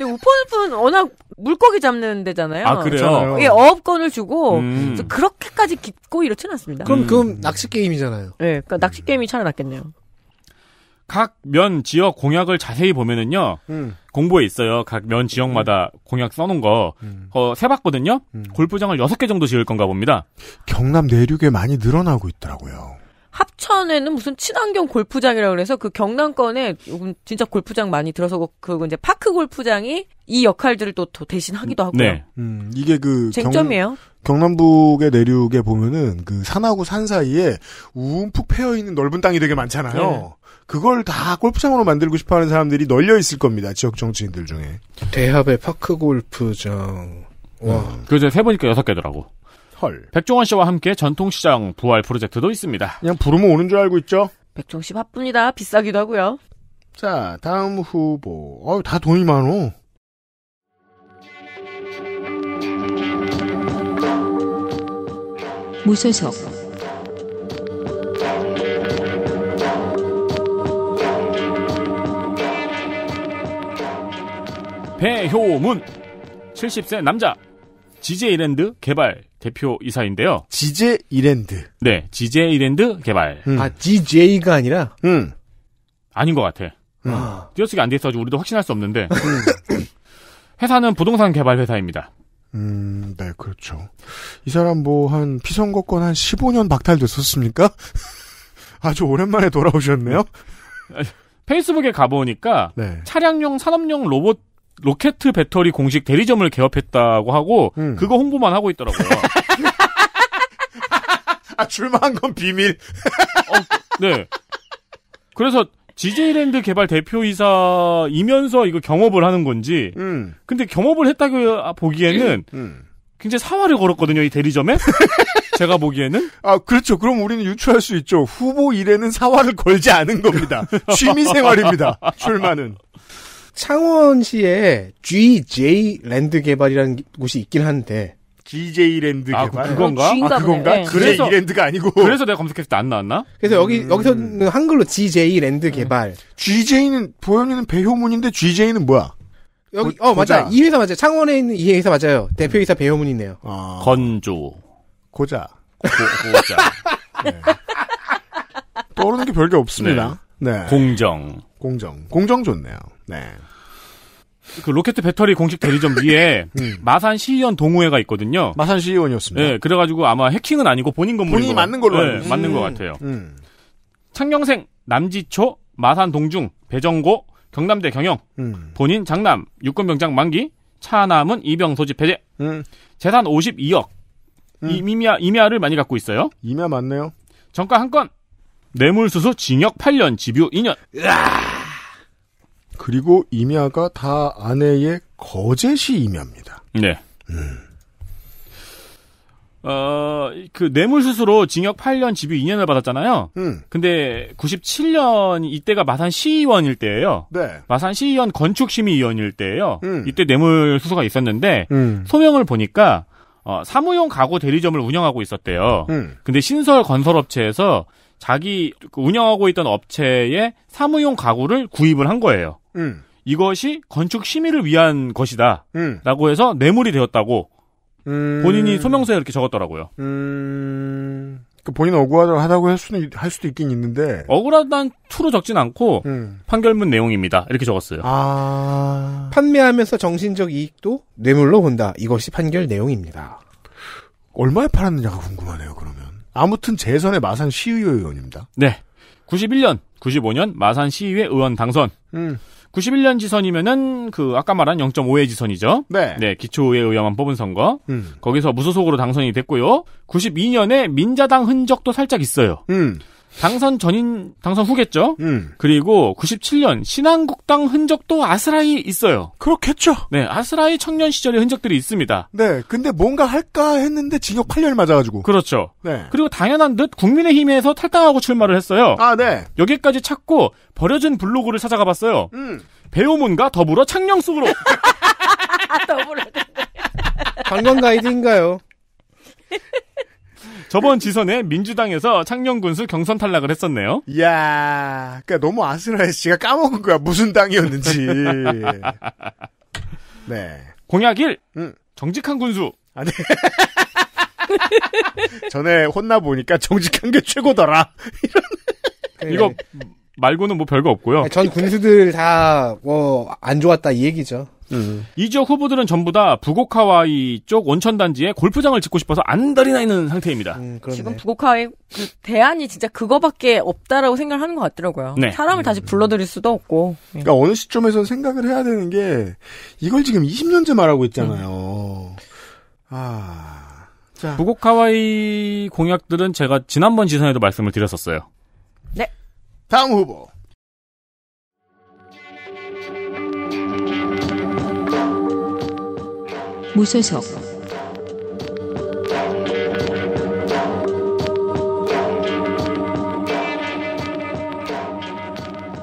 우퍼늪은 워낙 물고기 잡는 데잖아요. 아, 그래요? 예, 어업권을 주고, 음. 그렇게까지 깊고 이렇진 않습니다. 그럼, 그럼 음. 낚시게임이잖아요. 예, 그니까 낚시게임이 차라리 낫겠네요. 각 면 지역 공약을 자세히 보면은요, 음. 공부에 있어요. 각 면 지역마다 음. 공약 써놓은 거, 음. 어, 세봤거든요? 음. 골프장을 6개 정도 지을 건가 봅니다. 경남 내륙에 많이 늘어나고 있더라고요. 합천에는 무슨 친환경 골프장이라고 그래서 그 경남권에 진짜 골프장 많이 들어서 그 이제 파크 골프장이 이 역할들을 또, 대신하기도 하고요. 네. 음, 이게 그 쟁점이에요. 경, 남북의 내륙에 보면은 그 산하고 산 사이에 움푹 패여 있는 넓은 땅이 되게 많잖아요. 네. 그걸 다 골프장으로 만들고 싶어하는 사람들이 널려 있을 겁니다. 지역 정치인들 중에 대합의 파크 골프장. 와. 음. 그제 세 보니까 여섯 개더라고. 헐. 백종원 씨와 함께 전통시장 부활 프로젝트도 있습니다. 그냥 부르면 오는 줄 알고 있죠? 백종 원씨 바쁩니다. 비싸기도 하고요. 자, 다음 후보. 어다 돈이 많어. 무소속 배효문 70세 남자 지제이랜드 개발 대표 이사인데요. 지제이랜드. 네, 지제이랜드 개발. 음. 아, GJ가 아니라? 음. 아닌 것 같아. 음. 아. 띄어쓰기 안 돼 있어가지고 우리도 확신할 수 없는데. 음. 회사는 부동산 개발 회사입니다. 음, 네, 그렇죠. 이 사람 뭐, 한, 피선거권 한 15년 박탈됐었습니까? 아주 오랜만에 돌아오셨네요? 페이스북에 가보니까, 네. 차량용 산업용 로봇 로켓 배터리 공식 대리점을 개업했다고 하고 음. 그거 홍보만 하고 있더라고요. 아 출마한 건 비밀. 어, 네. 그래서 GJ랜드 개발 대표이사이면서 이거 경업을 하는 건지. 음. 근데 경업을 했다고 보기에는 음. 굉장히 사활을 걸었거든요 이 대리점에. 제가 보기에는 아 그렇죠. 그럼 우리는 유추할 수 있죠. 후보 일에는 사활을 걸지 않은 겁니다. 취미 생활입니다. 출마는. 창원시에 GJ 랜드 개발이라는 곳이 있긴 한데 GJ 랜드 아, 개발 그건가? 어, 아 그건가? 네. 그래서 랜드가 아니고 그래서 내가 검색했을 때 안 나왔나? 그래서 여기 음... 여기서는 한글로 GJ 랜드 음. 개발. 음. GJ는 보현이는 배효문인데 GJ는 뭐야? 여기 어 보자. 맞아 이 회사 맞아요. 창원에 있는 이 회사 맞아요. 대표이사 배효문이네요. 아... 건조 고자 고, 고자 네. 떠오르는 게 별게 없습니다. 네. 네. 공정 공정 공정 좋네요. 네. 그 로켓 배터리 공식 대리점 위에 음. 마산 시의원 동호회가 있거든요. 마산 시의원이었습니다. E 네, 그래가지고 아마 해킹은 아니고 본인 건물인 본인이 맞는 걸로 네, 맞는 것 같아요. 음. 음. 창경생, 남지초, 마산 동중, 배정고, 경남대 경영, 음. 본인 장남, 육군병장 만기, 차남은 이병 소집 해제, 음. 재산 52억, 이미야 임야를 많이 갖고 있어요. 임야 맞네요. 정가 한 건, 뇌물수수 징역 8년, 집유 2년. 으아! 그리고 임야가 다 아내의 거제시 임야입니다. 네. 음. 어, 그 뇌물수수로 징역 8년 집유 2년을 받았잖아요. 음. 근데 97년 이때가 마산 시의원일 때예요. 네. 마산 시의원 건축심의위원일 때예요. 음. 이때 뇌물수수가 있었는데 음. 소명을 보니까 어, 사무용 가구 대리점을 운영하고 있었대요. 음. 근데 신설 건설업체에서 자기 그 운영하고 있던 업체에 사무용 가구를 구입을 한 거예요. 음. 이것이 건축 심의를 위한 것이다. 음. 라고 해서 뇌물이 되었다고 음. 본인이 소명서에 이렇게 적었더라고요. 음. 그 본인 억울하다고 할 수는 할 수도 있긴 있는데 억울하다는 투로 적진 않고 음. 판결문 내용입니다. 이렇게 적었어요. 아... 판매하면서 정신적 이익도 뇌물로 본다. 이것이 판결 내용입니다. 얼마에 팔았느냐가 궁금하네요. 그러면 아무튼 재선의 마산 시의회 의원입니다. 네. 91년, 95년 마산 시의회 의원 당선. 음. 91년 지선이면은 그 아까 말한 0.5회 지선이죠. 네. 네, 기초의회 의원만 뽑은 선거. 음. 거기서 무소속으로 당선이 됐고요. 92년에 민자당 흔적도 살짝 있어요. 음. 당선 전인 당선 후겠죠. 음. 그리고 97년 신한국당 흔적도 아스라이 있어요. 그렇겠죠. 네, 아스라이 청년 시절의 흔적들이 있습니다. 네, 근데 뭔가 할까 했는데 징역 8년 을 맞아가지고. 그렇죠. 네. 그리고 당연한 듯 국민의힘에서 탈당하고 출마를 했어요. 아, 네. 여기까지 찾고 버려진 블로그를 찾아가봤어요. 음. 배우문과 더불어 창녕 속으로. 더불어. 관광 가이드인가요? 저번 지선에 민주당에서 창녕 군수 경선 탈락을 했었네요. 이야, 그니까 너무 아슬아해서 가 까먹은 거야 무슨 당이었는지. 네. 공약 1. 응. 정직한 군수. 아니. 네. 전에 혼나 보니까 정직한 게 최고더라. 이런. 이거 말고는 뭐 별거 없고요. 전 군수들 다 뭐 안 좋았다 이 얘기죠. 음. 이 지역 후보들은 전부 다 부곡하와이 쪽 온천단지에 골프장을 짓고 싶어서 안달이 나 있는 상태입니다. 음, 지금 부곡하와이 그 대안이 진짜 그거밖에 없다라고 생각을 하는 것 같더라고요. 네. 사람을 다시 음. 불러들일 수도 없고. 예. 그러니까 어느 시점에서 생각을 해야 되는 게 이걸 지금 20년째 말하고 있잖아요. 음. 아. 자. 부곡하와이 공약들은 제가 지난번 지선에도 말씀을 드렸었어요. 네. 다음 후보. 무소속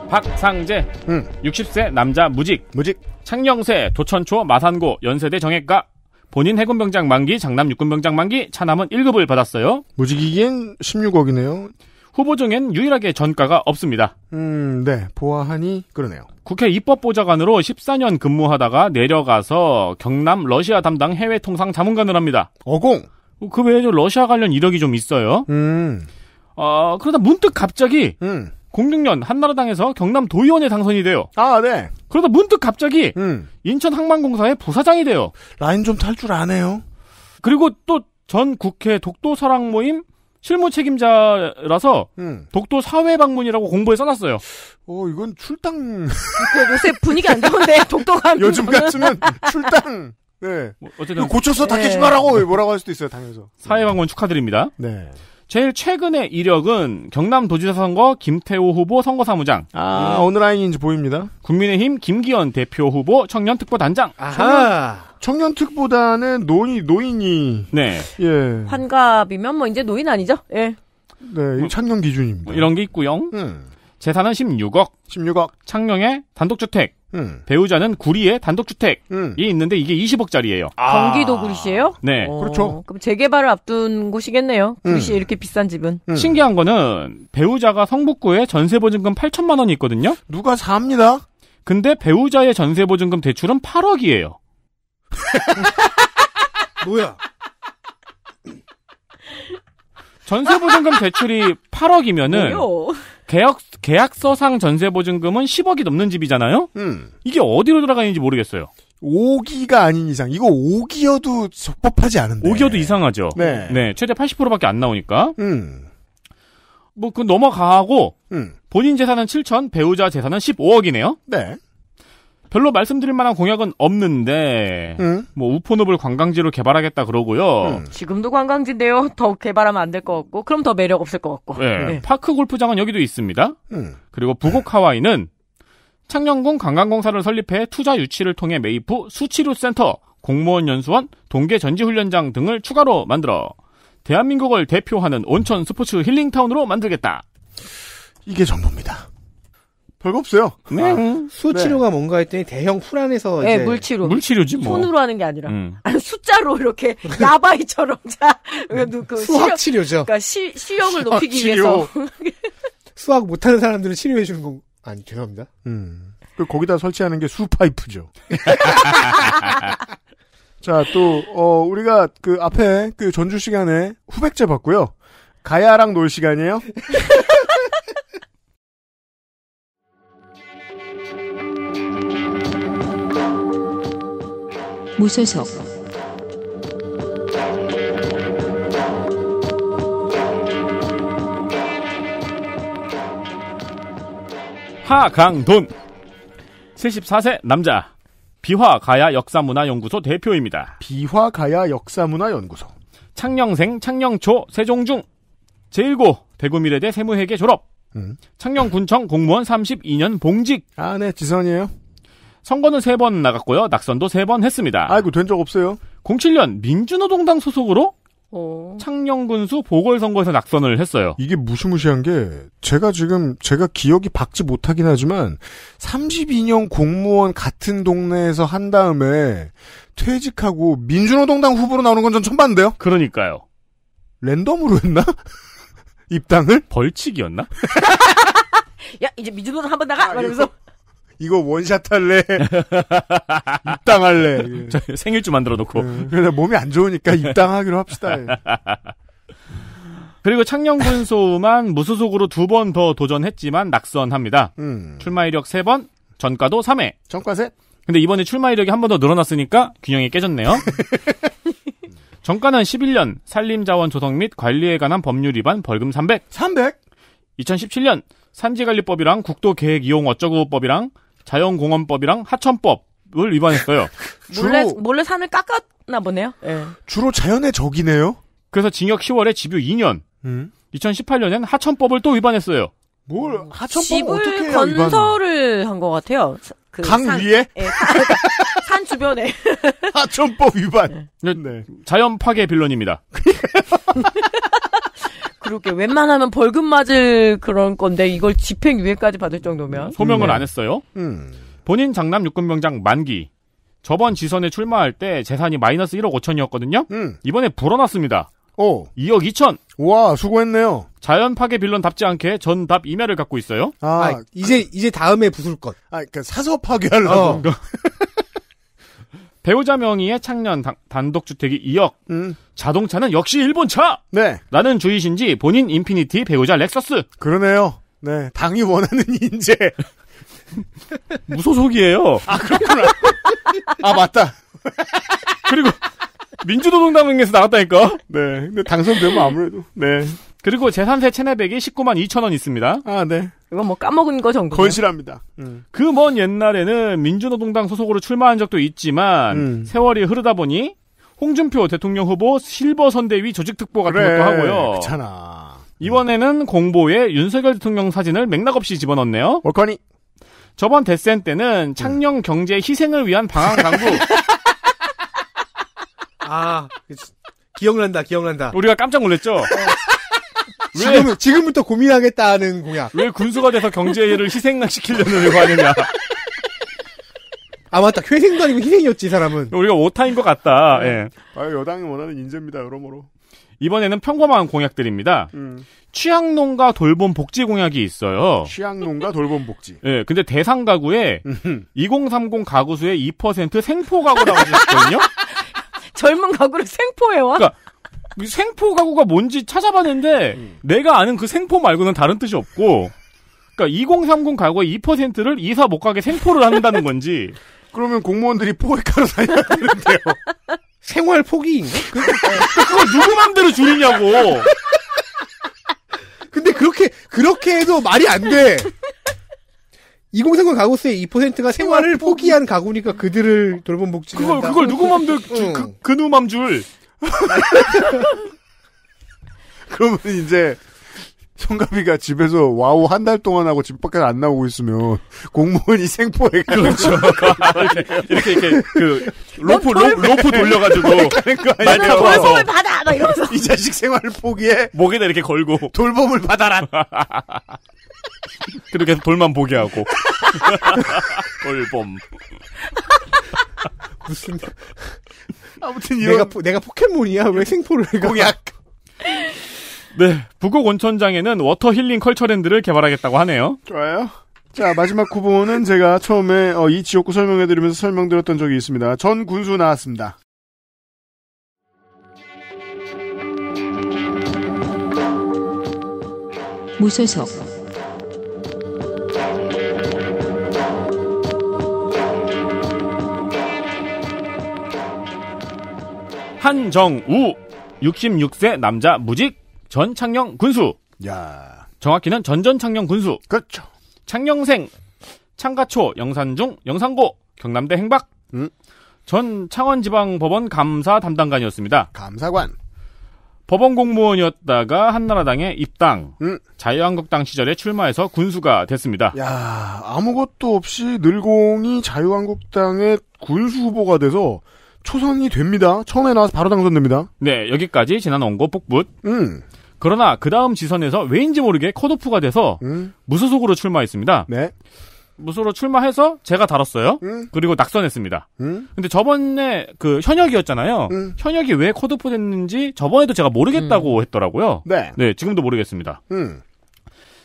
박상재 음. 60세 남자 무직 무직 창녕세 도천초 마산고 연세대 정액과 본인 해군병장 만기 장남 육군병장 만기 차남은 1급을 받았어요 무직이긴 16억이네요 후보 중엔 유일하게 전가가 없습니다 음네 보아하니 그러네요 국회 입법보좌관으로 14년 근무하다가 내려가서 경남 러시아 담당 해외통상 자문관을 합니다. 어공! 어, 그 외에 러시아 관련 이력이 좀 있어요. 음. 어, 그러다 문득 갑자기 음. 06년 한나라당에서 경남 도의원에 당선이 돼요. 아, 네. 그러다 문득 갑자기 음. 인천 항만공사의 부사장이 돼요. 라인 좀 탈 줄 아네요. 그리고 또 전 국회 독도 사랑 모임 실무 책임자라서 음. 독도 사회 방문이라고 공부에 써놨어요. 어 이건 출당. 네, 요새 분위기 안 좋은데 독도 가면 요즘 같으면 출당. 네. 뭐 어쨌든 고쳐서 닦이지 네. 라고 뭐라고 할 수도 있어요 당에서. 사회 방문 축하드립니다. 네. 제일 최근의 이력은 경남도지사 선거 김태호 후보 선거사무장. 아, 음. 어느 라인인지 보입니다. 국민의힘 김기현 대표 후보 청년특보단장. 아하. 청년특보다는 노인, 노인이. 네. 예. 환갑이면 뭐 이제 노인 아니죠? 예. 네, 뭐 창녕 기준입니다. 이런 게 있고요. 음. 재산은 16억. 16억. 창녕의 단독주택. 음. 배우자는 구리의 단독주택이 음. 있는데 이게 20억짜리예요. 아. 경기도 구리시에요 네, 어, 그렇죠. 그럼 재개발을 앞둔 곳이겠네요. 구리시 음. 이렇게 비싼 집은. 음. 신기한 거는 배우자가 성북구에 전세보증금 8천만 원이 있거든요. 누가 삽니다. 근데 배우자의 전세보증금 대출은 8억이에요. 뭐야? 전세보증금 대출이 8억이면은 계약 계약서상 전세보증금은 10억이 넘는 집이잖아요. 음. 이게 어디로 들어가는지 모르겠어요. 5기가 아닌 이상 이거 5기여도 적법하지 않은데. 5기여도 이상하죠. 네. 네 최대 80%밖에 안 나오니까. 음. 뭐그 넘어가고 음. 본인 재산은 7천, 배우자 재산은 15억이네요. 네. 별로 말씀드릴 만한 공약은 없는데 응? 뭐우포노블 관광지로 개발하겠다 그러고요. 응. 지금도 관광지인데요. 더 개발하면 안 될 것 같고 그럼 더 매력 없을 것 같고. 네. 네. 파크 골프장은 여기도 있습니다. 응. 그리고 부곡 하와이는 창녕궁 관광공사를 설립해 투자 유치를 통해 매입 후 수치료 센터, 공무원 연수원, 동계 전지 훈련장 등을 추가로 만들어 대한민국을 대표하는 온천 스포츠 힐링타운으로 만들겠다. 이게 전부입니다. 별거 없어요. 네. 아, 수치료가 네. 뭔가 했더니 대형 풀안에서 네, 이제 물치료. 물치료지 뭐. 손으로 하는 게 아니라. 음. 아니, 숫자로 이렇게 야바이처럼 자. 음. 그 수학 치료죠. 그러니까 시, 력을 높이기 치료. 위해서. 수학 못하는 사람들은 치료해 주는 거 아니 죄송합니다. 음. 음. 그 거기다 설치하는 게 수파이프죠. 자, 또, 어, 우리가 그 앞에 그 전주 시간에 후백제 봤고요. 가야랑 놀 시간이에요. 무소속 하강돈 74세 남자 비화가야 역사문화연구소 대표입니다. 비화가야 역사문화연구소 창녕생 창녕초 세종중 제1고 대구미래대 세무회계 졸업 음. 창녕군청 공무원 32년 봉직 아네 지선이에요. 선거는 세 번 나갔고요. 낙선도 세 번 했습니다. 아이고 된 적 없어요. 07년 민주노동당 소속으로 어... 창녕군수 보궐선거에서 낙선을 했어요. 이게 무시무시한 게 제가 지금 제가 기억이 박지 못하긴 하지만 32년 공무원 같은 동네에서 한 다음에 퇴직하고 민주노동당 후보로 나오는 건 전 처음 봤는데요. 그러니까요. 랜덤으로 했나? 입당을? 벌칙이었나? 야 이제 민주노동 한번 나가! 아, 예. 이러면서 이거 원샷 할래? 입당할래? 생일주 만들어 놓고. 네. 그래 몸이 안 좋으니까 입당하기로 합시다. 그리고 창녕군소만 무소속으로 두 번 더 도전했지만 낙선합니다. 음. 출마 이력 세 번, 전과도 3회. 전과 셋. 근데 이번에 출마 이력이 한 번 더 늘어났으니까 균형이 깨졌네요. 정가는 11년 산림자원 조성 및 관리에 관한 법률 위반 벌금 300. 300. 2017년 산지관리법이랑 국도계획 이용 어쩌고법이랑 자연공원법이랑 하천법을 위반했어요. 몰래 몰래 산을 깎았나 보네요. 네. 주로 자연의 적이네요. 그래서 징역 10월에 집유 2년. 음? 2018년엔 하천법을 또 위반했어요. 뭘 하천법 어떻게 해요, 건설을 한 것 같아요. 그강 산, 위에? 예, 산, 산 주변에. 하천법 위반. 네. 자연 파괴 빌런입니다. 그렇게 웬만하면 벌금 맞을 그런 건데 이걸 집행유예까지 받을 정도면 음, 소명을 네. 음. 안 했어요. 음. 본인 장남 육군병장 만기. 저번 지선에 출마할 때 재산이 마이너스 1억 5천이었거든요. 음. 이번에 불어났습니다. 오. 2억 2천. 와 수고했네요. 자연 파괴 빌런답지 않게 전답 임야를 갖고 있어요. 아, 아 이제 그... 이제 다음에 부술 것. 아 그러니까 사서 파괴하려고. 어. 배우자 명의의 창년 단, 독주택이 2억, 음. 자동차는 역시 일본 차. 네. 라는 주의신지 본인 인피니티 배우자 렉서스. 그러네요. 네, 당이 원하는 인재. 무소속이에요. 아 그렇구나. 아 맞다. 그리고 민주노동당에서 나왔다니까. 네. 근데 당선되면 아무래도 네. 그리고 재산세 체내백이 19만 2천 원 있습니다. 아, 네. 이건 뭐 까먹은 거 정도. 건실합니다. 음. 그먼 옛날에는 민주노동당 소속으로 출마한 적도 있지만 음. 세월이 흐르다 보니 홍준표 대통령 후보 실버 선대위 조직특보 같은 그래, 것도 하고요. 그렇잖아. 이번에는 공보에 윤석열 대통령 사진을 맥락 없이 집어넣네요. 월커니. 저번 데센 때는 창녕 음. 경제 희생을 위한 방한 강구. 아, 그 기억난다, 기억난다. 우리가 깜짝 놀랐죠? 네. 지금, 지금부터 고민하겠다는 공약. 왜 군수가 돼서 경제를 희생시키려는 의거 아냐아 맞다 회생도 아니고 희생이었지 이 사람은 우리가 오타인 것 같다 예. 아 여당이 원하는 인재입니다 여러모로 이번에는 평범한 공약들입니다 음. 취향농가 돌봄 복지 공약이 있어요 취향농가 돌봄 복지 예 근데 대상 가구에 2030 가구 수의 2% 생포 가구라고 하셨거든요 젊은 가구를 생포해와 그러니까 생포 가구가 뭔지 찾아봤는데 음. 내가 아는 그 생포 말고는 다른 뜻이 없고 그러니까 2030 가구의 2%를 이사 못 가게 생포를 한다는 건지 그러면 공무원들이 포획하러 다녀야 되는데요. 생활 포기인가? 그걸 누구 맘대로 줄이냐고. 근데 그렇게 그렇게 해도 말이 안 돼. 2030 가구수의 2%가 생활을 포기한 가구니까 그들을 돌봄 복지. 그걸 그걸 누구 맘대로 그, 그, 그누 맘줄. 그러면 이제 성가비가 집에서 와우 한 달 동안 하고 집 밖에 안 나오고 있으면 공무원이 생포해 그렇죠. 이렇게 이렇게 그 로프 로, 로프 돌려가지고 말 타고 와서 을 받아 막 이러면서 이 자식 생활을 포기해 목에다 이렇게 걸고 돌봄을 받아라. 그리고 계속 돌만 보게 하고 돌봄. 무슨 아무튼 이런 내가 포, 내가 포켓몬이야 왜 생포를 공약. 네, 북극 온천장에는 워터 힐링 컬처랜드를 개발하겠다고 하네요. 좋아요. 자, 마지막 후보는 제가 처음에 어, 이 지역구 설명해드리면서 설명드렸던 적이 있습니다. 전 군수 나왔습니다. 무소속 한정우 66세 남자 무직 전창령 군수. 야. 정확히는 전전창령 군수. 그렇죠. 창령생 창가초 영산중 영산고 경남대 행박. 음. 전 창원지방법원 감사 담당관이었습니다. 감사관. 법원 공무원이었다가 한나라당에 입당, 음. 자유한국당 시절에 출마해서 군수가 됐습니다. 야 아무것도 없이 늘공이 자유한국당의 군수 후보가 돼서 초선이 됩니다. 처음에 나와서 바로 당선됩니다. 네, 여기까지 지난 원고 복붙. 음. 그러나 그 다음 지선에서 왜인지 모르게 컷오프가 돼서 음. 무소속으로 출마했습니다. 네. 무소로 출마해서 제가 다뤘어요. 음. 그리고 낙선했습니다. 음. 근데 저번에 그 현역이었잖아요. 음. 현역이 왜 컷오프 됐는지 저번에도 제가 모르겠다고 음. 했더라고요. 네. 네, 지금도 모르겠습니다. 음.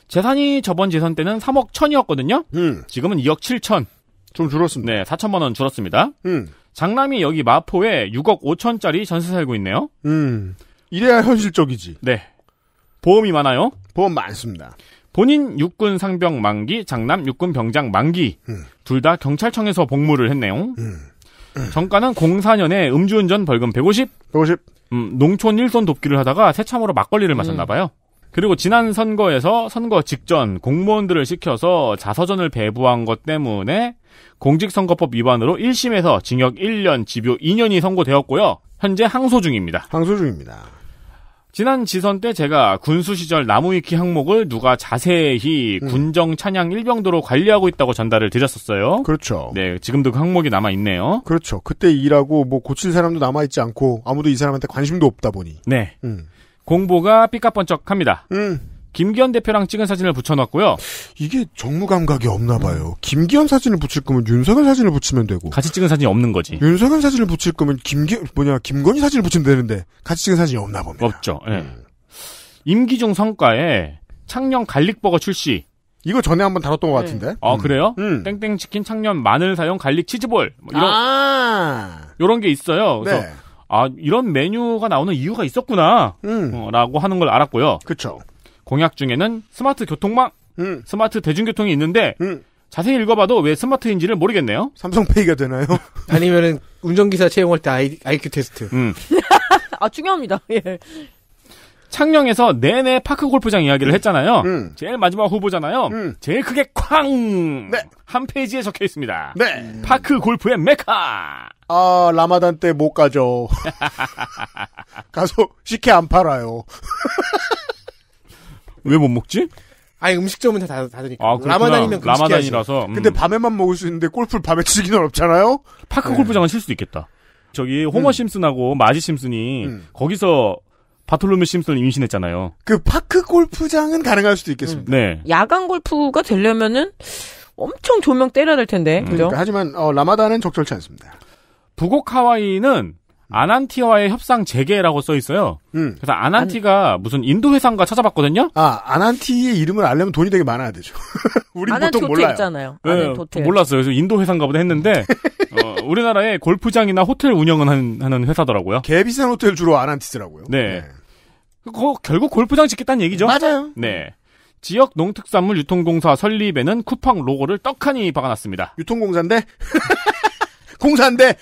재산이 저번 재선 때는 3억 1 천이었거든요. 음. 지금은 2억 7천. 좀 줄었습니다. 네, 4천만 원 줄었습니다. 장남이 여기 마포에 6억 5천짜리 전세 살고 있네요. 음. 이래야 현실적이지. 네. 보험이 많아요? 보험 많습니다. 본인 육군 상병 만기, 장남 육군 병장 만기. 음. 둘다 경찰청에서 복무를 했네요. 음. 음. 정가는 04년에 음주운전 벌금 150. 150. 음, 농촌 일손 돕기를 하다가 새참으로 막걸리를 마셨나봐요. 음. 그리고 지난 선거에서 선거 직전 공무원들을 시켜서 자서전을 배부한 것 때문에 공직선거법 위반으로 1심에서 징역 1년, 집요 2년이 선고되었고요. 현재 항소 중입니다. 항소 중입니다. 지난 지선 때 제가 군수 시절 나무위키 항목을 누가 자세히 음. 군정 찬양 일병도로 관리하고 있다고 전달을 드렸었어요. 그렇죠. 네, 지금도 그 항목이 남아 있네요. 그렇죠. 그때 일하고 뭐 고칠 사람도 남아 있지 않고 아무도 이 사람한테 관심도 없다 보니. 네. 음. 공보가 삐까뻔쩍합니다. 음. 김기현 대표랑 찍은 사진을 붙여놨고요. 이게 정무 감각이 없나 봐요. 김기현 사진을 붙일 거면 윤석열 사진을 붙이면 되고 같이 찍은 사진이 없는 거지. 윤석열 사진을 붙일 거면 김기 뭐냐 김건희 사진을 붙이면 되는데 같이 찍은 사진이 없나 봅니다. 없죠. 예. 음. 임기중 성과에 창녕 갈릭버거 출시. 이거 전에 한번 다뤘던 것 네. 같은데. 네. 아 음. 그래요? 음. 땡땡 치킨 창녕 마늘 사용 갈릭 치즈볼 뭐 이런 아~ 이런 게 있어요. 그래서 네. 아 이런 메뉴가 나오는 이유가 있었구나 음. 어, 라고 하는 걸 알았고요. 그렇 공약 중에는 스마트 교통망, 음. 스마트 대중교통이 있는데 음. 자세히 읽어봐도 왜 스마트인지를 모르겠네요. 삼성페이가 되나요? 아니면 운전기사 채용할 때 아이, IQ 테스트. 음. 아 중요합니다. 예. 창녕에서 내내 파크 골프장 이야기를 음. 했잖아요. 음. 제일 마지막 후보잖아요. 음. 제일 크게 쾅! 네. 한 페이지에 적혀 있습니다. 네. 파크 골프의 메카! 아 라마단 때 못 가죠. 가서 식혜 안 팔아요. 왜 못 먹지? 아니 음식점은 다 다, 다니까. 아, 라마단이면 라마단이라서. 음. 근데 밤에만 먹을 수 있는데 골프 를 밤에 치기는 없잖아요. 파크 네. 골프장은 쉴수 있겠다. 저기 호머 음. 심슨하고 마지 심슨이 음. 거기서 바톨로메 심슨을 임신했잖아요. 그 파크 골프장은 가능할 수도 있겠습니다. 음. 네. 야간 골프가 되려면은 엄청 조명 때려야 될 텐데. 음. 그죠? 그러니까, 하지만 어, 라마단은 적절치 않습니다. 북옥 하와이는 아난티와의 협상 재개라고 써 있어요. 음. 그래서 아난티가 아니. 무슨 인도 회사인가 찾아봤거든요. 아 아난티의 이름을 알려면 돈이 되게 많아야 되죠. 우리 보통 몰라요. 있잖아요. 네, 몰랐어요. 그래서 인도 회사인가 보다 했는데 어, 우리나라에 골프장이나 호텔 운영은 한, 하는 회사더라고요. 개비싼 호텔 주로 아난티 스라고요 네. 네. 그 결국 골프장 짓겠다는 얘기죠. 맞아요. 네. 지역 농특산물 유통공사 설립에는 쿠팡 로고를 떡하니 박아놨습니다. 유통공사인데? 공사인데.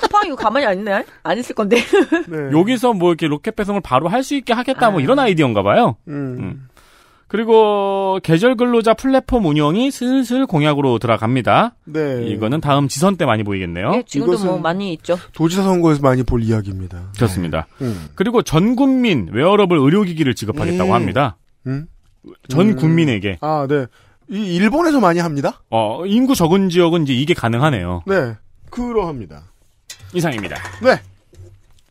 쿠팡 이 가만히 안 있네. 안 있을 건데. 네. 여기서 뭐 이렇게 로켓 배송을 바로 할 수 있게 하겠다 뭐 아. 뭐 이런 아이디어인가 봐요. 음. 음. 그리고 계절 근로자 플랫폼 운영이 슬슬 공약으로 들어갑니다. 네. 이거는 다음 지선 때 많이 보이겠네요. 네, 지금도 뭐 많이 있죠. 도지사 선거에서 많이 볼 이야기입니다. 그렇습니다. 네. 음. 그리고 전 국민 웨어러블 의료기기를 지급하겠다고 음. 합니다. 음? 전 국민에게. 아, 네. 이 일본에서 많이 합니다. 어, 인구 적은 지역은 이제 이게 가능하네요. 네. 그러합니다. 이상입니다. 네.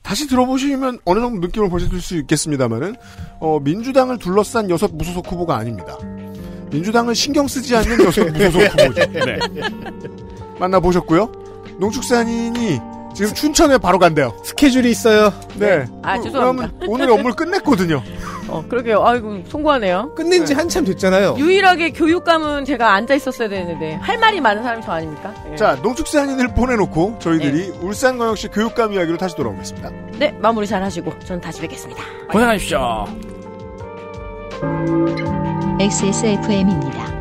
다시 들어보시면 어느 정도 느낌을 보실 수 있겠습니다만은 어, 민주당을 둘러싼 여섯 무소속 후보가 아닙니다. 민주당을 신경 쓰지 않는 여섯 무소속 후보죠. 네. 만나보셨고요. 농축산인이 지금 춘천에 바로 간대요. 스케줄이 있어요. 네. 네. 음, 아, 죄송합니다. 그러면 오늘 업무를 끝냈거든요. 어, 그러게요. 아이고, 송구하네요. 끝낸 지 네. 한참 됐잖아요. 유일하게 교육감은 제가 앉아 있었어야 되는데, 할 말이 많은 사람이 저 아닙니까? 예. 자, 농축산인을 보내놓고 저희들이 네. 울산광역시 교육감 이야기로 다시 돌아오겠습니다. 네, 마무리 잘 하시고, 저는 다시 뵙겠습니다. 고생하십시오. XSFM입니다.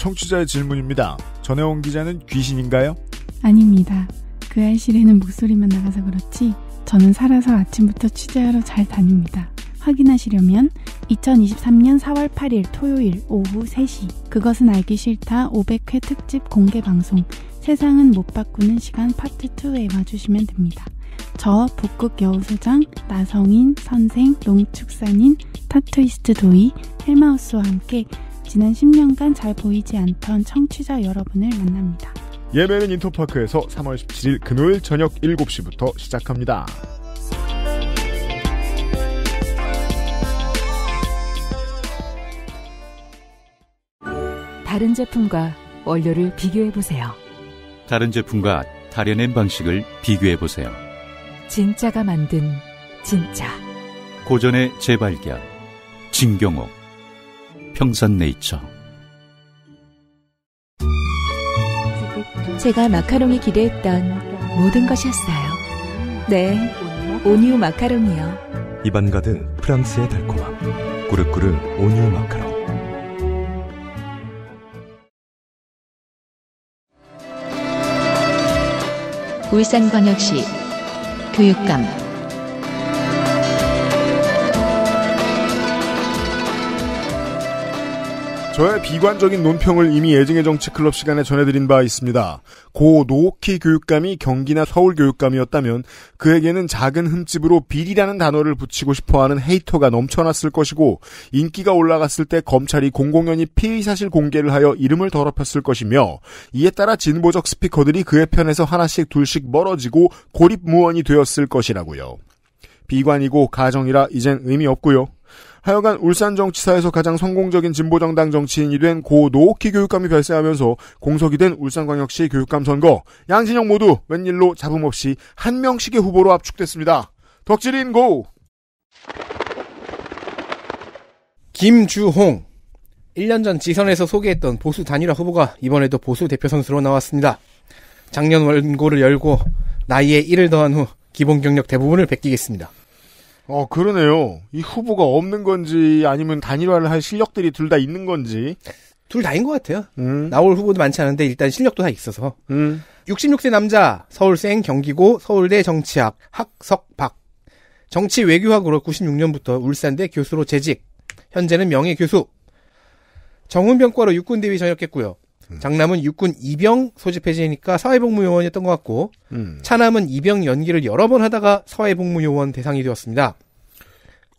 청취자의 질문입니다. 전혜원 기자는 귀신인가요? 아닙니다. 그 알실에는 목소리만 나가서 그렇지 저는 살아서 아침부터 취재하러 잘 다닙니다. 확인하시려면 2023년 4월 8일 토요일 오후 3시 그것은 알기 싫다 500회 특집 공개 방송 세상은 못 바꾸는 시간 파트 2에 와주시면 됩니다. 저 북극 여우소장 나성인 선생 농축산인 타투이스트 도이 헬마우스와 함께 지난 10년간 잘 보이지 않던 청취자 여러분을 만납니다. 예매는 인터파크에서 3월 17일 금요일 저녁 7시부터 시작합니다. 다른 제품과 원료를 비교해 보세요. 다른 제품과 다려낸 방식을 비교해 보세요. 진짜가 만든 진짜. 고전의 재발견. 진경옥. 평산네이처 제가 마카롱이 기대했던 모든 것이었어요. 네, 오뉴 마카롱이요. 입안 가득 프랑스의 달콤함. 꾸르꾸르 오뉴 마카롱. 울산광역시 교육감 저의 비관적인 논평을 이미 예정의 정치 클럽 시간에 전해드린 바 있습니다. 고 노오키 교육감이 경기나 서울 교육감이었다면 그에게는 작은 흠집으로 비리라는 단어를 붙이고 싶어하는 헤이터가 넘쳐났을 것이고 인기가 올라갔을 때 검찰이 공공연히 피의 사실 공개를 하여 이름을 더럽혔을 것이며 이에 따라 진보적 스피커들이 그의 편에서 하나씩 둘씩 멀어지고 고립무원이 되었을 것이라고요. 비관이고 가정이라 이젠 의미 없고요. 하여간 울산 정치사에서 가장 성공적인 진보정당 정치인이 된 고노오키 교육감이 별세하면서 공석이 된 울산광역시 교육감 선거 양진영 모두 웬일로 잡음 없이 한 명씩의 후보로 압축됐습니다. 덕질인 고 김주홍 1년 전 지선에서 소개했던 보수 단일화 후보가 이번에도 보수 대표 선수로 나왔습니다. 작년 원고를 열고 나이에 1을 더한 후 기본 경력 대부분을 베끼겠습니다. 어, 그러네요. 이 후보가 없는 건지 아니면 단일화를 할 실력들이 둘 다 있는 건지. 둘 다인 것 같아요. 음. 나올 후보도 많지 않은데 일단 실력도 다 있어서. 음. 66세 남자, 서울생 경기고 서울대 정치학 학석박. 정치 외교학으로 96년부터 울산대 교수로 재직. 현재는 명예 교수. 정훈병과로 육군대위 전역했고요. 음. 장남은 육군 이병 소집 해제니까 사회복무요원이었던 것 같고 음. 차남은 이병 연기를 여러 번 하다가 사회복무요원 대상이 되었습니다.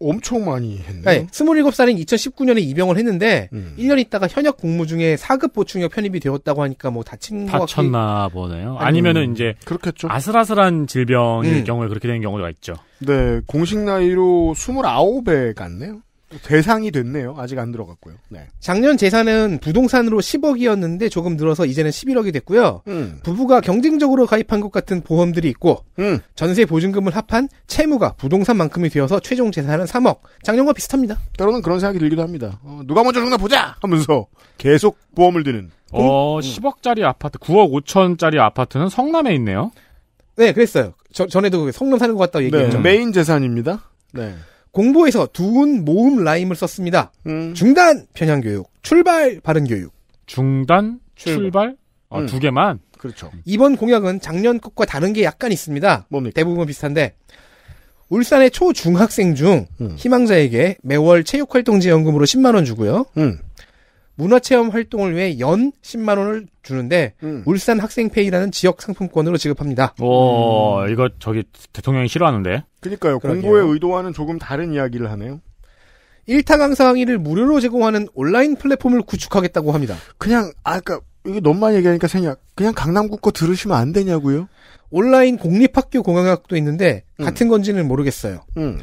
엄청 많이 했네요. 네, 27살인 2019년에 입영을 했는데 음. 1년 있다가 현역 공무 중에 4급 보충역 편입이 되었다고 하니까 뭐 다친 것 다쳤나 보네요. 아니면은 음. 이제 그렇겠죠. 아슬아슬한 질병일 음. 경우에 그렇게 되는 경우가 있죠. 네, 공식 나이로 2 9배같네요 대상이 됐네요. 아직 안 들어갔고요. 네. 작년 재산은 부동산으로 10억이었는데 조금 늘어서 이제는 11억이 됐고요. 음. 부부가 경쟁적으로 가입한 것 같은 보험들이 있고 음. 전세 보증금을 합한 채무가 부동산만큼이 되어서 최종 재산은 3억. 작년과 비슷합니다. 때로는 그런 생각이 들기도 합니다. 어, 누가 먼저 죽나 보자 하면서 계속 보험을 드는. 어, 음. 10억짜리 아파트, 9억 5천짜리 아파트는 성남에 있네요. 네, 그랬어요. 저, 전에도 성남 사는 것 같다고 네, 얘기했죠. 네, 메인 재산입니다. 네. 공부에서 두운 모음 라임을 썼습니다. 음. 중단 편향교육, 출발 바른교육. 중단, 출발, 출 어, 음. 두 개만? 그렇죠. 이번 공약은 작년 것과 다른 게 약간 있습니다. 뭡니까? 대부분 비슷한데 울산의 초중학생 중 음. 희망자에게 매월 체육활동지원금으로 10만 원 주고요. 음. 문화체험 활동을 위해 연 10만 원을 주는데 음. 울산 학생페이라는 지역 상품권으로 지급합니다. 오, 음. 이거 저기 대통령이 싫어하는데. 그니까요. 공고의 의도와는 조금 다른 이야기를 하네요. 1타 강사 강의를 무료로 제공하는 온라인 플랫폼을 구축하겠다고 합니다. 그냥 아까 그러니까 이게 너무 많이 얘기하니까 생략. 그냥 강남구 거 들으시면 안 되냐고요? 온라인 공립학교 공영학도 있는데 음. 같은 건지는 모르겠어요. 음.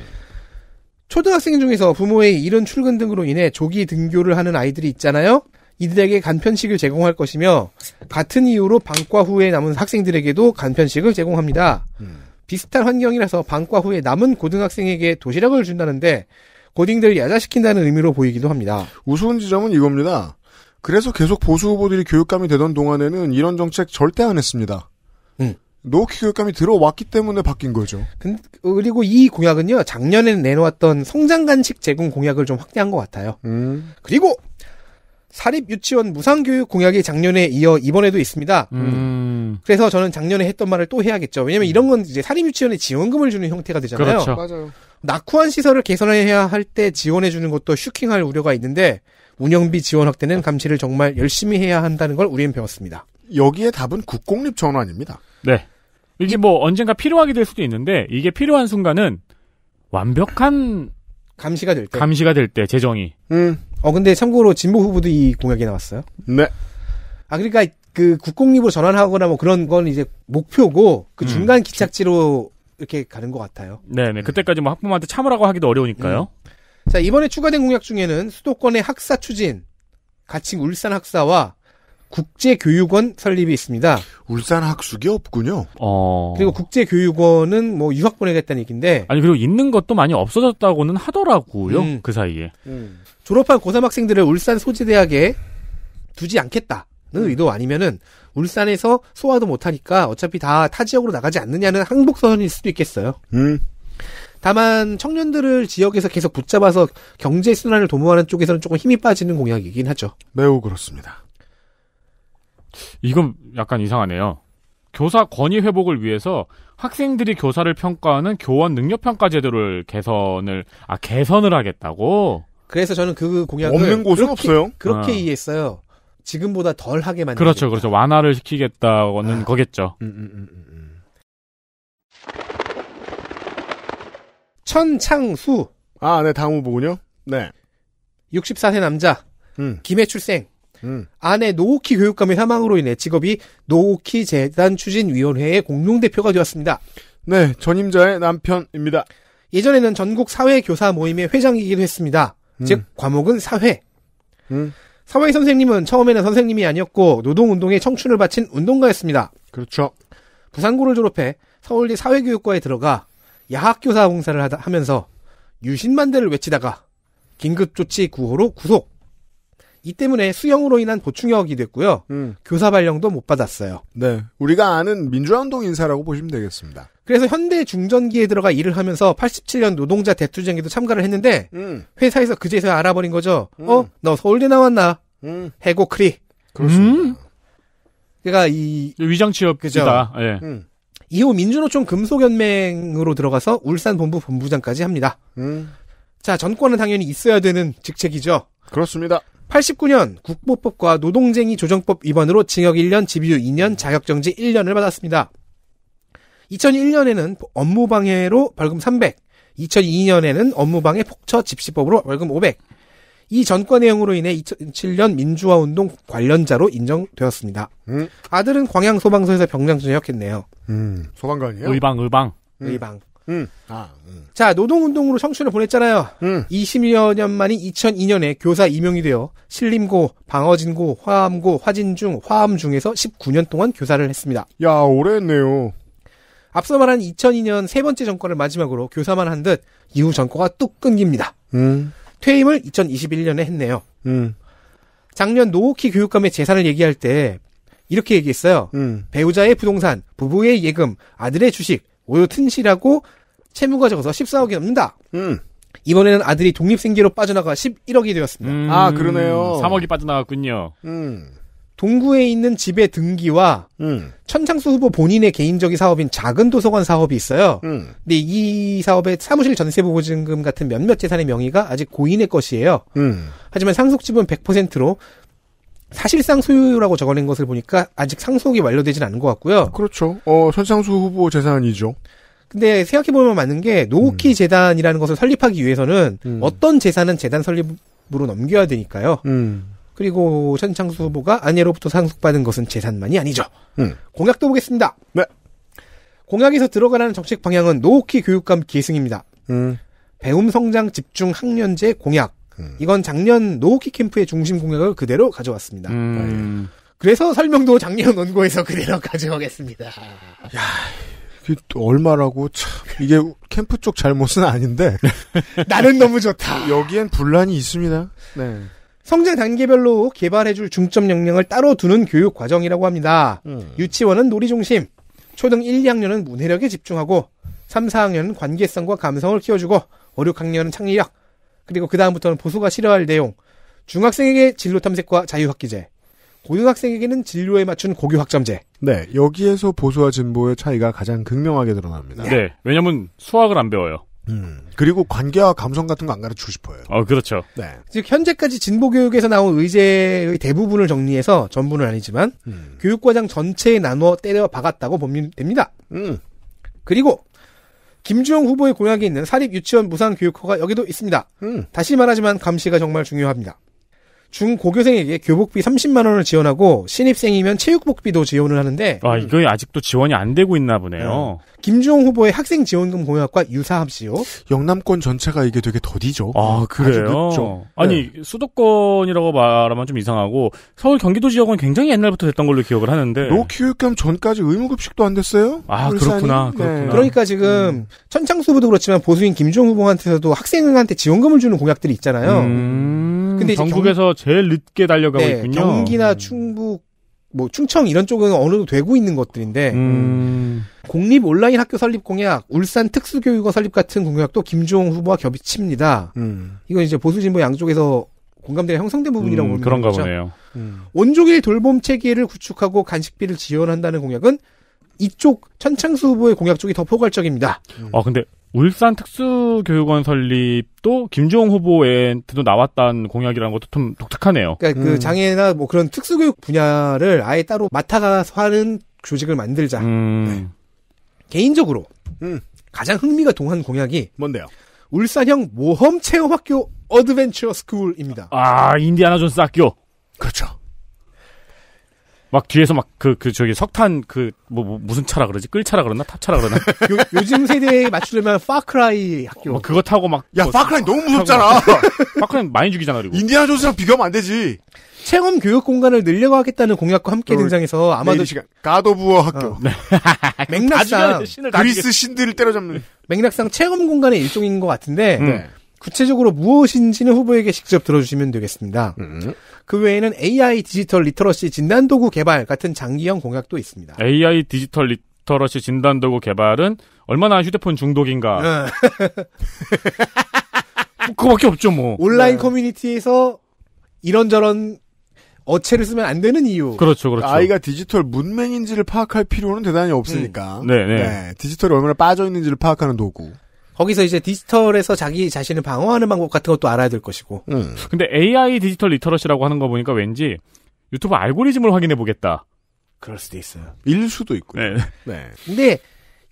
초등학생 중에서 부모의 이런 출근 등으로 인해 조기 등교를 하는 아이들이 있잖아요. 이들에게 간편식을 제공할 것이며 같은 이유로 방과 후에 남은 학생들에게도 간편식을 제공합니다. 음. 비슷한 환경이라서 방과 후에 남은 고등학생에게 도시락을 준다는데 고딩들을 야자시킨다는 의미로 보이기도 합니다. 우스운 지점은 이겁니다. 그래서 계속 보수 후보들이 교육감이 되던 동안에는 이런 정책 절대 안 했습니다. 노키 교육감이 들어왔기 때문에 바뀐 거죠. 그리고 이 공약은요, 작년에 내놓았던 성장간식 제공 공약을 좀 확대한 것 같아요. 음. 그리고 사립유치원 무상교육 공약이 작년에 이어 이번에도 있습니다. 음. 그래서 저는 작년에 했던 말을 또 해야겠죠. 왜냐면 이런 건 이제 사립유치원에 지원금을 주는 형태가 되잖아요. 그렇죠. 맞아요. 낙후한 시설을 개선해야 할 때 지원해주는 것도 슈킹할 우려가 있는데 운영비 지원 확대는 감시를 정말 열심히 해야 한다는 걸 우리는 배웠습니다. 여기에 답은 국공립 전환입니다. 네. 이게 뭐 언젠가 필요하게 될 수도 있는데 이게 필요한 순간은 완벽한 감시가 될 때. 감시가 될 때 재정이. 음. 어 근데 참고로 진보 후보도 이 공약이 나왔어요. 네. 아 그러니까 그 국공립으로 전환하거나 뭐 그런 건 이제 목표고 그 음. 중간 기착지로 이렇게 가는 것 같아요. 네네. 네. 그때까지 뭐 학부모한테 참으라고 하기도 어려우니까요. 음. 자 이번에 추가된 공약 중에는 수도권의 학사 추진, 가칭 울산 학사와 국제교육원 설립이 있습니다. 울산 학숙이 없군요. 어... 그리고 국제교육원은 뭐 유학 보내겠다는 얘기인데. 아니, 그리고 있는 것도 많이 없어졌다고는 하더라고요. 음. 그 사이에. 음. 졸업한 고3 학생들을 울산 소재대학에 두지 않겠다는 음. 의도 아니면은 울산에서 소화도 못하니까 어차피 다 타 지역으로 나가지 않느냐는 항복선일 수도 있겠어요. 음. 다만 청년들을 지역에서 계속 붙잡아서 경제 순환을 도모하는 쪽에서는 조금 힘이 빠지는 공약이긴 하죠. 매우 그렇습니다. 이건 약간 이상하네요. 교사 권위 회복을 위해서 학생들이 교사를 평가하는 교원 능력 평가 제도를 개선을 아 개선을 하겠다고. 그래서 저는 그 공약을 없는 곳은 그렇게, 없어요. 그렇게 어. 이해했어요. 지금보다 덜 하게 만들. 그렇죠, 그렇죠. 완화를 시키겠다는 아. 거겠죠. 음 음, 음, 음, 음, 천창수. 아, 네, 다음 후보군요. 네. 64세 남자. 음. 김해 출생. 음. 아내 노오키 교육감의 사망으로 인해 직업이 노오키 재단 추진위원회의 공동대표가 되었습니다. 네, 전임자의 남편입니다. 예전에는 전국 사회교사 모임의 회장이기도 했습니다. 음. 즉, 과목은 사회. 음. 사회 선생님은 처음에는 선생님이 아니었고, 노동운동에 청춘을 바친 운동가였습니다. 그렇죠. 부산고를 졸업해 서울대 사회교육과에 들어가 야학교사 봉사를 하면서 유신만대를 외치다가 긴급조치 구호로 구속. 이 때문에 수형으로 인한 보충역이 됐고요. 음. 교사 발령도 못 받았어요. 네. 우리가 아는 민주화운동 인사라고 보시면 되겠습니다. 그래서 현대 중전기에 들어가 일을 하면서 87년 노동자 대투쟁에도 참가를 했는데 음. 회사에서 그제서야 알아버린 거죠. 음. 어? 너 서울대 나왔나? 음. 해고 크리. 그렇습니다. 음? 그니까이 위장 취업이다. 예. 음. 이후 민주노총 금속연맹으로 들어가서 울산 본부 본부장까지 합니다. 자, 전권은 당연히 있어야 되는 직책이죠. 그렇습니다. 89년 국보법과 노동쟁이 조정법 위반으로 징역 1년, 집유 2년, 자격정지 1년을 받았습니다. 2001년에는 업무방해로 벌금 300, 2002년에는 업무방해 폭처 집시법으로 벌금 500, 이전권 내용으로 인해 2007년 민주화운동 관련자로 인정되었습니다. 음. 아들은 광양소방서에서 병장 전역했네요. 음. 소방관이요? 에 의방, 의방. 음. 의방. 음. 아, 음. 자, 노동운동으로 청춘을 보냈잖아요. 음. 20여 년 만인 2002년에 교사 임용이 되어 신림고, 방어진고, 화암고, 화진중, 화암중에서 19년 동안 교사를 했습니다. 야, 오래 했네요. 앞서 말한 2002년 세 번째 정권을 마지막으로 교사만 한 듯 이후 정권과뚝 끊깁니다. 음. 퇴임을 2021년에 했네요. 음. 작년 노오키 교육감의 재산을 얘기할 때 이렇게 얘기했어요. 음. 배우자의 부동산, 부부의 예금, 아들의 주식 모두 튼실하고 채무가 적어서 14억이 넘는다. 음. 이번에는 아들이 독립생계로 빠져나가 11억이 되었습니다. 음, 아, 그러네요. 3억이 빠져나갔군요. 음. 동구에 있는 집의 등기와 음. 천창수 후보 본인의 개인적인 사업인 작은 도서관 사업이 있어요. 음. 근데 이 사업의 사무실 전세보증금 같은 몇몇 재산의 명의가 아직 고인의 것이에요. 음. 하지만 상속 지분 100%로 사실상 소유라고 적어낸 것을 보니까 아직 상속이 완료되진 않은 것 같고요. 그렇죠. 어, 천창수 후보 재산이죠. 근데 생각해보면 맞는 게노키 음. 재단이라는 것을 설립하기 위해서는 음. 어떤 재산은 재단 설립으로 넘겨야 되니까요. 음. 그리고 천창수 후보가 아내로부터 상속받은 것은 재산만이 아니죠. 음. 공약도 보겠습니다. 네. 공약에서 들어가라는 정책 방향은 노키 교육감 계승입니다. 음. 배움 성장 집중 학년제 공약. 음. 이건 작년 노키 캠프의 중심 공약을 그대로 가져왔습니다. 그래서 설명도 작년 원고에서 그대로 가져오겠습니다. 야. 얼마라고 참 이게 캠프 쪽 잘못은 아닌데 나는 너무 좋다. 여기엔 분란이 있습니다. 네. 성장 단계별로 개발해줄 중점 역량을 따로 두는 교육 과정이라고 합니다. 음. 유치원은 놀이 중심, 초등 1, 2학년은 문해력에 집중하고 3, 4학년은 관계성과 감성을 키워주고 5, 6학년은 창의력, 그리고 그 다음부터는 보수가 싫어할 내용, 중학생에게 진로 탐색과 자유학기제, 고등학생에게는 진로에 맞춘 고교 학점제. 네, 여기에서 보수와 진보의 차이가 가장 극명하게 드러납니다. 네, 왜냐면 수학을 안 배워요. 음, 그리고 관계와 감성 같은 거 안 가르치고 싶어요. 어, 그렇죠. 네. 즉, 현재까지 진보교육에서 나온 의제의 대부분을 정리해서 전부는 아니지만, 음. 교육과정 전체에 나누어 때려 박았다고 보면 됩니다. 음. 그리고, 김주영 후보의 공약에 있는 사립유치원 무상교육허가 여기도 있습니다. 음. 다시 말하지만 감시가 정말 중요합니다. 중고교생에게 교복비 30만 원을 지원하고 신입생이면 체육복비도 지원을 하는데 아 음. 이거 아직도 지원이 안 되고 있나 보네요. 네. 김종홍 후보의 학생 지원금 공약과 유사합시요. 영남권 전체가 이게 되게 더디죠. 아 그래요? 아니 네. 수도권이라고 말하면 좀 이상하고 서울 경기도 지역은 굉장히 옛날부터 됐던 걸로 기억을 하는데 노교육감 전까지 의무급식도 안 됐어요? 아 그렇구나, 그렇구나. 네. 그러니까 지금 음. 천창수 부도 그렇지만 보수인 김종홍 후보한테서도 학생한테 지원금을 주는 공약들이 있잖아요. 음. 음, 근데 전국에서 경... 제일 늦게 달려가고 네, 있군요. 경기나 음. 충북 뭐 충청 이런 쪽은 어느 정도 되고 있는 것들인데 음... 공립 온라인 학교 설립 공약, 울산 특수교육원 설립 같은 공약도 김주홍 후보와 겹칩니다. 음... 이건 이제 보수 진보 양쪽에서 공감대가 형성된 부분이라고 음, 그런가 거죠. 보네요. 온종일 음. 돌봄 체계를 구축하고 간식비를 지원한다는 공약은 이쪽 천창수 후보의 공약 쪽이 더 포괄적입니다. 아 근데 울산 특수교육원 설립도 김종 후보에도 나왔다는 공약이라는 것도 좀 독특하네요. 그러니까 그 음. 그 장애나 뭐 그런 특수교육 분야를 아예 따로 맡아가서 하는 조직을 만들자. 음. 네. 개인적으로 음. 가장 흥미가 동한 공약이 뭔데요? 울산형 모험체험학교 어드벤처 스쿨입니다. 아 인디아나 존스 학교. 그렇죠. 막 뒤에서 막 그그 그 저기 석탄 그뭐 뭐, 무슨 차라 그러지 끌차라 그러나 탑차라 그러나 요, 즘 세대에 맞추려면 파크라이 학교 어, 그거 타고 막야 뭐, 파크라이 너무 무섭잖아 파크라이 많이 죽이잖아 그리고 인디아조 존스랑 비교하면 안 되지 체험 교육 공간을 늘려가겠다는 공약과 함께 어, 등장해서 아마도 시간 가도부어 학교 어. 네. 맥락상 신을 그리스 신들을 때려잡는 맥락상 체험 공간의 일종인 것 같은데 음. 구체적으로 무엇인지는 후보에게 직접 들어주시면 되겠습니다. 음. 그 외에는 AI 디지털 리터러시 진단도구 개발 같은 장기형 공약도 있습니다. AI 디지털 리터러시 진단도구 개발은 얼마나 휴대폰 중독인가. 네. 그거밖에 없죠, 뭐. 온라인 네. 커뮤니티에서 이런저런 어체를 쓰면 안 되는 이유. 그렇죠, 그렇죠. 아이가 디지털 문맹인지를 파악할 필요는 대단히 없으니까. 음. 네, 네. 네 디지털이 얼마나 빠져 있는지를 파악하는 도구. 거기서 이제 디지털에서 자기 자신을 방어하는 방법 같은 것도 알아야 될 것이고. 음. 근데 AI 디지털 리터러시라고 하는 거 보니까 왠지 유튜브 알고리즘을 확인해 보겠다. 그럴 수도 있어요. 일 수도 있고. 네. 네. 근데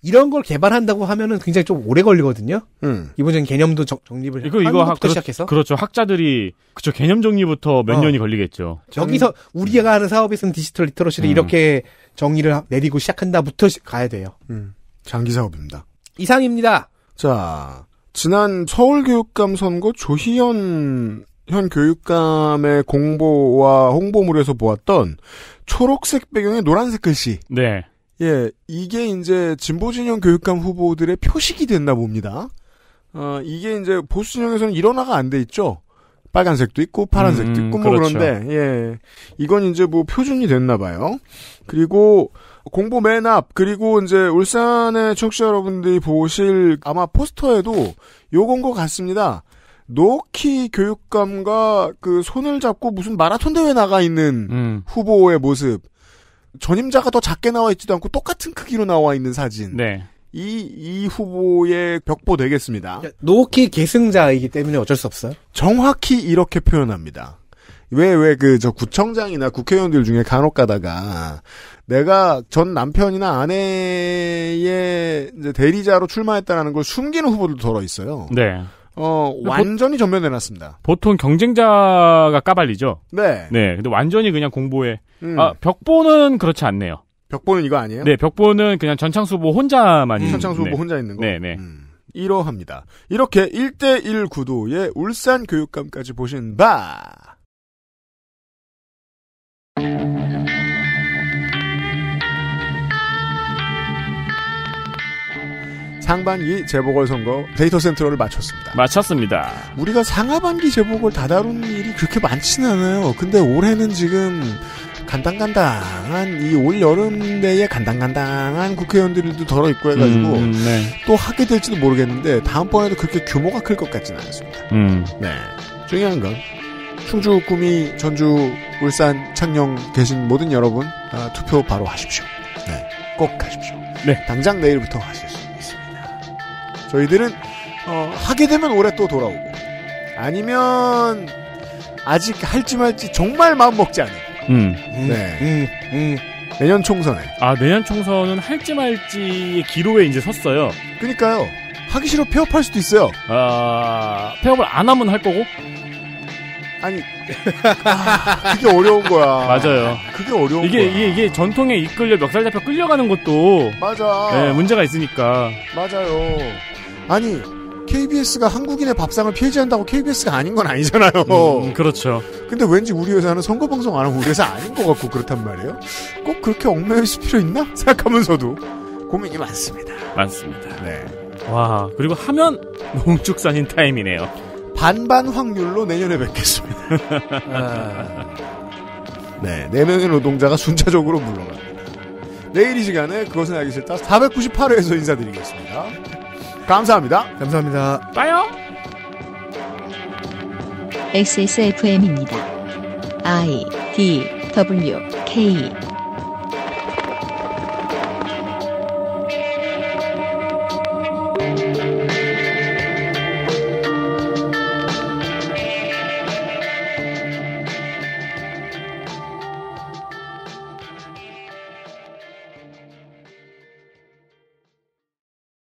이런 걸 개발한다고 하면은 굉장히 좀 오래 걸리거든요. 음. 기본적 개념도 정, 정립을 이거 이거 하, 그렇, 시작해서 그렇죠. 학자들이 그렇죠. 개념 정리부터 몇 어. 년이 걸리겠죠. 여기서 음. 우리가 하는 사업에서는 디지털 리터러시를 음. 이렇게 정의를 내리고 시작한다부터 가야 돼요. 음. 장기 사업입니다. 이상입니다. 자, 지난 서울교육감 선거 조희연 현 교육감의 공보와 홍보물에서 보았던 초록색 배경에 노란색 글씨. 네. 예, 이게 이제 진보진영 교육감 후보들의 표식이 됐나 봅니다. 어, 이게 이제 보수진영에서는 일어나가 안 돼 있죠. 빨간색도 있고 파란색도 음, 있고 뭐 그렇죠. 그런데 예 이건 이제 뭐 표준이 됐나 봐요. 그리고 공보 맨 앞 그리고 이제 울산의 청취자 여러분들이 보실 아마 포스터에도 요건 것 같습니다. 노키 교육감과 그 손을 잡고 무슨 마라톤 대회 나가 있는 음. 후보의 모습. 전임자가 더 작게 나와 있지도 않고 똑같은 크기로 나와 있는 사진. 네. 이, 이 후보의 벽보 되겠습니다. 노키 계승자이기 때문에 어쩔 수 없어요? 정확히 이렇게 표현합니다. 왜왜그저 구청장이나 국회의원들 중에 간혹가다가 내가 전 남편이나 아내의 대리자로 출마했다라는 걸 숨기는 후보들도 더러 있어요. 네. 어, 완전히 전면에 놨습니다. 보통 경쟁자가 까발리죠? 네. 네. 근데 완전히 그냥 공보에. 음. 아, 벽보는 그렇지 않네요. 벽보는 이거 아니에요? 네, 벽보는 그냥 전창수보 혼자만 음. 전창수보 네. 혼자 있는 거. 네, 네. 음, 이러합니다. 이렇게 1대1 구도의 울산 교육감까지 보신 바. 상반기 재보궐선거 데이터 센트럴을 마쳤습니다. 마쳤습니다. 우리가 상하반기 재보궐 다 다룬 일이 그렇게 많지는 않아요. 근데 올해는 지금 간당간당한 이 올 여름 내에 간당간당한 국회의원들도 덜어 있고 해가지고 음, 네. 또 하게 될지도 모르겠는데 다음번에도 그렇게 규모가 클 것 같지는 않습니다. 음. 네, 중요한 건 충주, 구미, 전주, 울산, 창녕 계신 모든 여러분 아, 투표 바로 하십시오. 네, 꼭가십시오 네, 당장 내일부터 하실 수 있습니다. 저희들은 어, 하게 되면 올해 또 돌아오고 아니면 아직 할지 말지 정말 마음 먹지 않은. 음. 네. 음, 음, 음. 내년 총선에. 아 내년 총선은 할지 말지의 기로에 이제 섰어요. 그니까요. 하기 싫어 폐업할 수도 있어요. 아 폐업을 안 하면 할 거고 아니 아, 그게 어려운 거야. 맞아요. 그게 어려운 이게, 거야. 이게 이게 전통에 이끌려 멱살 잡혀 끌려가는 것도 맞아. 네, 문제가 있으니까. 맞아요. 아니 KBS가 한국인의 밥상을 폐지한다고 KBS가 아닌 건 아니잖아요. 음, 음 그렇죠. 근데 왠지 우리 회사는 선거 방송 안 하고 우리 회사 아닌 것 같고 그렇단 말이에요. 꼭 그렇게 얽매일 필요 있나 생각하면서도 고민이 많습니다. 많습니다. 네. 와 그리고 하면 농축산인 타임이네요. 반반 확률로 내년에 뵙겠습니다. 아. 네, 4명의 노동자가 순차적으로 물러갑니다. 내일 이 시간에 그것은 알기 싫다 498회에서 인사드리겠습니다. 감사합니다. 감사합니다. 빠요! XSFM입니다. I D W K